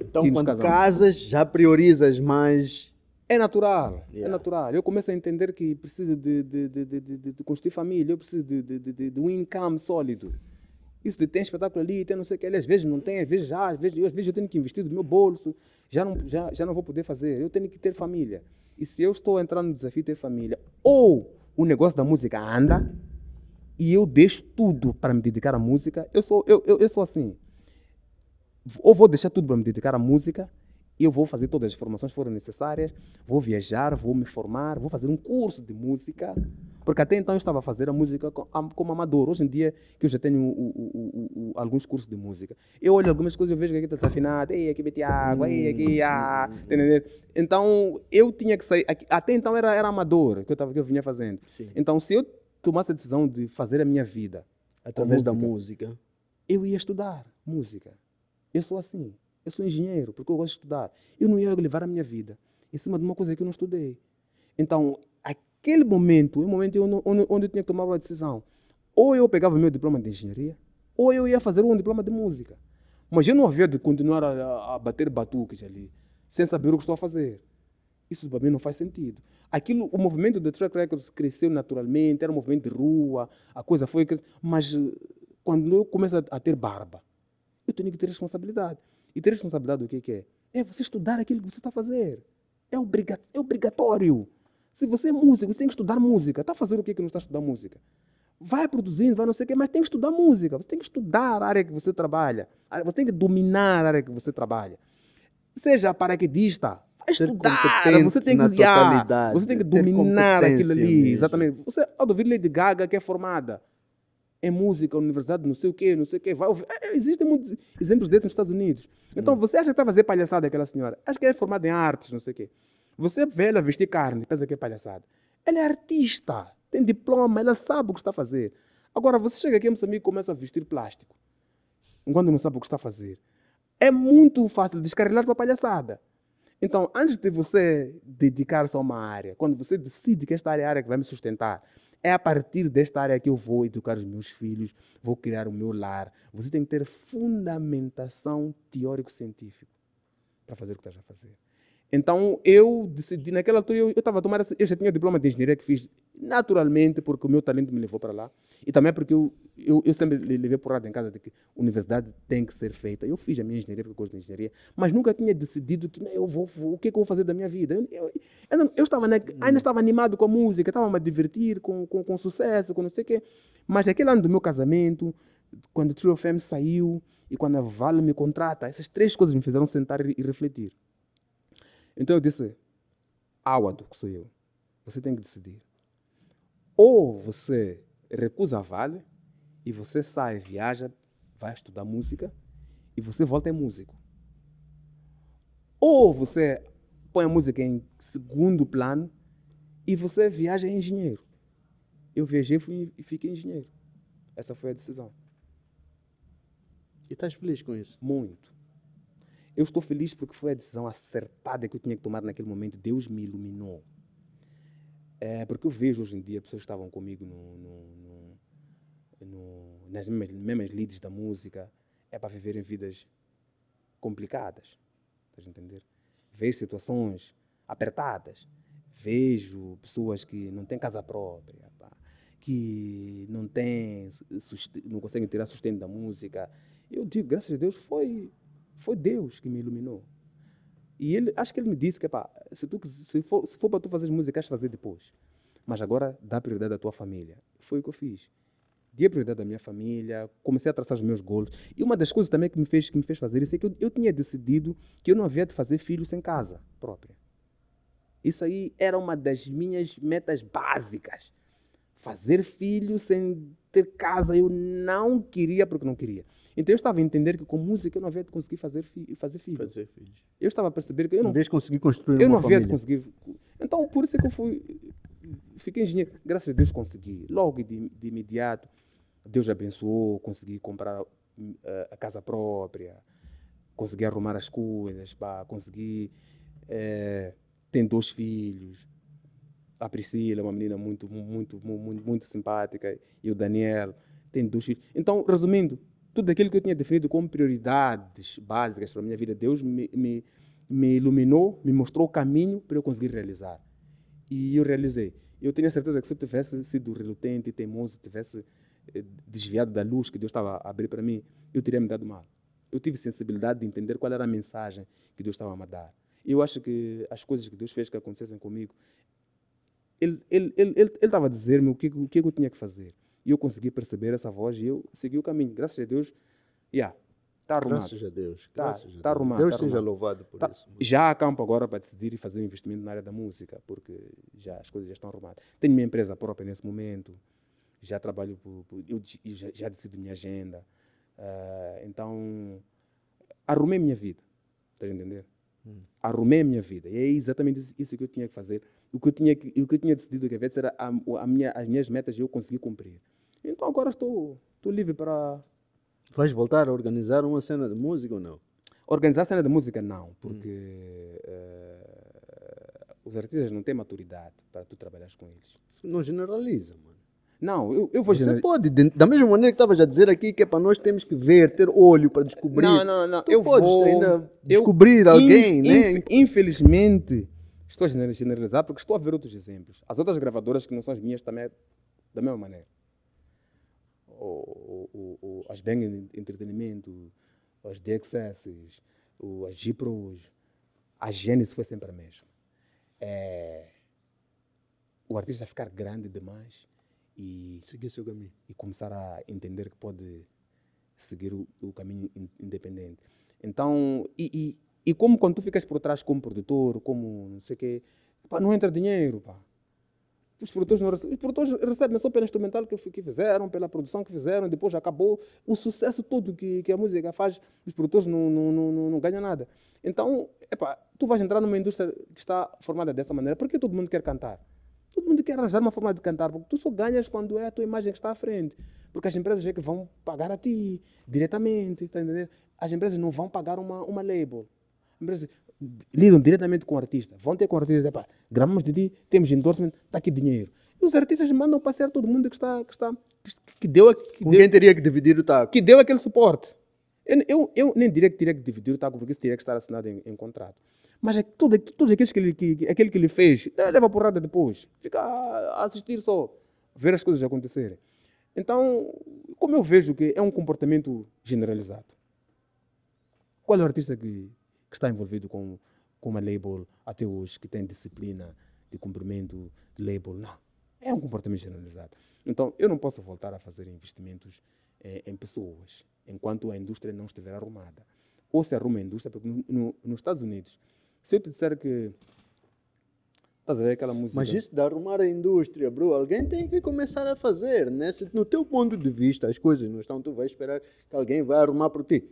Então, quando casas, já priorizas mais é natural, é yeah. é natural. Eu começo a entender que preciso de, de, de, de construir família, eu preciso de, um income sólido. Isso de ter espetáculo ali, tem não sei o que, às vezes não tem, às vezes já, às vezes, às vezes eu tenho que investir do meu bolso, já não, já, já não vou poder fazer, eu tenho que ter família. E se eu estou entrando no desafio de ter família, ou o negócio da música anda e eu deixo tudo para me dedicar à música, eu sou, eu, eu, eu sou assim. Ou vou deixar tudo para me dedicar à música, eu vou fazer todas as formações que forem necessárias, vou viajar, vou me formar, vou fazer um curso de música, porque até então eu estava a fazer a música como amador. Hoje em dia, que eu já tenho o, o, o, alguns cursos de música, eu olho algumas coisas e vejo que aqui está desafinado, ei, aqui meti água, ei, aqui, ah, hum, hum, hum. tá entender? Então, eu tinha que sair, até então era, era amador que eu, tava, que eu vinha fazendo. Sim. Então, se eu tomasse a decisão de fazer a minha vida... Através música, da música? Eu ia estudar música. Eu sou assim. Eu sou engenheiro, porque eu gosto de estudar. Eu não ia levar a minha vida em cima de uma coisa que eu não estudei. Então, aquele momento o momento onde, onde, eu tinha que tomar uma decisão. Ou eu pegava o meu diploma de engenharia, ou eu ia fazer um diploma de música. Mas eu não havia de continuar a, a bater batuques ali, sem saber o que estou a fazer. Isso para mim não faz sentido. Aquilo, o movimento de track records cresceu naturalmente, era um movimento de rua, a coisa foi. Mas eh, quando eu começo a, a ter barba, eu tenho que ter responsabilidade. E ter responsabilidade, o que, é? É você estudar aquilo que você está a fazer. É, obriga é obrigatório. Se você é músico, você tem que estudar música. Está a fazer o que, que não está a estudar música? Vai produzindo, vai não sei o quê, mas tem que estudar música. Você tem que estudar a área que você trabalha. Você tem que dominar a área que você trabalha. Seja paraquedista, vai estudar. Você tem que guiar. Você tem que dominar aquilo ali. Mesmo. Exatamente. Você, ao ouvir Lady Gaga, que é formada em é música, universidade, não sei o quê, não sei o quê. Vai ouvir. É, é, existem muitos exemplos desses nos Estados Unidos. Então, você acha que está a fazer palhaçada aquela senhora? Acha que é formada em artes, não sei o quê. Você vê ela vestir carne, pensa que é palhaçada. Ela é artista, tem diploma, ela sabe o que está a fazer. Agora, você chega aqui em Moçambique e começa a vestir plástico, enquanto não sabe o que está a fazer. É muito fácil descarrilar para a palhaçada. Então, antes de você dedicar-se a uma área, quando você decide que esta área é a área que vai me sustentar, é a partir desta área que eu vou educar os meus filhos, vou criar o meu lar. Você tem que ter fundamentação teórico-científica para fazer o que está a fazer. Então eu decidi, naquela altura eu estava a tomar, eu já tinha diploma de engenharia que fiz naturalmente porque o meu talento me levou para lá e também porque eu, eu, eu sempre levei porrada em casa de que a universidade tem que ser feita. Eu fiz a minha engenharia porque eu gosto de engenharia, mas nunca tinha decidido que eu vou, o que, é que eu vou fazer da minha vida. Eu, eu, eu, eu estava, hum. ainda estava animado com a música, estava a me divertir com, com, com sucesso, com não sei o quê. Mas aquele ano do meu casamento, quando o Trio Fame saiu e quando a Vale me contrata, essas três coisas me fizeram sentar e refletir. Então eu disse, Áwado, que sou eu, você tem que decidir. Ou você recusa a Vale e você sai, viaja, vai estudar música e você volta é músico. Ou você põe a música em segundo plano e você viaja em é engenheiro. Eu viajei fui, e fiquei engenheiro. Essa foi a decisão. E estás feliz com isso? Muito. Eu estou feliz porque foi a decisão acertada que eu tinha que tomar naquele momento. Deus me iluminou. É, porque eu vejo hoje em dia pessoas que estavam comigo no, no, no, nas mesmas, mesmas leads da música, é para viverem vidas complicadas. Estás a entender? Vejo situações apertadas. Vejo pessoas que não têm casa própria, pá, que não, têm, não conseguem tirar sustento da música. Eu digo, graças a Deus, foi foi Deus que me iluminou. E ele, acho que ele me disse que, se, tu, se for, se for para tu fazer música, has fazer depois. Mas agora dá prioridade à tua família. Foi o que eu fiz. Dei prioridade à minha família, comecei a traçar os meus gols. E uma das coisas também que me fez, que me fez fazer isso é que eu, eu tinha decidido que eu não havia de fazer filhos sem casa própria. Isso aí era uma das minhas metas básicas. Fazer filho sem ter casa, eu não queria porque não queria. Então eu estava a entender que com música eu não havia de conseguir fazer, fi fazer filhos. Fazer Eu estava a perceber que eu não. Em vez de conseguir construir uma uma Eu não havia de conseguir. Então por isso é que eu fui. Fiquei engenheiro. Graças a Deus consegui. Logo de, de imediato, Deus abençoou, consegui comprar uh, a casa própria, consegui arrumar as coisas, pá, consegui. Uh, eh, tem dois filhos a Priscila, é uma menina muito, muito, muito, muito, simpática, e o Daniel, tem dois filhos. Então, resumindo, tudo aquilo que eu tinha definido como prioridades básicas para a minha vida, Deus me, me, me iluminou, me mostrou o caminho para eu conseguir realizar. E eu realizei. Eu tenho a certeza que se eu tivesse sido relutante, teimoso, tivesse eh, desviado da luz que Deus estava a abrir para mim, eu teria me dado mal. Eu tive sensibilidade de entender qual era a mensagem que Deus estava a me dar. Eu acho que as coisas que Deus fez que acontecessem comigo, Ele estava ele, ele, ele, ele a dizer-me o que, o que é eu tinha que fazer. E eu consegui perceber essa voz e eu segui o caminho. Graças a Deus, yeah, Está arrumado. Tá, graças a tá Deus. Está tá arrumado. Deus tá seja louvado por tá, isso. Já acampo agora para decidir e fazer um investimento na área da música, porque já as coisas já estão arrumadas. Tenho minha empresa própria nesse momento, já trabalho, por, por eu já, já, decido minha agenda. Uh, então, arrumei minha vida. Estás a entender? Hum. Arrumei minha vida. E é exatamente isso que eu tinha que fazer. O que eu tinha, o que eu tinha decidido que era a, a minha, as minhas metas eu consegui cumprir. Então agora estou, estou livre para. Vais voltar a organizar uma cena de música ou não? Organizar cena de música não, hum. porque uh, os artistas não têm maturidade para tu trabalhares com eles. Não generaliza, mano. Não, eu, eu vou Você pode, da mesma maneira que estavas a dizer aqui, que é para nós temos que ver, ter olho para descobrir. Não, não, não. Tu eu podes vou... ainda descobrir eu, alguém, né? inf, né? infelizmente, estou a generalizar porque estou a ver outros exemplos. As outras gravadoras que não são as minhas também, é da mesma maneira o, as bens de entretenimento, as DXS, as GPROs, a gênese foi sempre a mesma. É, o artista ficar grande demais e seguir seu caminho e começar a entender que pode seguir o, o caminho in, independente. Então, e, e, e, como quando tu ficas por trás como produtor, como não sei o quê, pá, não entra dinheiro, pá que os produtores não recebem. Os produtores recebem só pela instrumental que, que fizeram, pela produção que fizeram, depois acabou. O sucesso todo que, que a música faz, os produtores não, não, não, não ganham nada. Então, epa, tu vais entrar numa indústria que está formada dessa maneira, porque todo mundo quer cantar. Todo mundo quer arranjar uma forma de cantar, porque tu só ganhas quando é a tua imagem que está à frente. Porque as empresas é que vão pagar a ti diretamente, tá entendendo? As empresas não vão pagar uma, uma label. Empresas, lidam diretamente com o artista. Vão ter com o artista, pá, gramamos de ti, temos endorsement, está aqui dinheiro. E os artistas mandam para ser todo mundo que está, que está, que deu... Que com deu, quem teria que dividir o taco. Que deu aquele suporte. Eu, eu, eu nem diria que teria que dividir o taco, porque isso teria que estar assinado em, em contrato. Mas é tudo, tudo aquilo que ele, que, aquele que ele fez, eh, leva porrada depois. Fica a assistir só, ver as coisas acontecerem. Então, como eu vejo que é um comportamento generalizado. Qual é o artista que que está envolvido com, com uma label até hoje, que tem disciplina de cumprimento de label. Não. É um comportamento generalizado. Então, eu não posso voltar a fazer investimentos eh, em pessoas enquanto a indústria não estiver arrumada. Ou se arruma a indústria, porque no, no, nos Estados Unidos, se eu te disser que Estás a ver aquela música? Mas isso de arrumar a indústria, bro, alguém tem que começar a fazer, né? Se no teu ponto de vista as coisas não estão, tu vais esperar que alguém vá arrumar por ti.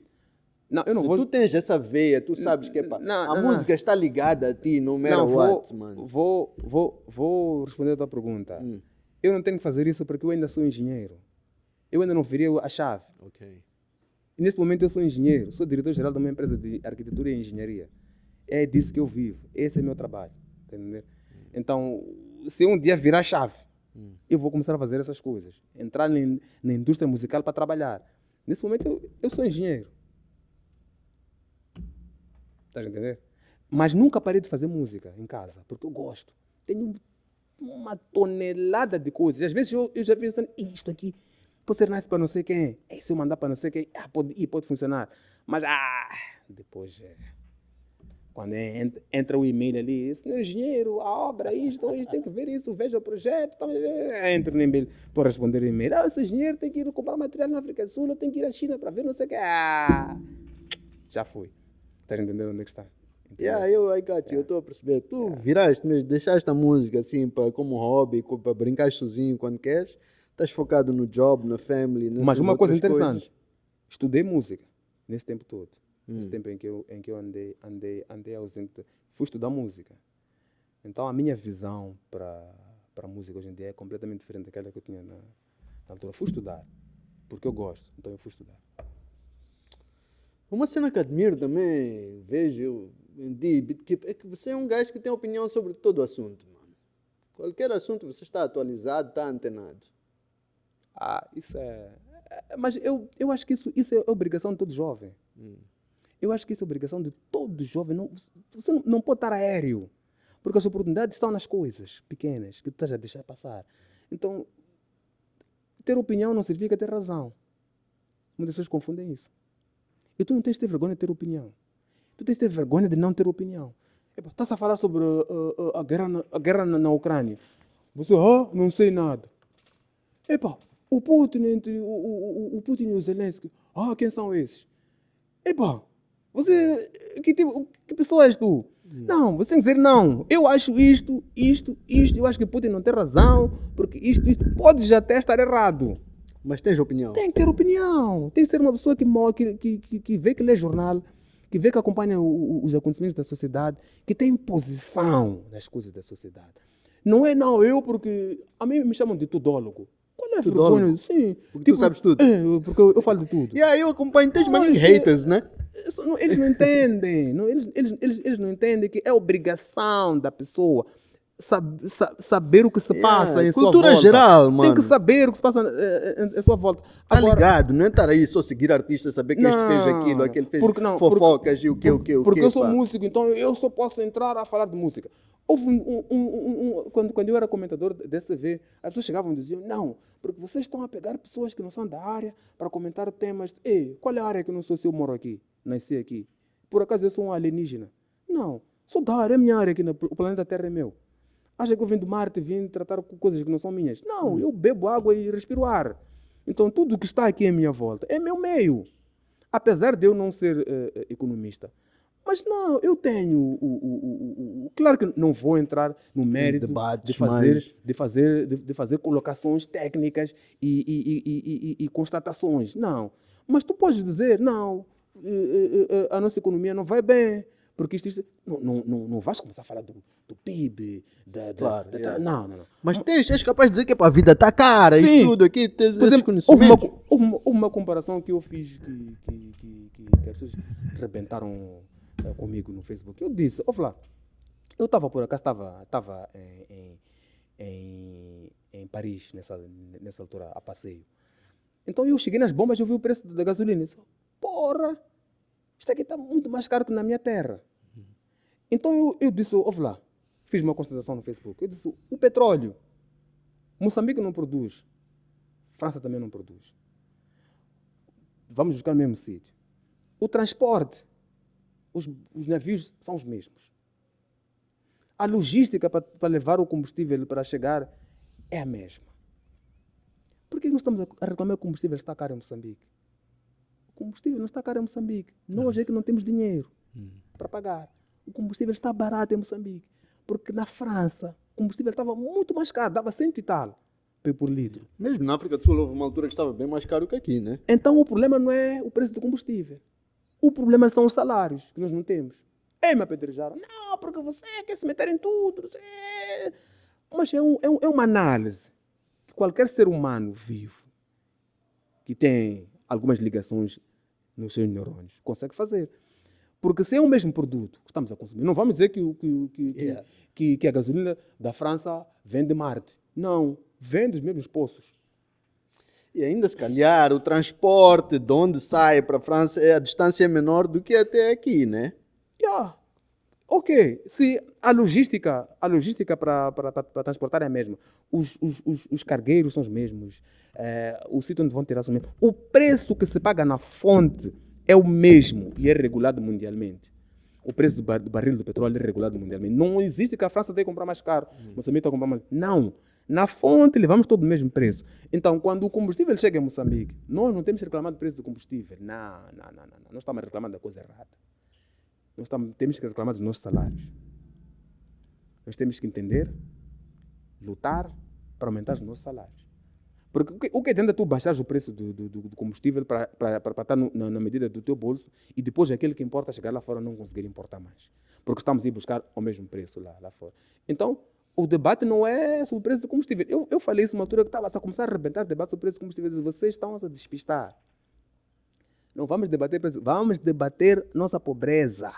Não, eu não Se vou... tu tens essa veia, tu sabes que é não, a não, música não. está ligada a ti, no matter não, vou, what, mano. Vou, vou, vou responder a tua pergunta. Hum. Eu não tenho que fazer isso porque eu ainda sou engenheiro. Eu ainda não virei a chave. Ok. nesse momento eu sou engenheiro, sou diretor-geral de uma empresa de arquitetura e engenharia. É disso que eu vivo, esse é meu trabalho, tá entendeu? Hum. Então, se um dia virar chave, hum. eu vou começar a fazer essas coisas. Entrar na indústria musical para trabalhar. Nesse momento eu, eu sou engenheiro Estás a entender? Mas nunca parei de fazer música em casa, porque eu gosto. Tenho uma tonelada de coisas. Às vezes eu, eu já penso, isto aqui pode ser nice para não sei quem. E é, se eu mandar para não sei quem, ah, pode ir, pode funcionar. Mas, ah, depois, é, quando é, entra o e-mail ali, senhor é engenheiro, a obra, isto, isto, tem que ver isso, veja o projeto. Tá, entro no e-mail, estou a responder o e-mail. Ah, esse engenheiro tem que ir comprar material na África do Sul, tem que ir à China para ver não sei o quê. Ah, já fui. Estás a entender onde é que está? Yeah, eu, I got you, eu estou a perceber. Tu yeah. viraste mesmo, deixaste a música assim pra, como hobby, para brincar sozinho quando queres. Estás focado no job, na family, Mas uma coisa interessante, coisas. estudei música nesse tempo todo. Hum. Nesse tempo em que eu, em que eu andei, andei, andei ausente, fui estudar música. Então a minha visão para a música hoje em dia é completamente diferente daquela que eu tinha na, na altura. Fui estudar, porque eu gosto, então eu fui estudar. Uma cena que admiro também, vejo em ti, BitKeep, é que você é um gajo que tem opinião sobre todo o assunto, mano. Qualquer assunto você está atualizado, está antenado. Ah, isso é. é mas eu, eu acho que isso, isso é obrigação de todo jovem. Hum. Eu acho que isso é obrigação de todo jovem. Não, você não, não pode estar aéreo. Porque as oportunidades estão nas coisas pequenas que tu estás a deixar passar. Então, ter opinião não significa ter razão. Muitas pessoas confundem isso. E tu não tens de ter vergonha de ter opinião. Tu tens de ter vergonha de não ter opinião. Estás a falar sobre uh, uh, a guerra, na, a guerra na, na Ucrânia. Você, ah, não sei nada. Epa, o Putin, entre, o, o, o Putin e o Zelensky, ah, quem são esses? Epa, você, que, tipo, que pessoa és tu? Hum. Não, você tem que dizer não. Eu acho isto, isto, isto. Eu acho que Putin não tem razão, porque isto, isto. Pode já até estar errado. Mas tens opinião? Tem que ter opinião. Tem que ser uma pessoa que, que, que, que vê que lê jornal, que vê que acompanha o, os acontecimentos da sociedade, que tem posição nas coisas da sociedade. Não é não, eu porque. A mim me chamam de tudólogo. Qual é a vergonha? Sim. Porque tipo, tu sabes tudo. É, porque eu, eu falo de tudo. E aí eu acompanho, tens mais haters, né? Isso, é não, eles não entendem. Não, eles, eles, eles, eles não entendem que é obrigação da pessoa Sab, sab, é, saber o que se passa em eh, cultura sua volta. geral, mano. Tem que saber o que se passa em, eh, em, em sua volta. Tá Agora, ligado? Não é estar aí só seguir artistas, saber é que não, este fez aquilo, aquele fez não, fofocas porque, e o que, o que, o que. Porque eu sou pá. músico, então eu só posso entrar a falar de música. Houve um, um, um, um quando, quando eu era comentador desse TV, as pessoas chegavam e diziam, não, porque vocês estão a pegar pessoas que não são da área para comentar temas. Ei, qual é a área que eu não sou se eu moro aqui, nasci aqui? Por acaso eu sou um alienígena? Não, sou da área, é minha área aqui, no, o planeta Terra é meu. Acha que eu vim do Marte vim tratar com coisas que não são minhas? Não, hum. eu bebo água e respiro ar. Então tudo que está aqui à minha volta é meu meio. Apesar de eu não ser uh, economista. Mas não, eu tenho. O, o, o, claro que não vou entrar no mérito Debates, de, fazer, mas... de, fazer, de, de, fazer colocações técnicas e, e, e, e, constatações. Não. Mas tu podes dizer, não, eh, a nossa economia não vai bem, porque isto, isto não, não, não, não vais começar a falar do, do PIB, da, claro, da, não, não, não. Mas tens, és capaz de dizer que é a vida está cara, Sim. tudo aqui, tens Por exemplo, houve uma, houve, uma, houve uma, comparação que eu fiz que, que, que, que, que as pessoas rebentaram eh, comigo no Facebook. Eu disse, ouve lá, eu estava por acaso, estava em, em, em Paris nessa, nessa altura, a passeio. Então eu cheguei nas bombas e vi o preço da gasolina. disse, porra, isto aqui está muito mais caro que na minha terra. Então eu, eu disse, ouve lá, fiz uma constatação no Facebook. Eu disse, o petróleo, Moçambique não produz, França também não produz. Vamos buscar o mesmo sítio. O transporte, os, os navios são os mesmos. A logística para, para levar o combustível para chegar é a mesma. Por que nós estamos a reclamar que o combustível está caro em Moçambique? O combustível não está caro em Moçambique. Nós é que não temos dinheiro hum. para pagar o combustível está barato em Moçambique. Porque na França o combustível estava muito mais caro, dava cento e tal por litro. Mesmo na África do Sul houve uma altura que estava bem mais caro que aqui, né? Então o problema não é o preço do combustível. O problema são os salários que nós não temos. É, me apedrejaram. Não, porque você é quer se meter em tudo. Você... É. Mas é, um, é, um, é uma análise que qualquer ser humano vivo que tem algumas ligações nos seus neurônios consegue fazer. Porque se é o mesmo produto que estamos a consumir, não vamos dizer que, que, que, yeah. que, que a gasolina da França vem de Marte. Não, vem dos mesmos poços. E ainda se calhar o transporte de onde sai para a França, é a distância é menor do que até aqui, né? Yeah. Ok, se a logística, a logística para, para, para, transportar é a mesma, os, os, os, os cargueiros são os mesmos, é, o sítio onde vão tirar são os mesmos, o preço que se paga na fonte é o mesmo e é regulado mundialmente. O preço do, bar do barril do petróleo é regulado mundialmente. Não existe que a França tenha que comprar mais caro, uhum. Moçambique tenha que comprar mais. Não. Na fonte levamos todo o mesmo preço. Então, quando o combustível chega em Moçambique, nós não temos reclamado do preço do combustível. Não, não, não, não. Nós estamos reclamando da coisa errada. Nós estamos, temos que reclamar dos nossos salários. Nós temos que entender, lutar para aumentar os nossos salários. Porque o que, o que tu baixar o preço do, do, do combustível para estar tá no, na, na, medida do teu bolso e depois aquele que importa chegar lá fora não conseguir importar mais. Porque estamos a ir buscar o mesmo preço lá, lá fora. Então, o debate não é sobre o preço do combustível. Eu, eu falei isso numa altura que estava a começar a arrebentar o debate sobre o preço do combustível. Vocês estão a despistar. Não vamos debater preço, vamos debater nossa pobreza.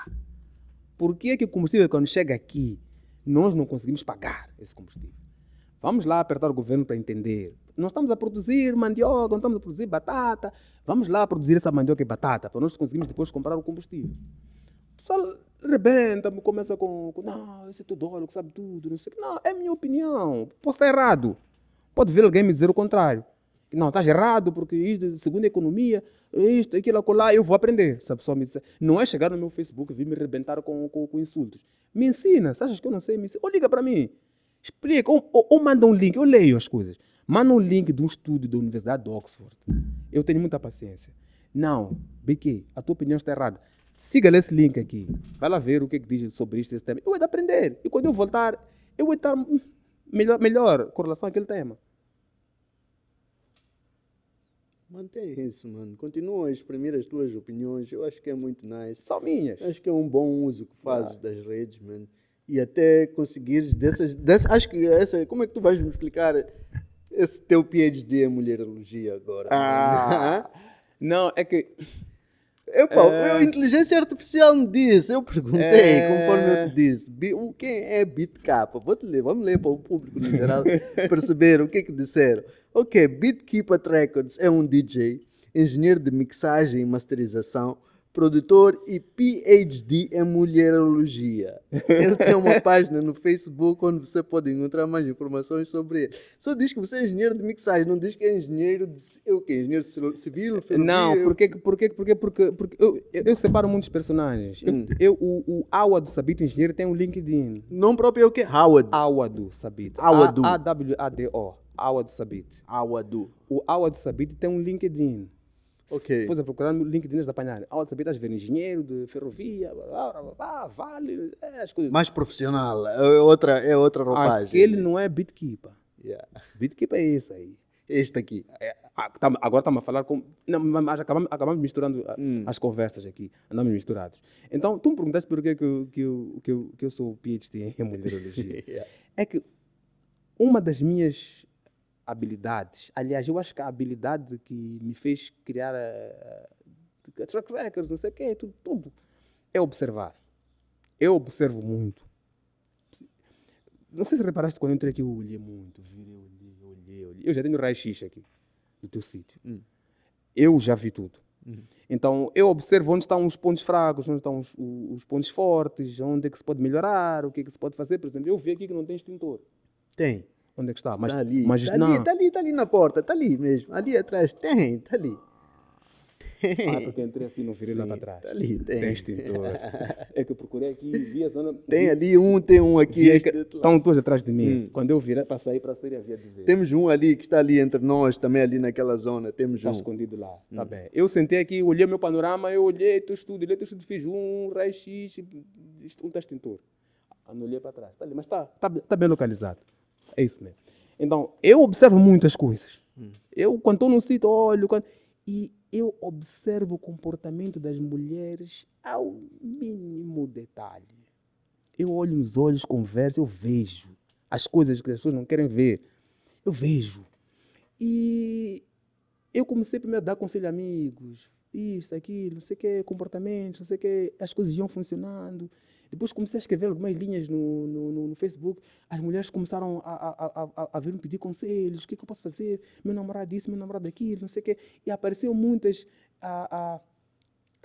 Por que é que o combustível, quando chega aqui, nós não conseguimos pagar esse combustível? Vamos lá apertar o governo para entender nós estamos a produzir mandioca, não estamos a produzir batata. Vamos lá produzir essa mandioca e batata, para nós conseguirmos depois comprar o combustível. O pessoal rebenta, começa com, com não, esse é que sabe tudo, não sei Não, é minha opinião, posso estar errado. Pode vir alguém me dizer o contrário. Não, estás errado, porque isto, segundo a economia, isto, aquilo, acolá, eu vou aprender. Se a pessoa me disser, não é chegar no meu Facebook e vir me rebentar com, com, com insultos. Me ensina, se achas que eu não sei, me ensina. Ou liga para mim, explica, ou, ou, ou manda um link, eu leio as coisas. Manda um link de um estudo da Universidade de Oxford. Eu tenho muita paciência. Não, BK, a tua opinião está errada. Siga esse link aqui. Vai lá ver o que, é que diz sobre isto, esse tema. Eu vou aprender. E quando eu voltar, eu vou estar melhor, melhor com relação àquele tema. Mantém isso, mano. Continua a exprimir as tuas opiniões. Eu acho que é muito nice. São minhas. Acho que é um bom uso que fazes claro. das redes, mano. E até conseguires dessas, dessas. Acho que essa. Como é que tu vais me explicar esse teu PhD é mulherologia agora. É? Ah. não, é que. Eu, pá, é... a inteligência artificial me disse, eu perguntei, é... conforme eu te disse, o quem é BitCap? Vou-te ler, vamos ler para o público no geral perceber o que é que disseram. Ok, BitKeeper Records é um DJ, engenheiro de mixagem e masterização, produtor e PhD em mulherologia. Ele tem uma página no Facebook onde você pode encontrar mais informações sobre ele. Só diz que você é engenheiro de mixagem, não diz que é engenheiro de, eu que engenheiro civil, ferrovia, Não, porque porque porque porque, porque eu, eu, eu separo muitos personagens. Eu, hum. eu o, o Awad Sabito engenheiro tem um LinkedIn. Não próprio é o que? Howard. Awad Sabito. Awad. A, A W A D O. Awad Sabito. Awad. O Awad Sabito tem um LinkedIn. Okay. Por exemplo, procurar o LinkedIn de apanhar. Ah, saber, estás a ver engenheiro de ferrovia, blá, blá, blá, vale, é, as coisas. Mais profissional, é, é outra, é outra roupagem. Aquele não é bitkeeper. Yeah. Bitkeeper é esse aí. Este aqui. É, ah, tá, agora estamos a falar com. Não, mas acabamos, acabamos misturando ah, hum. as conversas aqui. Andamos misturados. Então, tu me perguntaste por que, que, é que, eu, que, que eu sou PhD em remunerologia. yeah. É que uma das minhas habilidades. Aliás, eu acho que a habilidade que me fez criar a, eh, eh, track records, não sei o quê, tudo, tudo, é observar. Eu observo muito. Não sei se reparaste quando eu entrei aqui, eu olhei muito, virei, olhei, olhei, olhei. Eu já tenho raio-x aqui, no teu sítio. Hum. Eu já vi tudo. Uhum. Então eu observo onde estão os pontos fracos, onde estão os, os, pontos fortes, onde é que se pode melhorar, o que é que se pode fazer. Por exemplo, eu vi aqui que não tem extintor. Tem. Onde é que está? Mas, está ali, mas está, ali, está ali, está ali na porta, está ali mesmo, ali atrás, tem, está ali. Ah, porque entrei assim no viril lá para trás. Tá ali, tem. Tem extintor. é que eu procurei aqui e vi a zona. Tem ali um, tem um aqui. Estão todos atrás de mim. Hum. Quando eu virar para sair, para sair, havia de ver. Temos um ali que está ali entre nós, também ali naquela zona. Temos está um. escondido lá. Tá hum. Tá bem. Eu sentei aqui, olhei o meu panorama, eu olhei teu estudo, olhei teu estudo, fiz um raio-x, um extintor. Ah, não olhei para trás. Tá ali, mas está tá, tá bem localizado. É isso mesmo. Né? Então, eu observo muitas coisas. Hum. Eu, quando estou num sítio, olho. Quando... E eu observo o comportamento das mulheres ao mínimo detalhe. Eu olho nos olhos, converso, eu vejo as coisas que as pessoas não querem ver. Eu vejo. E eu comecei primeiro a dar conselho a amigos. Isso, aquilo, não sei o que, comportamentos, não sei o que. As coisas iam funcionando. Depois comecei a escrever algumas linhas no, no, no, no Facebook. As mulheres começaram a, a, a, a vir me pedir conselhos: o que, é que eu posso fazer? Meu namorado isso, meu namorado aquilo, não sei o quê. E apareceram muitas a,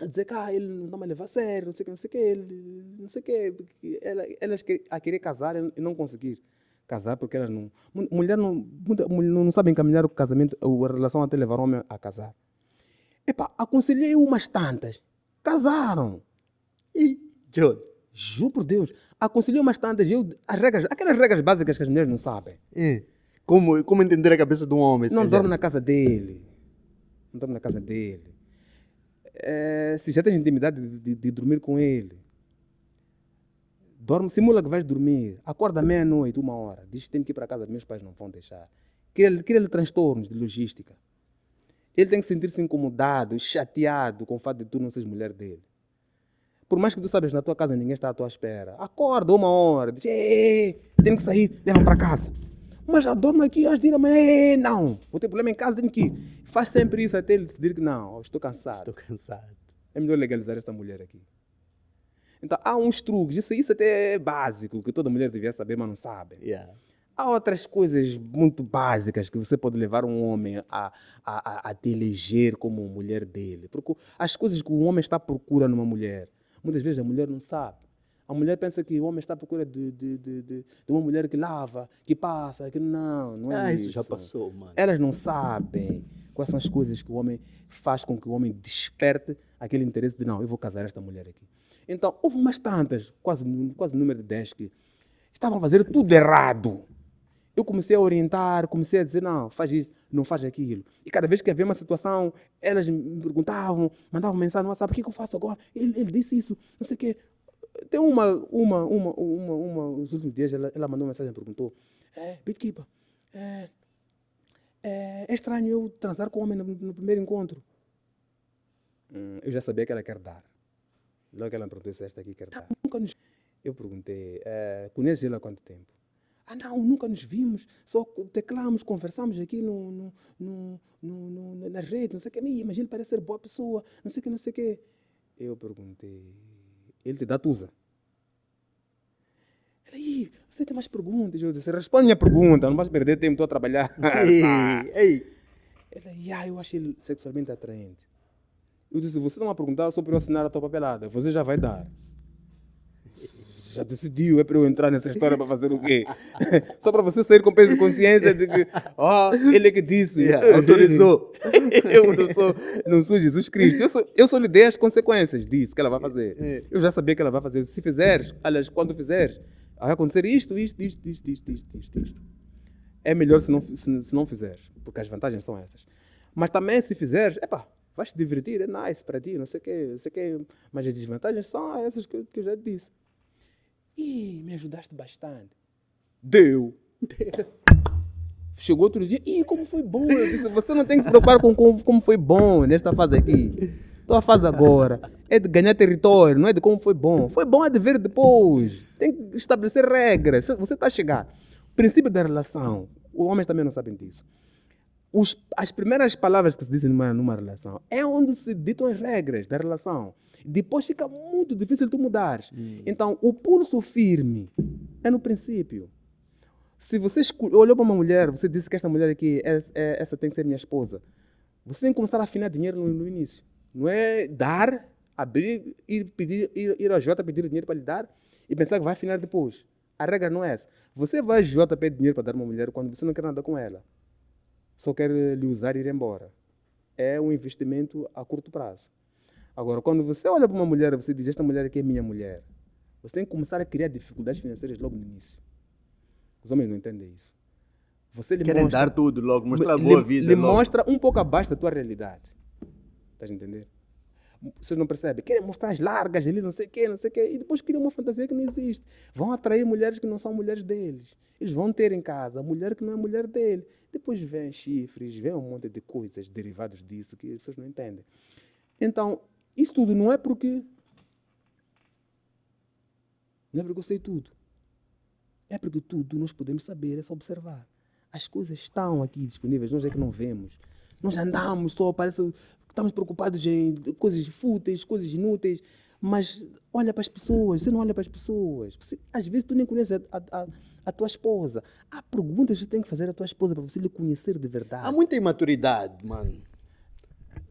a, dizer que ah, ele não tá me leva a sério, não sei o quê, não sei o quê, ele, não sei o quê. Elas, elas a querer casar e não conseguir casar porque elas não. Mulher não, muita, mulher não sabe encaminhar o casamento, a relação até levar o homem a casar. Epá, aconselhei umas tantas. Casaram. E, John, Juro por Deus. Aconselhou umas tantas. Eu, as regras, aquelas regras básicas que as mulheres não sabem. É. Como, como entender a cabeça de um homem? Não dorme na casa dele. Não dorme na casa dele. É, se já tens intimidade de, de, de, dormir com ele, dorme, simula que vais dormir. Acorda meia-noite, uma hora. Diz que tem que ir para casa, meus pais não vão deixar. Cria-lhe cria transtornos de logística. Ele tem que sentir-se incomodado, chateado com o fato de tu não seres mulher dele. Por mais que tu sabes na tua casa ninguém está à tua espera. Acorda uma hora, diz, tenho que sair, leva para casa. Mas já dorme aqui às de manhã. Não, vou ter problema em casa, tenho que ir. Faz sempre isso até ele decidir que não, estou cansado. Estou cansado. É melhor legalizar esta mulher aqui. Então há uns truques, isso, isso até é básico, que toda mulher devia saber, mas não sabe. Yeah. Há outras coisas muito básicas que você pode levar um homem a, a, a, a te eleger como mulher dele. Porque as coisas que o homem está procurando procura numa mulher Muitas vezes a mulher não sabe. A mulher pensa que o homem está à procura de, de, de, de, uma mulher que lava, que passa, que não, não é ah, isso. isso já passou, mano. Elas não sabem quais são as coisas que o homem faz com que o homem desperte aquele interesse de não, eu vou casar esta mulher aqui. Então, houve umas tantas, quase, quase número de 10, que estavam a fazer tudo errado. Eu comecei a orientar, comecei a dizer, não, faz isso não faz aquilo. E cada vez que havia uma situação, elas me perguntavam, mandavam mensagem no WhatsApp, o que, é que eu faço agora? Ele, ele, disse isso, não sei o quê. Tem uma, uma, uma, uma, uma, nos últimos dias, ela, ela mandou uma mensagem e perguntou, é, Bitkeeper, é, é, é, estranho eu transar com o homem no, no primeiro encontro. Hum, eu já sabia que ela quer dar. Logo ela me perguntou se esta aqui quer dar. Eu perguntei, é, conhece ele há quanto tempo? Ah, não, nunca nos vimos, só teclamos, conversamos aqui no, no, no, no, no nas redes, não sei o quê. Mas ele parece ser boa pessoa, não sei o quê, não sei o quê. Eu perguntei, ele te dá tusa? aí você tem mais perguntas? Eu disse, responde minha pergunta, não vais perder tempo, estou a trabalhar. Ei, ei. Ele, ah, eu acho ele sexualmente atraente. Eu disse, você não vai perguntar só para eu assinar a tua papelada, você já vai dar já decidiu, é para eu entrar nessa história para fazer o quê? Só para você sair com peso de consciência de que, ó, oh, ele é que disse. Yeah, autorizou. eu não sou, não sou Jesus Cristo. Eu, sou, eu só lhe dei as consequências disso que ela vai fazer. É, é. Eu já sabia que ela vai fazer. Se fizeres, aliás, quando fizeres, vai acontecer isto, isto, isto, isto, isto, isto, isto. isto. É melhor se não, se, se não fizeres, porque as vantagens são essas. Mas também se fizeres, epá, vais te divertir, é nice para ti, não sei o quê, não sei o quê. Mas as desvantagens são essas que, que eu já disse. Ih, me ajudaste bastante. Deu. Chegou outro dia, ih, como foi bom. Disse, você não tem que se preocupar com como, como foi bom nesta né? tá fase aqui. Tua fase agora é de ganhar território, não é de como foi bom. Foi bom é de ver depois. Tem que estabelecer regras. Você está a chegar. O princípio da relação. Os homens também não sabem disso. Os, as primeiras palavras que se dizem numa, numa relação é onde se ditam as regras da relação. Depois fica muito difícil tu mudar. Hum. Então, o pulso firme é no princípio. Se você olhou para uma mulher, você disse que esta mulher aqui, é, é, essa tem que ser minha esposa. Você tem que começar a afinar dinheiro no, no início. Não é dar, abrir, ir, pedir, ir, ir ao Jota pedir dinheiro para lhe dar e pensar que vai afinar depois. A regra não é essa. Você vai ao Jota pedir dinheiro para dar uma mulher quando você não quer nada com ela. Só quer lhe usar e ir embora. É um investimento a curto prazo. Agora, quando você olha para uma mulher e você diz, esta mulher aqui é minha mulher, você tem que começar a criar dificuldades financeiras logo no início. Os homens não entendem isso. Você lhe Querem mostra, dar tudo logo, mostrar a boa lhe, vida. Lhe logo. mostra um pouco abaixo da tua realidade. Estás a entender? Vocês não percebem? Querem mostrar as largas ali, não sei o quê, não sei o quê, e depois criam uma fantasia que não existe. Vão atrair mulheres que não são mulheres deles. Eles vão ter em casa a mulher que não é mulher dele. Depois vêm chifres, vêm um monte de coisas derivadas disso que as pessoas não entendem. Então, isso tudo não é porque. Não é porque eu sei tudo. É porque tudo nós podemos saber, é só observar. As coisas estão aqui disponíveis, nós é que não vemos. Nós andamos só, parece que estamos preocupados em coisas fúteis, coisas inúteis, mas olha para as pessoas, você não olha para as pessoas. Você, às vezes tu nem conheces a, a, a, a, tua esposa. Há perguntas que você tem que fazer à tua esposa para você lhe conhecer de verdade. Há muita imaturidade, mano.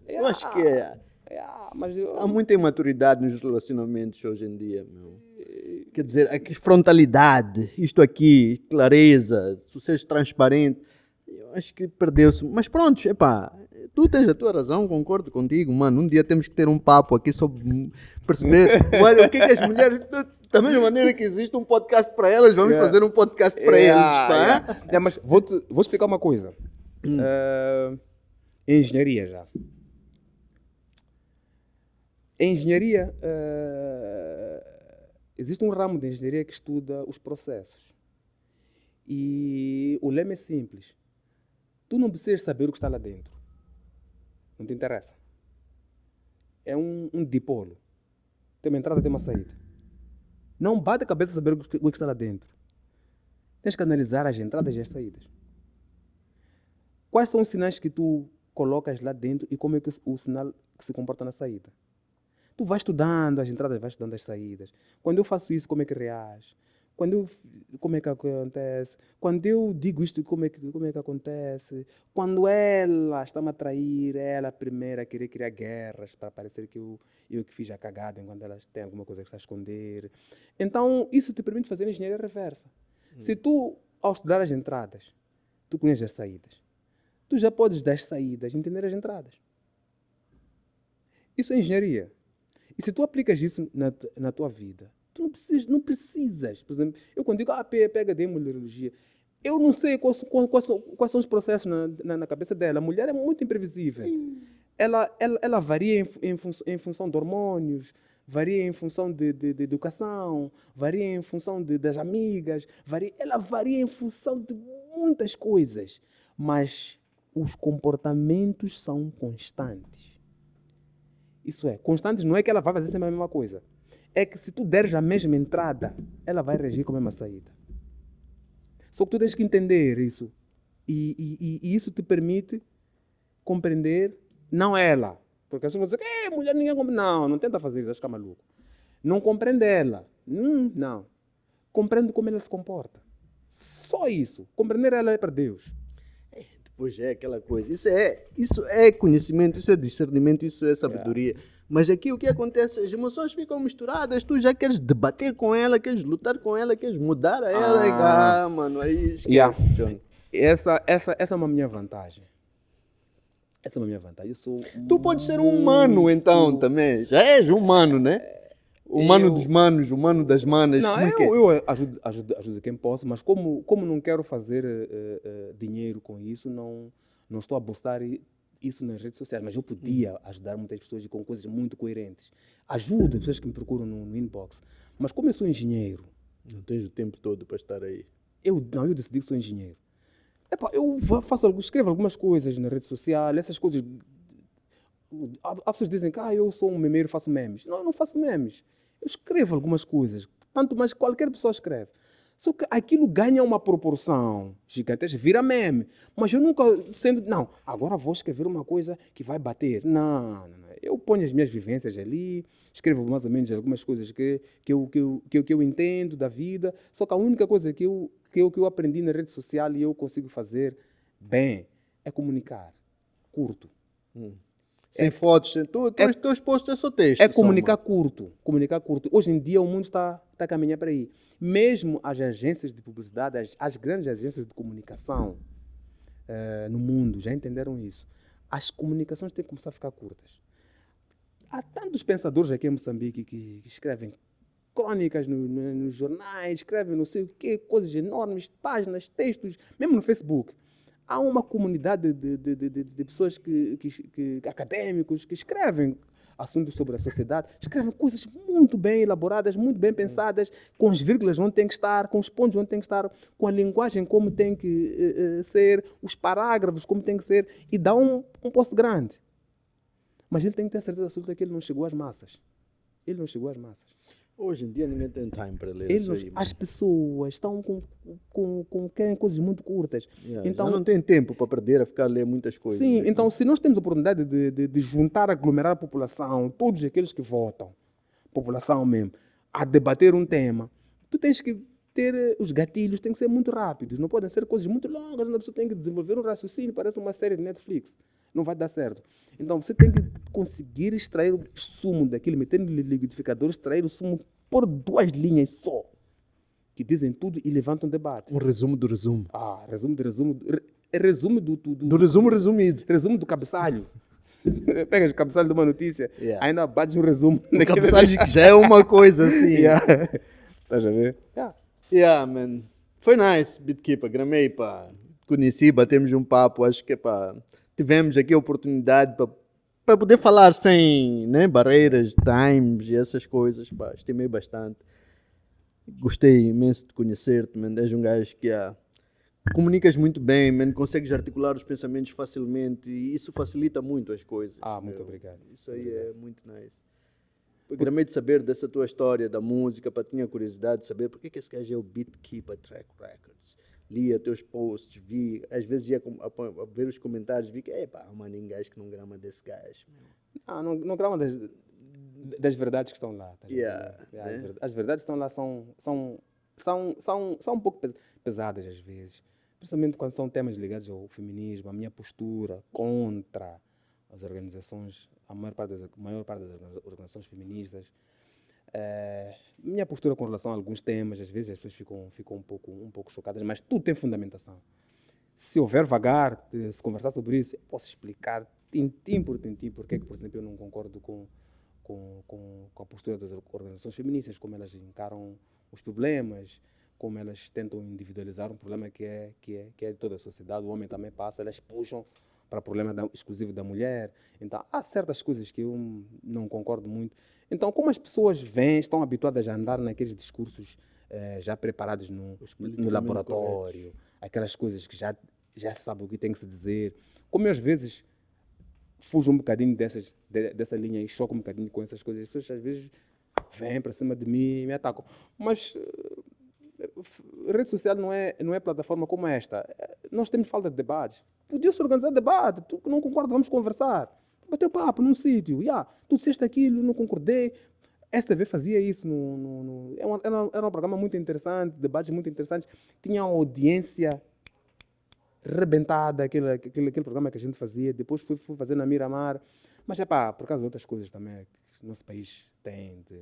Eu acho que é. Yeah, mas eu... Há muita imaturidade nos relacionamentos hoje em dia, meu. Quer dizer, a frontalidade, isto aqui, clareza, tu seres transparente, eu acho que perdeu-se. Mas pronto, epá, tu tens a tua razão, concordo contigo, mano. Um dia temos que ter um papo aqui sobre perceber o que, é que as mulheres. Da mesma maneira que existe um podcast para elas, vamos yeah. fazer um podcast para yeah, eles. Tá? mas vou, te, vou explicar uma coisa. Hum. Uh, engenharia já. Em engenharia, uh, existe um ramo de engenharia que estuda os processos. E o lema é simples. Tu não precisas saber o que está lá dentro. Não te interessa. É um, um dipolo. Tem uma entrada, tem uma saída. Não bate a cabeça saber o que, o que está lá dentro. Tens que analisar as entradas e as saídas. Quais são os sinais que tu colocas lá dentro e como é que o sinal se comporta na saída? Tu vais estudando as entradas, vais estudando as saídas. Quando eu faço isso, como é que reage? Quando eu, como é que acontece? Quando eu digo isto, como é que, como é que acontece? Quando ela está-me a trair, é ela primeira a querer criar guerras para parecer que eu, eu que fiz a cagada enquanto ela tem alguma coisa que está a esconder. Então, isso te permite fazer engenharia reversa. Hum. Se tu, ao estudar as entradas, tu conheces as saídas, tu já podes das saídas entender as entradas. Isso é engenharia. E se tu aplicas isso na, na tua vida, tu não precisas, não precisas. Por exemplo, eu quando digo ah, pega em mulherologia, eu não sei quais, quais, quais são os processos na, na, na, cabeça dela. A mulher é muito imprevisível. Sim. Ela, ela, ela varia em, em, fun, em função de hormônios, varia em função de, de, de educação, varia em função de, das amigas, varia, ela varia em função de muitas coisas. Mas os comportamentos são constantes. Isso é, constantes não é que ela vai fazer sempre a mesma coisa. É que se tu deres a mesma entrada, ela vai reagir com a mesma saída. Só que tu tens que entender isso. E, e, e isso te permite compreender, não ela. Porque as pessoas vão dizer, eh, mulher, ninguém compreende. Não, não tenta fazer isso, acho que é maluco. Não compreende ela. Hum, não. Compreende como ela se comporta. Só isso. Compreender ela é para Deus. Pois é, aquela coisa. Isso é, isso é conhecimento, isso é discernimento, isso é sabedoria. Yeah. Mas aqui o que acontece? As emoções ficam misturadas, tu já queres debater com ela, queres lutar com ela, queres mudar a ela. Ah, ah mano, aí esquece, yeah. John. Essa, essa, essa é uma minha vantagem. Essa é uma minha vantagem. Eu sou. Tu podes ser um humano, então, também. Já és humano, né? É o eu... dos manos, o mano das manas. Não, é eu, é que... eu ajudo, ajudo, ajudo quem posso, mas como, como não quero fazer uh, uh, dinheiro com isso, não, não estou a postar isso nas redes sociais. Mas eu podia hum. ajudar muitas pessoas com coisas muito coerentes. Ajudo pessoas que me procuram no, no inbox. Mas como eu sou engenheiro. Não tens o tempo todo para estar aí. Eu, não, eu decidi que sou engenheiro. Epá, eu faço, escrevo algumas coisas na rede social, essas coisas. Há pessoas que dizem que ah, eu sou um memeiro, faço memes. Não, eu não faço memes escrevo algumas coisas, tanto mais qualquer pessoa escreve. Só que aquilo ganha uma proporção gigantesca, vira meme. Mas eu nunca sendo, não, agora vou escrever uma coisa que vai bater. Não, não, não. Eu ponho as minhas vivências ali, escrevo mais ou menos algumas coisas que, que, eu, que, eu, que, eu, que eu entendo da vida. Só que a única coisa que eu, que, eu, que eu aprendi na rede social e eu consigo fazer bem é comunicar. Curto. Hum. Sem é, fotos, sem tudo, tu, é, tu exposto a texto. É comunicar curto, comunicar curto. Hoje em dia o mundo está a caminhando para aí. Mesmo as agências de publicidade, as, as grandes agências de comunicação uh, no mundo, já entenderam isso. As comunicações têm que começar a ficar curtas. Há tantos pensadores aqui em Moçambique que, que escrevem crônicas no, no, nos jornais, escrevem não sei o quê, coisas enormes, páginas, textos, mesmo no Facebook há uma comunidade de, de, de, de pessoas, que, que, que, acadêmicos, que escrevem assuntos sobre a sociedade, escrevem coisas muito bem elaboradas, muito bem hum. pensadas, com as vírgulas onde tem que estar, com os pontos onde tem que estar, com a linguagem como tem que uh, ser, os parágrafos como tem que ser, e dá um, um posto grande. Mas ele tem que ter certeza absoluta que ele não chegou às massas. Ele não chegou às massas. Hoje em dia ninguém tem time para ler Eles, aí, As pessoas estão com, com, com, querem coisas muito curtas. Yeah, então não tem tempo para perder a ficar a ler muitas coisas. Sim, né? então se nós temos a oportunidade de, de, de, juntar, aglomerar a população, todos aqueles que votam, população mesmo, a debater um tema, tu tens que ter eh, os gatilhos, tem que ser muito rápidos, não podem ser coisas muito longas, a pessoa tem que desenvolver um raciocínio, parece uma série de Netflix não vai dar certo. Então você tem que conseguir extrair o sumo daquilo, meter no liquidificador, extrair o sumo por duas linhas só, que dizem tudo e levantam debate. Um resumo do resumo. Ah, resumo do resumo. é Resumo do, do, do, do resumo resumido. Resumo do cabeçalho. Pega o cabeçalho de uma notícia, yeah. ainda bates um resumo. O cabeçalho já é uma coisa assim. Yeah. Estás a ver? Yeah. yeah, man. Foi nice, Bitkeeper. Gramei, pá. Conheci, batemos um papo. Acho que, é, pá, tivemos aqui a oportunidade para para poder falar sem né, barreiras, times e essas coisas, pá, estimei bastante. Gostei imenso de conhecer-te, És um gajo que ah, comunicas muito bem, man. consegues articular os pensamentos facilmente e isso facilita muito as coisas. Ah, muito meu. obrigado. Isso aí é muito nice. Gramei de saber dessa tua história da música, para tinha curiosidade de saber porque que esse gajo é o Beatkeeper Track Records lia teus posts, vi, às vezes ia a, a ver os comentários, vi que, epá, pá, uma gajo que não grama desse gajo. Não, não, não grama das, das verdades que estão lá. Tá yeah, as, é, né? as, verdades que estão lá são, são, são, são, são um pouco pesadas às vezes, principalmente quando são temas ligados ao feminismo, à minha postura contra as organizações, a maior parte das, a maior parte das organizações feministas, é, minha postura com relação a alguns temas, às vezes as pessoas ficam, ficam um, pouco, um pouco chocadas, mas tudo tem fundamentação. Se houver vagar, se conversar sobre isso, eu posso explicar tintim por tintim porque é que, por exemplo, eu não concordo com, com, com, a postura das organizações feministas, como elas encaram os problemas, como elas tentam individualizar um problema que é, que é, que é de toda a sociedade, o homem também passa, elas puxam para problema da, exclusivo da mulher. Então, há certas coisas que eu não concordo muito então, como as pessoas vêm, estão habituadas a andar naqueles discursos eh, já preparados no, no laboratório, corretos. aquelas coisas que já, já sabe o que tem que se dizer, como eu, às vezes fujo um bocadinho dessas, de, dessa linha e choco um bocadinho com essas coisas, as pessoas às vezes vêm para cima de mim e me atacam. Mas eh, rede social não é, não é plataforma como esta. Eh, nós temos falta de debates. Podia-se organizar debate. Tu que não concorda, vamos conversar bateu papo num sítio. Yeah, tu disseste aquilo, não concordei. STV fazia isso. No, no, no era, era, um programa muito interessante, debates muito interessantes. Tinha uma audiência rebentada, aquele, aquele, aquele programa que a gente fazia. Depois fui, fui fazer na Miramar. Mas é pá, por causa de outras coisas também é que nosso país tem de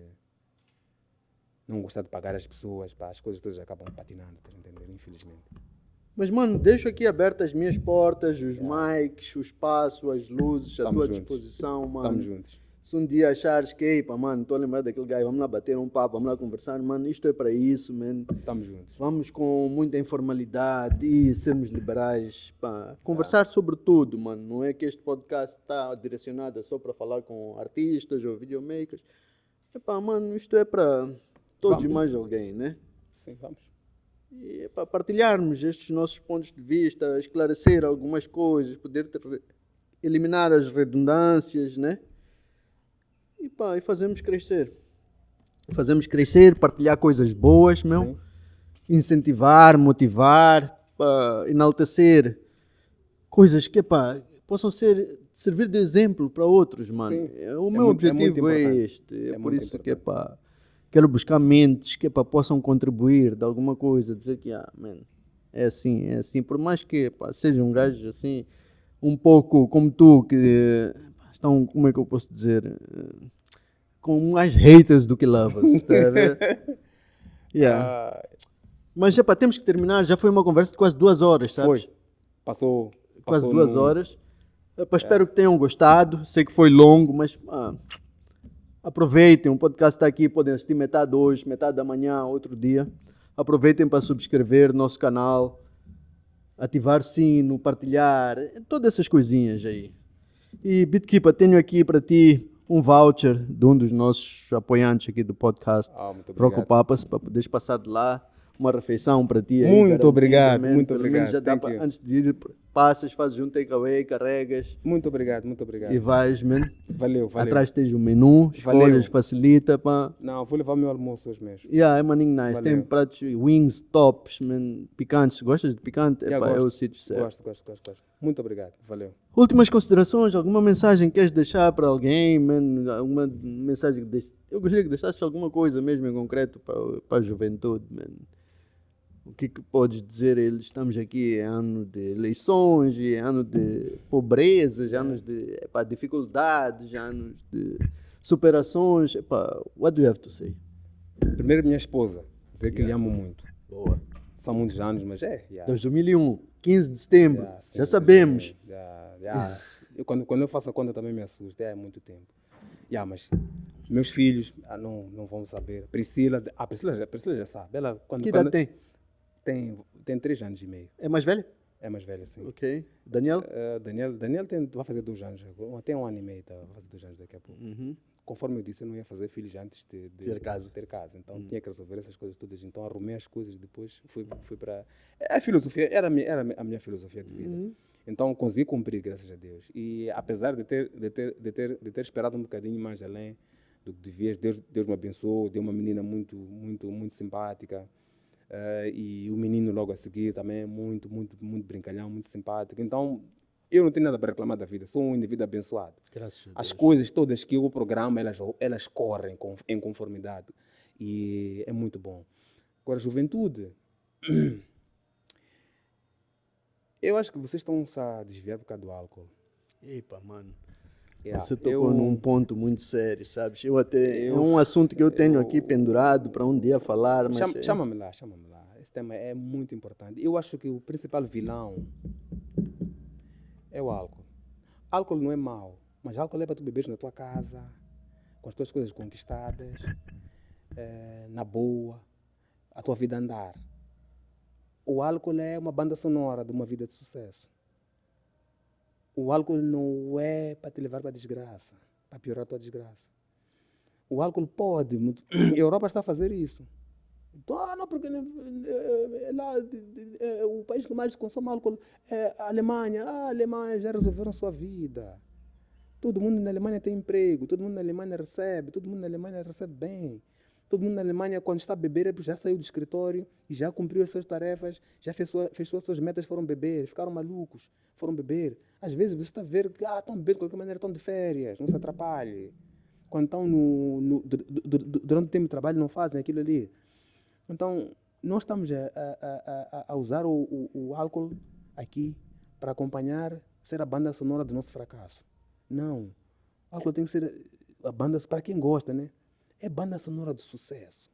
não gostar de pagar as pessoas, pá, as coisas todas acabam patinando, Infelizmente. Mas, mano, deixo aqui abertas as minhas portas, os é. mics, o espaço, as luzes, Tamo à tua juntos. disposição, mano. Estamos juntos. Se um dia achares que, epa, mano, estou a lembrar daquele gajo, vamos lá bater um papo, vamos lá conversar, mano, isto é para isso, mano. Estamos juntos. Vamos com muita informalidade e sermos liberais, pá. Conversar ah. sobre tudo, mano. Não é que este podcast está direcionado só para falar com artistas ou videomakers. Epá, mano, isto é para todos vamos. e mais alguém, né? Sim, vamos e para partilharmos estes nossos pontos de vista, esclarecer algumas coisas, poder ter, eliminar as redundâncias, né? E, pá, e fazemos crescer. Fazemos crescer, partilhar coisas boas, meu. Sim. Incentivar, motivar, pá, enaltecer coisas que, pá, possam ser servir de exemplo para outros, mano. Sim. É, o é meu é muito, objetivo é, é este. É, é por isso importante. que, pá, quero buscar mentes que epa, é possam contribuir de alguma coisa, dizer que ah, man, é assim, é assim. Por mais que epa, seja um gajo assim, um pouco como tu, que epa, estão, como é que eu posso dizer, eh, com mais haters do que lovers, está a ver? yeah. Ah. Mas epa, temos que terminar, já foi uma conversa de quase duas horas, sabes? Foi. Passou. Quase duas no... horas. Epa, é. espero que tenham gostado. Sei que foi longo, mas. Ah, Aproveitem, o podcast está aqui, podem assistir metade hoje, metade da manhã, outro dia. Aproveitem para subscrever nosso canal, ativar o sino, partilhar, todas essas coisinhas aí. E Bitkeeper, tenho aqui para ti um voucher de um dos nossos apoiantes aqui do podcast, ah, Rocco Papas, para poderes passar de lá uma refeição para ti. Muito obrigado, muito obrigado. Já antes de ir, passas, fazes um takeaway, carregas. Muito obrigado, muito obrigado. E vais, mano. Valeu, valeu. Atrás tens o um menu, escolhas, valeu. facilita. Pá. Não, vou levar meu almoço hoje mesmo. Yeah, é maninho nice. Valeu. Tem pratos, wings tops, man, picantes. Gostas de picante? é o sítio certo. Gosto, gosto, gosto, gosto. Muito obrigado, valeu. Últimas considerações, alguma mensagem que queres deixar para alguém, man? Alguma mensagem que deixe... Eu gostaria que deixasses alguma coisa mesmo em concreto para, para a juventude, mano. O que, que pode dizer ele? Estamos aqui é ano de eleições, é ano de pobreza, é anos de dificuldades, é anos de superações. o what do you have to say? Primeiro, minha esposa, dizer que lhe amo muito. Boa. São muitos anos, mas é. Yeah. 2001, 15 de setembro, yeah, sim, já sabemos. Yeah, eu, quando, quando eu faço a conta também me assusta, é muito tempo. Yeah, mas meus filhos ah, não, não vão saber. Priscila, a ah, Priscila, a Priscila já sabe. Ela, quando, que idade quando, tem? tem, tem três anos e meio. É mais velho? É mais velho, sim. Ok. Daniel? Uh, Daniel, Daniel tem, vai fazer dois anos agora. Tem um ano e meio, tá? vai fazer dois anos daqui a pouco. Uhum. Conforme eu disse, eu não ia fazer filhos antes de, de ter, casa. ter casa. Então uhum. tinha que resolver essas coisas todas. Então arrumei as coisas depois fui, fui para. É, a filosofia era a minha, era a minha filosofia de vida. Uhum. Então consegui cumprir, graças a Deus. E apesar de ter, de ter, de ter, de ter esperado um bocadinho mais além do que devias, Deus, Deus me abençoou, deu uma menina muito, muito, muito simpática. Uh, e o menino logo a seguir também, é muito, muito, muito brincalhão, muito simpático. Então, eu não tenho nada para reclamar da vida, sou um indivíduo abençoado. Graças As coisas todas que eu programo, elas, elas correm com, em conformidade. E é muito bom. Agora, juventude. Eu acho que vocês estão a desviar por causa do álcool. Epa, mano. Yeah, é, Você tocou eu, num ponto muito sério, sabes? Eu até é eu, é um assunto que eu tenho eu, aqui pendurado para um dia falar, mas chama, é chama-me lá, chama-me lá. Esse tema é muito importante. Eu acho que o principal vilão é o álcool. Álcool não é mau, mas álcool é para tu beberes na tua casa, com as tuas coisas conquistadas, é, na boa, a tua vida andar. O álcool é uma banda sonora de uma vida de sucesso. O álcool não é para te levar para a desgraça, para piorar a tua desgraça. O álcool pode. A Europa está a fazer isso. Então, ah, não, porque é, lá, é, o país que mais consome álcool é a Alemanha. Ah, a Alemanha já resolveram sua vida. Todo mundo na Alemanha tem emprego, todo mundo na Alemanha recebe, todo mundo na Alemanha recebe bem. Todo mundo na Alemanha, quando está a beber, já saiu do escritório e já cumpriu as suas tarefas, já fez, sua, fez suas, suas metas, foram beber, ficaram malucos, foram beber. Às vezes você está a ver que ah, estão a beber de qualquer maneira, estão de férias, não se atrapalhe. Quando estão no, no, durante o tempo de trabalho, não fazem aquilo ali. Então, nós estamos a, a, a, a usar o, o, o álcool aqui para acompanhar, ser a banda sonora do nosso fracasso. Não. O álcool tem que ser a banda para quem gosta, né? é banda sonora do sucesso.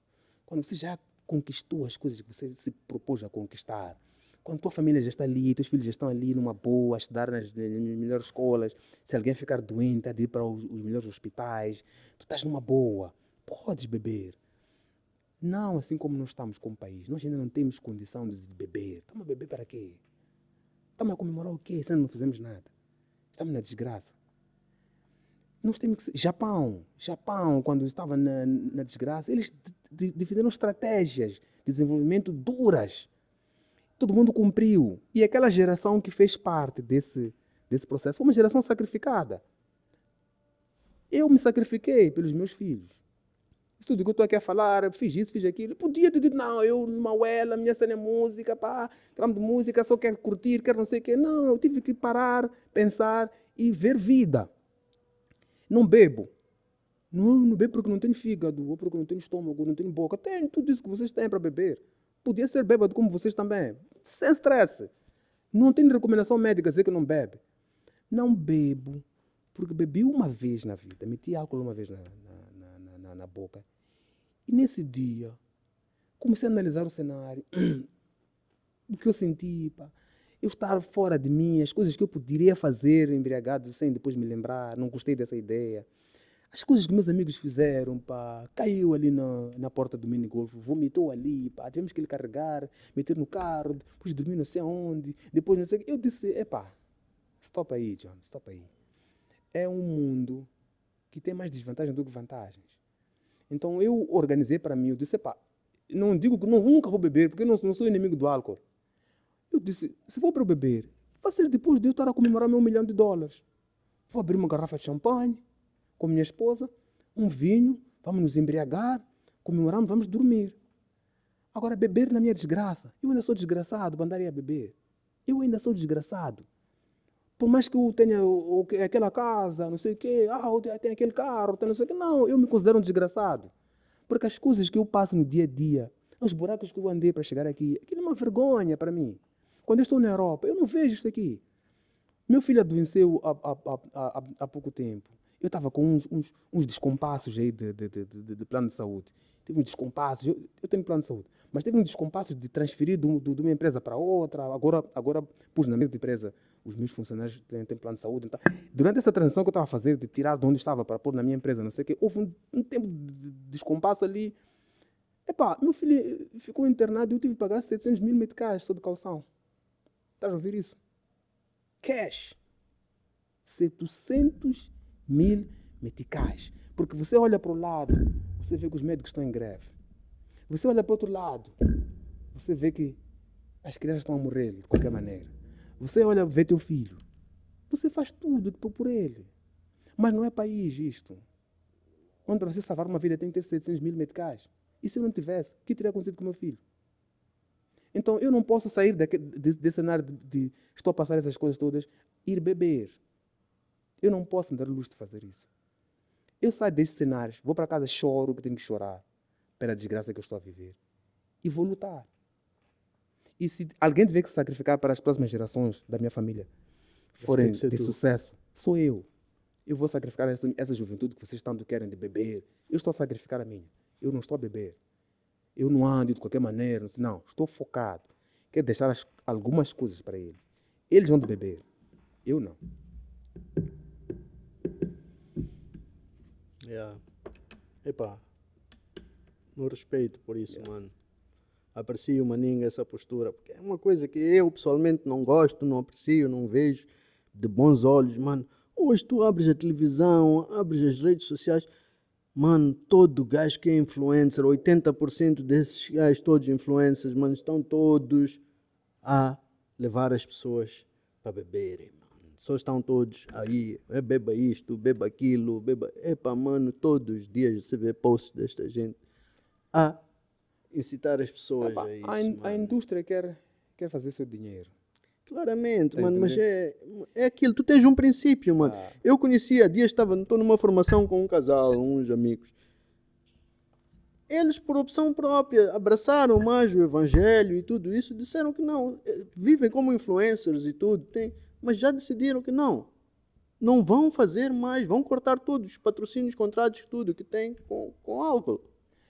Quando você já conquistou as coisas que você se propôs a conquistar, quando tua família já está ali, teus filhos já estão ali numa boa, a estudar nas, melhores escolas, se alguém ficar doente, a ir para os, melhores hospitais, tu estás numa boa, podes beber. Não, assim como nós estamos como país, nós ainda não temos condição de beber. Estamos a beber para quê? Estamos a comemorar o quê se não fizemos nada? Estamos na desgraça nós temos que. Japão, Japão, quando estava na, na desgraça, eles de, defenderam estratégias de desenvolvimento duras. Todo mundo cumpriu. E aquela geração que fez parte desse, desse processo foi uma geração sacrificada. Eu me sacrifiquei pelos meus filhos. Isso tudo que eu estou aqui a falar, fiz isso, fiz aquilo. Podia ter dito, não, eu, Mauela, minha cena é música, pá, tramo de música, só quero curtir, quero não sei o quê. Não, eu tive que parar, pensar e ver vida. Não bebo. Não, não bebo porque não tenho fígado, ou porque não tenho estômago, não tenho boca. Tenho tudo isso que vocês têm para beber. Podia ser bêbado como vocês também, sem stress. Não tenho recomendação médica dizer que não bebe. Não bebo porque bebi uma vez na vida, meti álcool uma vez na, na, na, na, na boca. E nesse dia, comecei a analisar o cenário. o que eu senti, pá eu estar fora de mim, as coisas que eu poderia fazer embriagado sem depois me lembrar, não gostei dessa ideia. As coisas que meus amigos fizeram, pá, caiu ali na, na porta do minigolfo, vomitou ali, pá, tivemos que lhe carregar, meter no carro, depois dormir não sei onde, depois não sei Eu disse, epá, stop aí, John, stop aí. É um mundo que tem mais desvantagens do que vantagens. Então eu organizei para mim, eu disse, epá, não digo que nunca vou beber, porque eu não, não sou inimigo do álcool. Eu disse, se vou para beber, vai ser depois de eu estar a comemorar meu milhão de dólares. Vou abrir uma garrafa de champanhe com minha esposa, um vinho, vamos nos embriagar, comemoramos, vamos dormir. Agora, beber na minha desgraça. Eu ainda sou desgraçado para andar a beber. Eu ainda sou desgraçado. Por mais que eu tenha aquela casa, não sei o quê, ah, eu tenho aquele carro, não sei o quê. Não, eu me considero um desgraçado. Porque as coisas que eu passo no dia a dia, os buracos que eu andei para chegar aqui, aquilo é uma vergonha para mim. Quando eu estou na Europa, eu não vejo isso aqui. Meu filho adoeceu há, há, há, há pouco tempo. Eu estava com uns, uns, uns, descompassos aí de, de, de, de, plano de saúde. Teve uns descompassos, eu, eu, tenho plano de saúde, mas teve uns descompassos de transferir do, do, de uma empresa para outra. Agora, agora pus na mesma empresa, os meus funcionários têm, têm plano de saúde. Então, durante essa transição que eu estava a fazer de tirar de onde estava para pôr na minha empresa, não sei o quê, houve um, um tempo de descompasso ali. Epá, meu filho eh, ficou internado e eu tive que pagar 700 mil meticais só de calção. Estás a ouvir isso? Cash. 700 mil meticais. Porque você olha para o lado, você vê que os médicos estão em greve. Você olha para o outro lado, você vê que as crianças estão a morrer de qualquer maneira. Você olha, vê teu filho. Você faz tudo por ele. Mas não é país isto. Onde para você salvar uma vida tem que ter 700 mil meticais. E se eu não tivesse, o que teria acontecido com o meu filho? Então eu não posso sair de, desse cenário de, de estou a passar essas coisas todas, ir beber. Eu não posso me dar luz de fazer isso. Eu saio destes cenários, vou para casa, choro que tenho que chorar pela desgraça que eu estou a viver. E vou lutar. E se alguém tiver que sacrificar para as próximas gerações da minha família forem de tu. sucesso, sou eu. Eu vou sacrificar essa, essa juventude que vocês tanto querem de beber. Eu estou a sacrificar a minha. Eu não estou a beber eu não ando de qualquer maneira. Assim, não, estou focado. Quero deixar as, algumas coisas para ele. Eles vão beber, eu não. Yeah. Epa, no respeito por isso, yeah. mano. Aprecio, maninga, essa postura, porque é uma coisa que eu pessoalmente não gosto, não aprecio, não vejo de bons olhos, mano. Hoje tu abres a televisão, abres as redes sociais, Mano, todo gajo que é influencer, 80% desses gajos, todos influencers, mano, estão todos a levar as pessoas para beberem, mano. Só estão todos aí, é, beba isto, beba aquilo, beba. Epa, mano, todos os dias você vê posts desta gente a incitar as pessoas Epa, a isso. A, in mano. a indústria quer, quer fazer seu dinheiro. Claramente, mano, mas é, é aquilo, tu tens um princípio, mano. Ah. Eu conhecia, dias estava, estou numa formação com um casal, uns amigos. Eles, por opção própria, abraçaram mais o evangelho e tudo isso, disseram que não, eh, vivem como influencers e tudo, tem, mas já decidiram que não, não vão fazer mais, vão cortar tudo, os patrocínios, contratos, tudo que tem com, com álcool.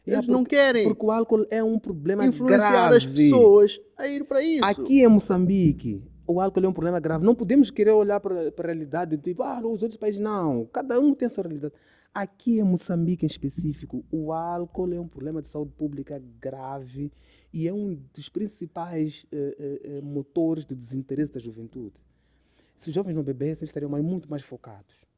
Eles é, não querem. Porque o álcool é um problema Influenciar grave. as pessoas a ir para isso. Aqui em Moçambique, o álcool é um problema grave. Não podemos querer olhar para, a realidade, tipo, ah, os outros países, não. Cada um tem sua realidade. Aqui em Moçambique, em específico, o álcool é um problema de saúde pública grave e é um dos principais eh, eh, eh, motores de desinteresse da juventude. Se os jovens não bebessem, estariam mais, muito mais focados.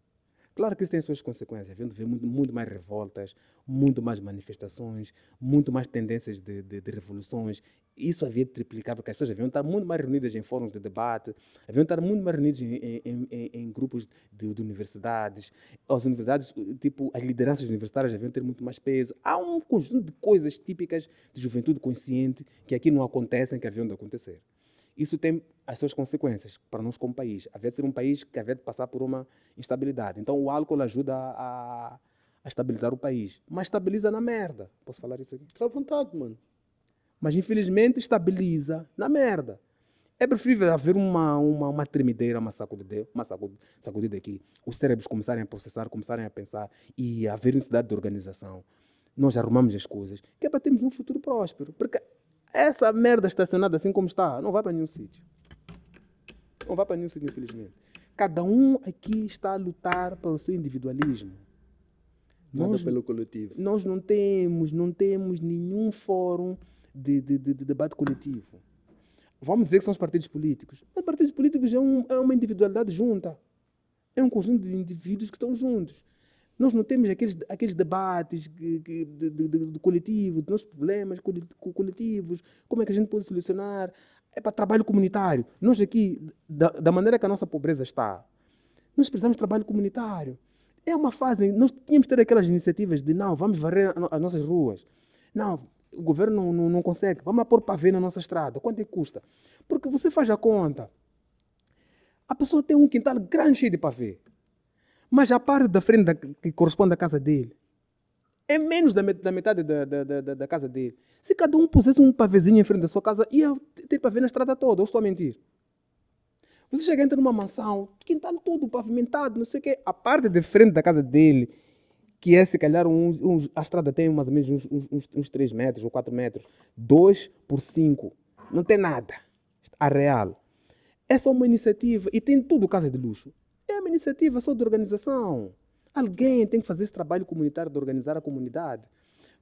Claro que isso tem suas consequências. Vendo ver muito, muito, mais revoltas, muito mais manifestações, muito mais tendências de, de, de revoluções. Isso havia triplicado porque as pessoas haviam estar muito mais reunidas em fóruns de debate, haviam estar muito mais reunidas em, em, em, em grupos de, de, universidades. As universidades, eh, tipo, as lideranças universitárias haviam de ter muito mais peso. Há um conjunto de coisas típicas de juventude consciente que aqui não acontecem, que haviam de acontecer. Isso tem as suas consequências para nós como país. Haver de ser um país que haver de passar por uma instabilidade. Então o álcool ajuda a, a estabilizar o país. Mas estabiliza na merda. Posso falar isso aqui? Fica à vontade, mano. Mas infelizmente estabiliza na merda. É preferível haver uma, uma, uma tremideira, uma, sacudida, uma sacudida, sacudida aqui, os cérebros começarem a processar, começarem a pensar e haver necessidade de organização. Nós arrumamos as coisas, que é para termos um futuro próspero. Porque essa merda estacionada assim como está, não vai para nenhum sítio. Não vai para nenhum sítio, infelizmente. Cada um aqui está a lutar pelo seu individualismo. Nada nós, pelo coletivo. Nós não temos, não temos nenhum fórum de, de, de, de debate coletivo. Vamos dizer que são os partidos políticos. Os partidos políticos é, um, é uma individualidade junta. É um conjunto de indivíduos que estão juntos. Nós não temos aqueles, aqueles debates do de, de, de, de, coletivo, de nossos problemas coletivos, como é que a gente pode solucionar. É para trabalho comunitário. Nós aqui, da, da maneira que a nossa pobreza está, nós precisamos de trabalho comunitário. É uma fase, nós tínhamos que ter aquelas iniciativas de não, vamos varrer as nossas ruas. Não, o governo não, não, não consegue, vamos lá pôr pavê na nossa estrada. Quanto é que custa? Porque você faz a conta. A pessoa tem um quintal grande cheio de pavê. Mas a parte da frente da, que corresponde à casa dele é menos da, da metade da, da, casa dele. Se cada um pusesse um pavezinho em frente da sua casa, ia ter ver na estrada toda. Eu estou a mentir. Você chega entra numa mansão, quintal todo pavimentado, não sei o quê. A parte de frente da casa dele, que é se calhar uns, a estrada tem mais ou menos uns, uns, uns 3 metros ou 4 metros. 2 por 5. Não tem nada. A real. Essa é uma iniciativa e tem tudo casa de luxo. É uma iniciativa só de organização. Alguém tem que fazer esse trabalho comunitário de organizar a comunidade.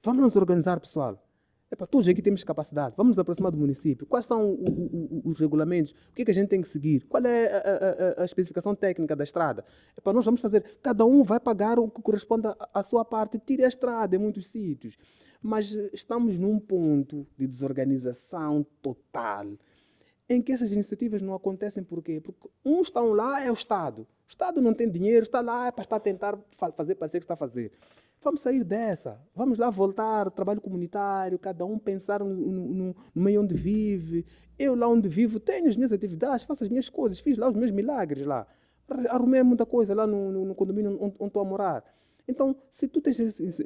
Vamos nos organizar, pessoal. É para todos aqui temos capacidade, vamos nos aproximar do município. Quais são o, o, o, os regulamentos? O que, é que a gente tem que seguir? Qual é a, a, a especificação técnica da estrada? É para nós vamos fazer, cada um vai pagar o que corresponde à sua parte, tire a estrada em muitos sítios. Mas estamos num ponto de desorganização total em que essas iniciativas não acontecem. Por quê? Porque uns estão lá, é o Estado. O Estado não tem dinheiro, está lá é para estar a tentar fazer parecer que está a fazer. Vamos sair dessa. Vamos lá voltar ao trabalho comunitário, cada um pensar no, no, no meio onde vive. Eu lá onde vivo tenho as minhas atividades, faço as minhas coisas, fiz lá os meus milagres lá. Arrumei muita coisa lá no, no, no condomínio onde, onde estou a morar. Então, se tu tens essas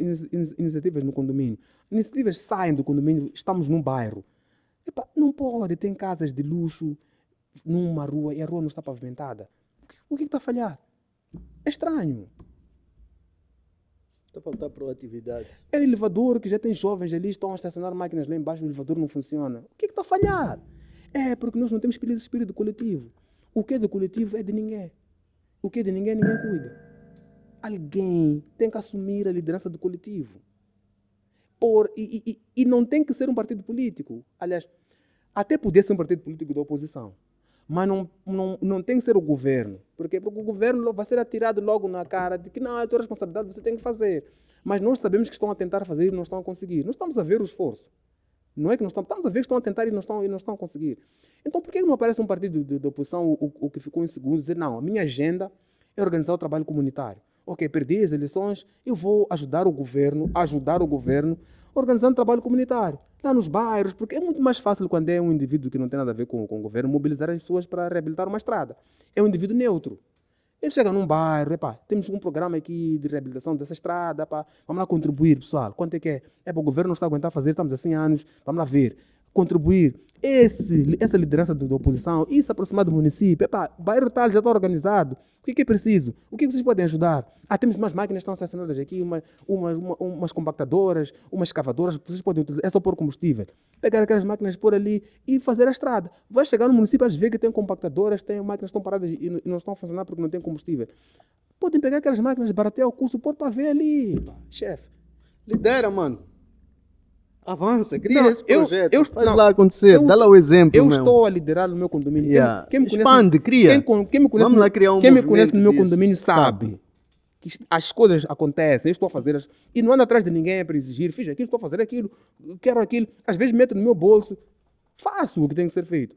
iniciativas no condomínio, iniciativas saem do condomínio, estamos num bairro Epa, não pode, tem casas de luxo numa rua e a rua não está pavimentada. O é que está a falhar? É estranho. Está a faltar proatividade. É elevador que já tem jovens ali, estão a estacionar máquinas lá embaixo, o elevador não funciona. O é que está a falhar? É porque nós não temos espírito, espírito coletivo. O que é do coletivo é de ninguém. O que é de ninguém, ninguém cuida. Alguém tem que assumir a liderança do coletivo e, e, e não tem que ser um partido político. Aliás, até podia ser um partido político da oposição, mas não, não, não tem que ser o governo. Por quê? Porque o governo vai ser atirado logo na cara de que não, é a tua responsabilidade, você tem que fazer. Mas nós sabemos que estão a tentar fazer e não estão a conseguir. Nós estamos a ver o esforço. Não é que nós estamos, estamos a ver que estão a tentar e não estão, e não estão a conseguir. Então, por que não aparece um partido da oposição o, o, que ficou em segundo, dizer, não, a minha agenda é organizar o trabalho comunitário? ok, perdi as eleições, eu vou ajudar o governo, ajudar o governo, organizando trabalho comunitário, lá nos bairros, porque é muito mais fácil quando é um indivíduo que não tem nada a ver com, com o governo mobilizar as pessoas para reabilitar uma estrada. É um indivíduo neutro. Ele chega num bairro, epá, temos um programa aqui de reabilitação dessa estrada, epá, vamos lá contribuir, pessoal. Quanto é que é? É para o governo não está a aguentar fazer, estamos há 100 anos, vamos lá ver contribuir. Esse, essa liderança da oposição, isso aproximar do município, epá, o bairro tal já está organizado, o que é, que é preciso? O que, é que vocês podem ajudar? Ah, temos mais máquinas que estão estacionadas aqui, uma, uma, uma, umas compactadoras, umas escavadoras, vocês podem utilizar, é só pôr combustível. Pegar aquelas máquinas, pôr ali e fazer a estrada. Vai chegar no município, às vezes que tem compactadoras, tem máquinas estão paradas e, e não estão a funcionar porque não tem combustível. Podem pegar aquelas máquinas, baratear o custo, pôr para ver ali, chefe. Lidera, mano. Avança, cria não, esse projeto. Eu, eu, faz não, lá acontecer, eu, dá lá o exemplo. Eu mesmo. estou a liderar o meu condomínio. Yeah. Quem, quem, me conhece, Expande, cria. Quem, quem me conhece, Vamos lá criar um Quem me conhece no meu disso, condomínio sabe. sabe as coisas acontecem, eu estou a fazer as, e não ando atrás de ninguém para exigir, fiz aquilo, estou a fazer aquilo, quero aquilo, às vezes meto no meu bolso, faço o que tem que ser feito.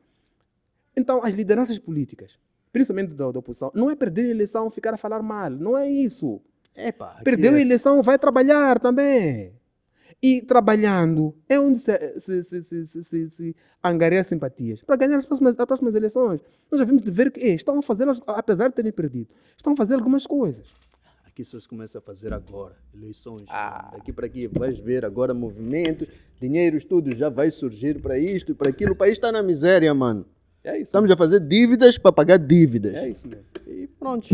Então, as lideranças políticas, principalmente da, da oposição, não é perder a eleição, ficar a falar mal, não é isso. Epa, Perdeu é a eleição, vai trabalhar também. E trabalhando é onde se, se, se, se, se, se angaria simpatias para ganhar as próximas, as próximas eleições. Nós já vimos de ver que é, estão a fazer, apesar de terem perdido, estão a fazer algumas coisas Aqui só se começa a fazer agora. Eleições. Ah. Daqui para aqui vais ver agora movimentos, dinheiro, tudo já vai surgir para isto e para aquilo. O país está na miséria, mano. É isso. Estamos a fazer dívidas para pagar dívidas. É isso mesmo. E pronto.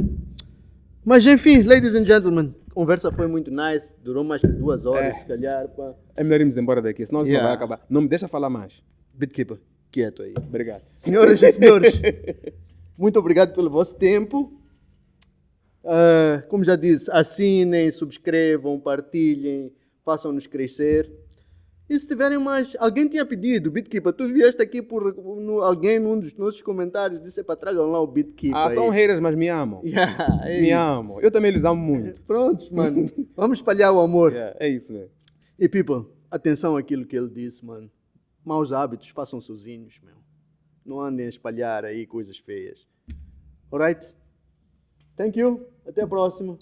Mas enfim, ladies and gentlemen, conversa foi muito nice, durou mais que duas horas, é. se calhar. Pá. É melhor irmos embora daqui, senão yeah. não vai acabar. Não me deixa falar mais. Bitkeeper, quieto aí. Obrigado. Senhoras e senhores, muito obrigado pelo vosso tempo. Uh, como já disse, assinem, subscrevam, partilhem, façam-nos crescer. E se tiverem mais, alguém tinha pedido, Bitkeeper, tu vieste aqui por no, alguém num dos nossos comentários, disse para tragam lá o Bitkeeper. Ah, aí. são haters, mas me amam. Yeah, é me isso. amam. Eu também eles amo muito. Pronto, mano. Vamos espalhar o amor. Yeah, é isso, né? E people, atenção àquilo que ele disse, mano. Maus hábitos façam sozinhos, meu. Não andem a espalhar aí coisas feias. Alright? Thank you. Até a próxima.